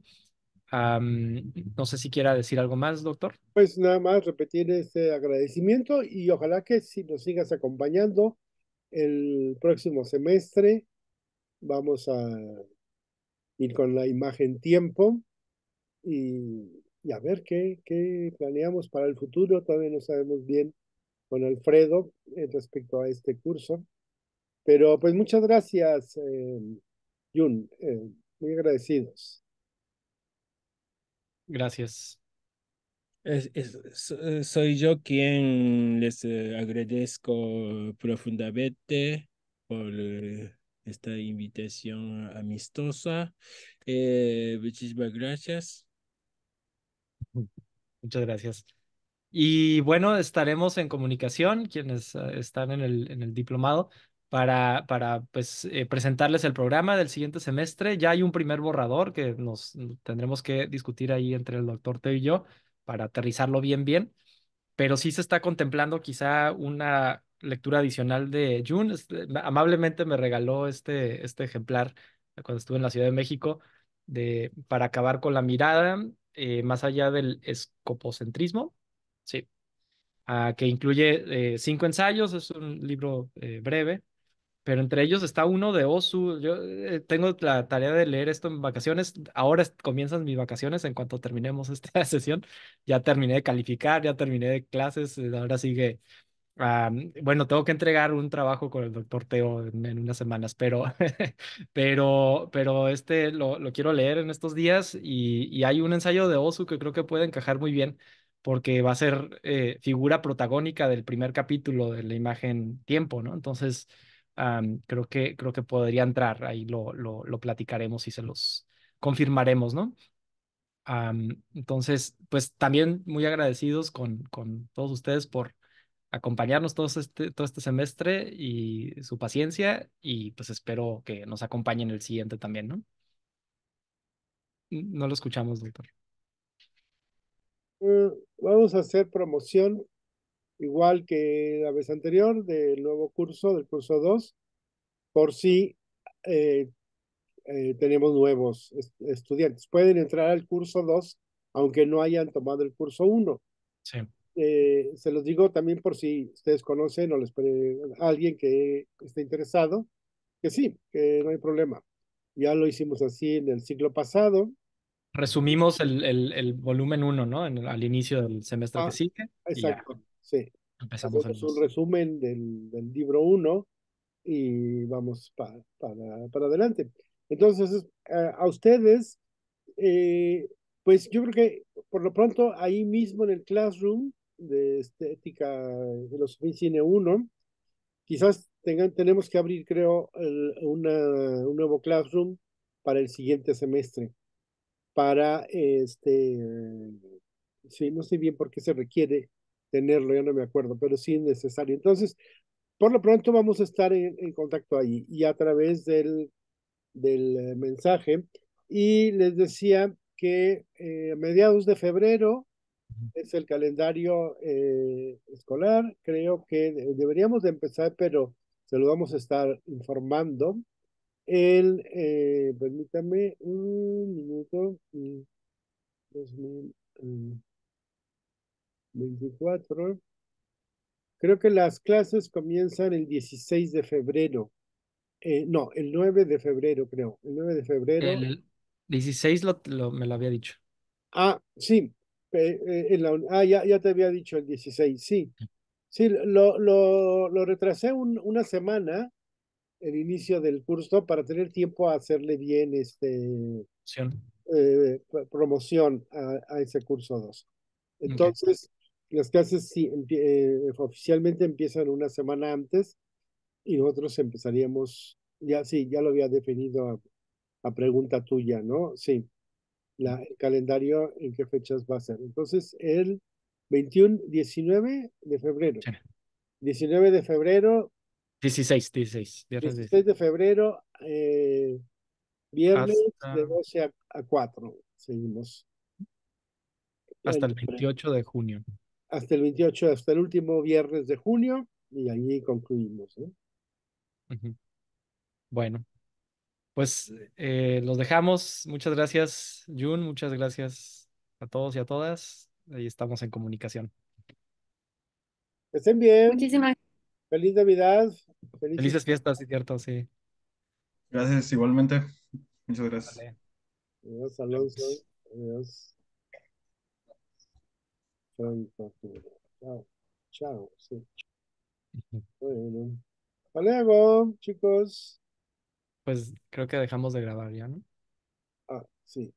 no sé si quiera decir algo más, doctor. Pues nada más repetir este agradecimiento y ojalá que si nos sigas acompañando el próximo semestre vamos a ir con la imagen tiempo y, a ver qué, qué planeamos para el futuro. Todavía no sabemos bien con Alfredo eh, respecto a este curso. Pero pues muchas gracias, eh, Jun, eh, muy agradecidos. Gracias. soy yo quien les agradezco profundamente por esta invitación amistosa. muchísimas gracias. Muchas gracias. Y bueno, estaremos en comunicación, quienes eh, están en el, en el diplomado, para, para pues, eh, presentarles el programa del siguiente semestre. Ya hay un primer borrador que nos mm, tendremos que discutir ahí entre el doctor Teo y yo para aterrizarlo bien, bien. Pero sí se está contemplando quizá una lectura adicional de June. Este, amablemente me regaló este, este ejemplar cuando estuve en la Ciudad de México de, para acabar con la mirada eh, más allá del escopocentrismo sí, ah, que incluye eh, cinco ensayos, es un libro eh, breve, pero entre ellos está uno de Osu. Yo eh, tengo la tarea de leer esto en vacaciones. Ahora comienzan mis vacaciones en cuanto terminemos (laughs) esta sesión. Ya terminé de calificar, ya terminé de clases, ahora sigue. bueno, tengo que entregar un trabajo con el doctor Teo en, unas semanas, pero, (laughs) pero, pero este lo, quiero leer en estos días y, y hay un ensayo de Osu que creo que puede encajar muy bien porque va a ser eh, figura protagónica del primer capítulo de la imagen tiempo, ¿no? Entonces, creo, que, creo que podría entrar, ahí lo, lo, platicaremos y se los confirmaremos, ¿no? entonces, pues también muy agradecidos con, con todos ustedes por acompañarnos todo este, todo este semestre y su paciencia y pues espero que nos acompañen el siguiente también, ¿no? No lo escuchamos, doctor. Eh, vamos a hacer promoción, igual que la vez anterior, del nuevo curso, del curso 2, por si eh, eh, tenemos nuevos estudiantes. Pueden entrar al curso 2, aunque no hayan tomado el curso 1. se los digo también por si ustedes conocen o les alguien que esté interesado, que sí, que no hay problema. Ya lo hicimos así en el siglo pasado, resumimos el, el, volumen 1, ¿no? al inicio del semestre ah, que sigue. Exacto, sí. Empezamos Hacemos un resumen del, libro 1 y vamos para, adelante. Entonces, eh, a, ustedes, eh, pues yo creo que por lo pronto ahí mismo en el classroom de estética filosofía y cine 1, quizás tengan, tenemos que abrir, creo, una, un nuevo classroom para el siguiente semestre para este, sí, no sé bien por qué se requiere tenerlo, yo no me acuerdo, pero sí es necesario. Entonces, por lo pronto vamos a estar en, contacto ahí y a través del, del mensaje. Y les decía que eh, a mediados de febrero es el calendario eh, escolar. Creo que eh, deberíamos de empezar, pero se lo vamos a estar informando el, eh, permítame un minuto, 2024. Mm, mm, creo que las clases comienzan el 16 de febrero. Eh, no, el 9 de febrero, creo. El 9 de febrero. El 16 lo, me lo había dicho. Ah, sí. Eh, en la, ah, ya, ya te había dicho el 16, sí. Sí, lo, lo, lo retrasé una semana el inicio del curso para tener tiempo a hacerle bien este promoción eh, a, ese curso 2. Entonces, las clases eh, oficialmente empiezan una semana antes y nosotros empezaríamos, ya sí, ya lo había definido a, pregunta tuya, ¿no? Sí, el calendario en qué fechas va a ser. Entonces, el 21, 19 de febrero. 19 de febrero 16, 16. 16 de febrero, eh, viernes de 12 a, 4. Seguimos. Hasta el 28 de junio. Hasta el 28, hasta el último viernes de junio y allí concluimos. Bueno, pues eh, los dejamos. Muchas gracias, Jun. Muchas gracias a todos y a todas. Ahí estamos en comunicación. Estén bien. Muchísimas Feliz Navidad. Felices, fiestas, sí, cierto, sí. Gracias, igualmente. Muchas gracias. Adiós, Alonso. Adiós. Chao. Chao. Sí. Bueno. Hasta luego, chicos. Pues creo que dejamos de grabar ya, ¿no? Ah, sí.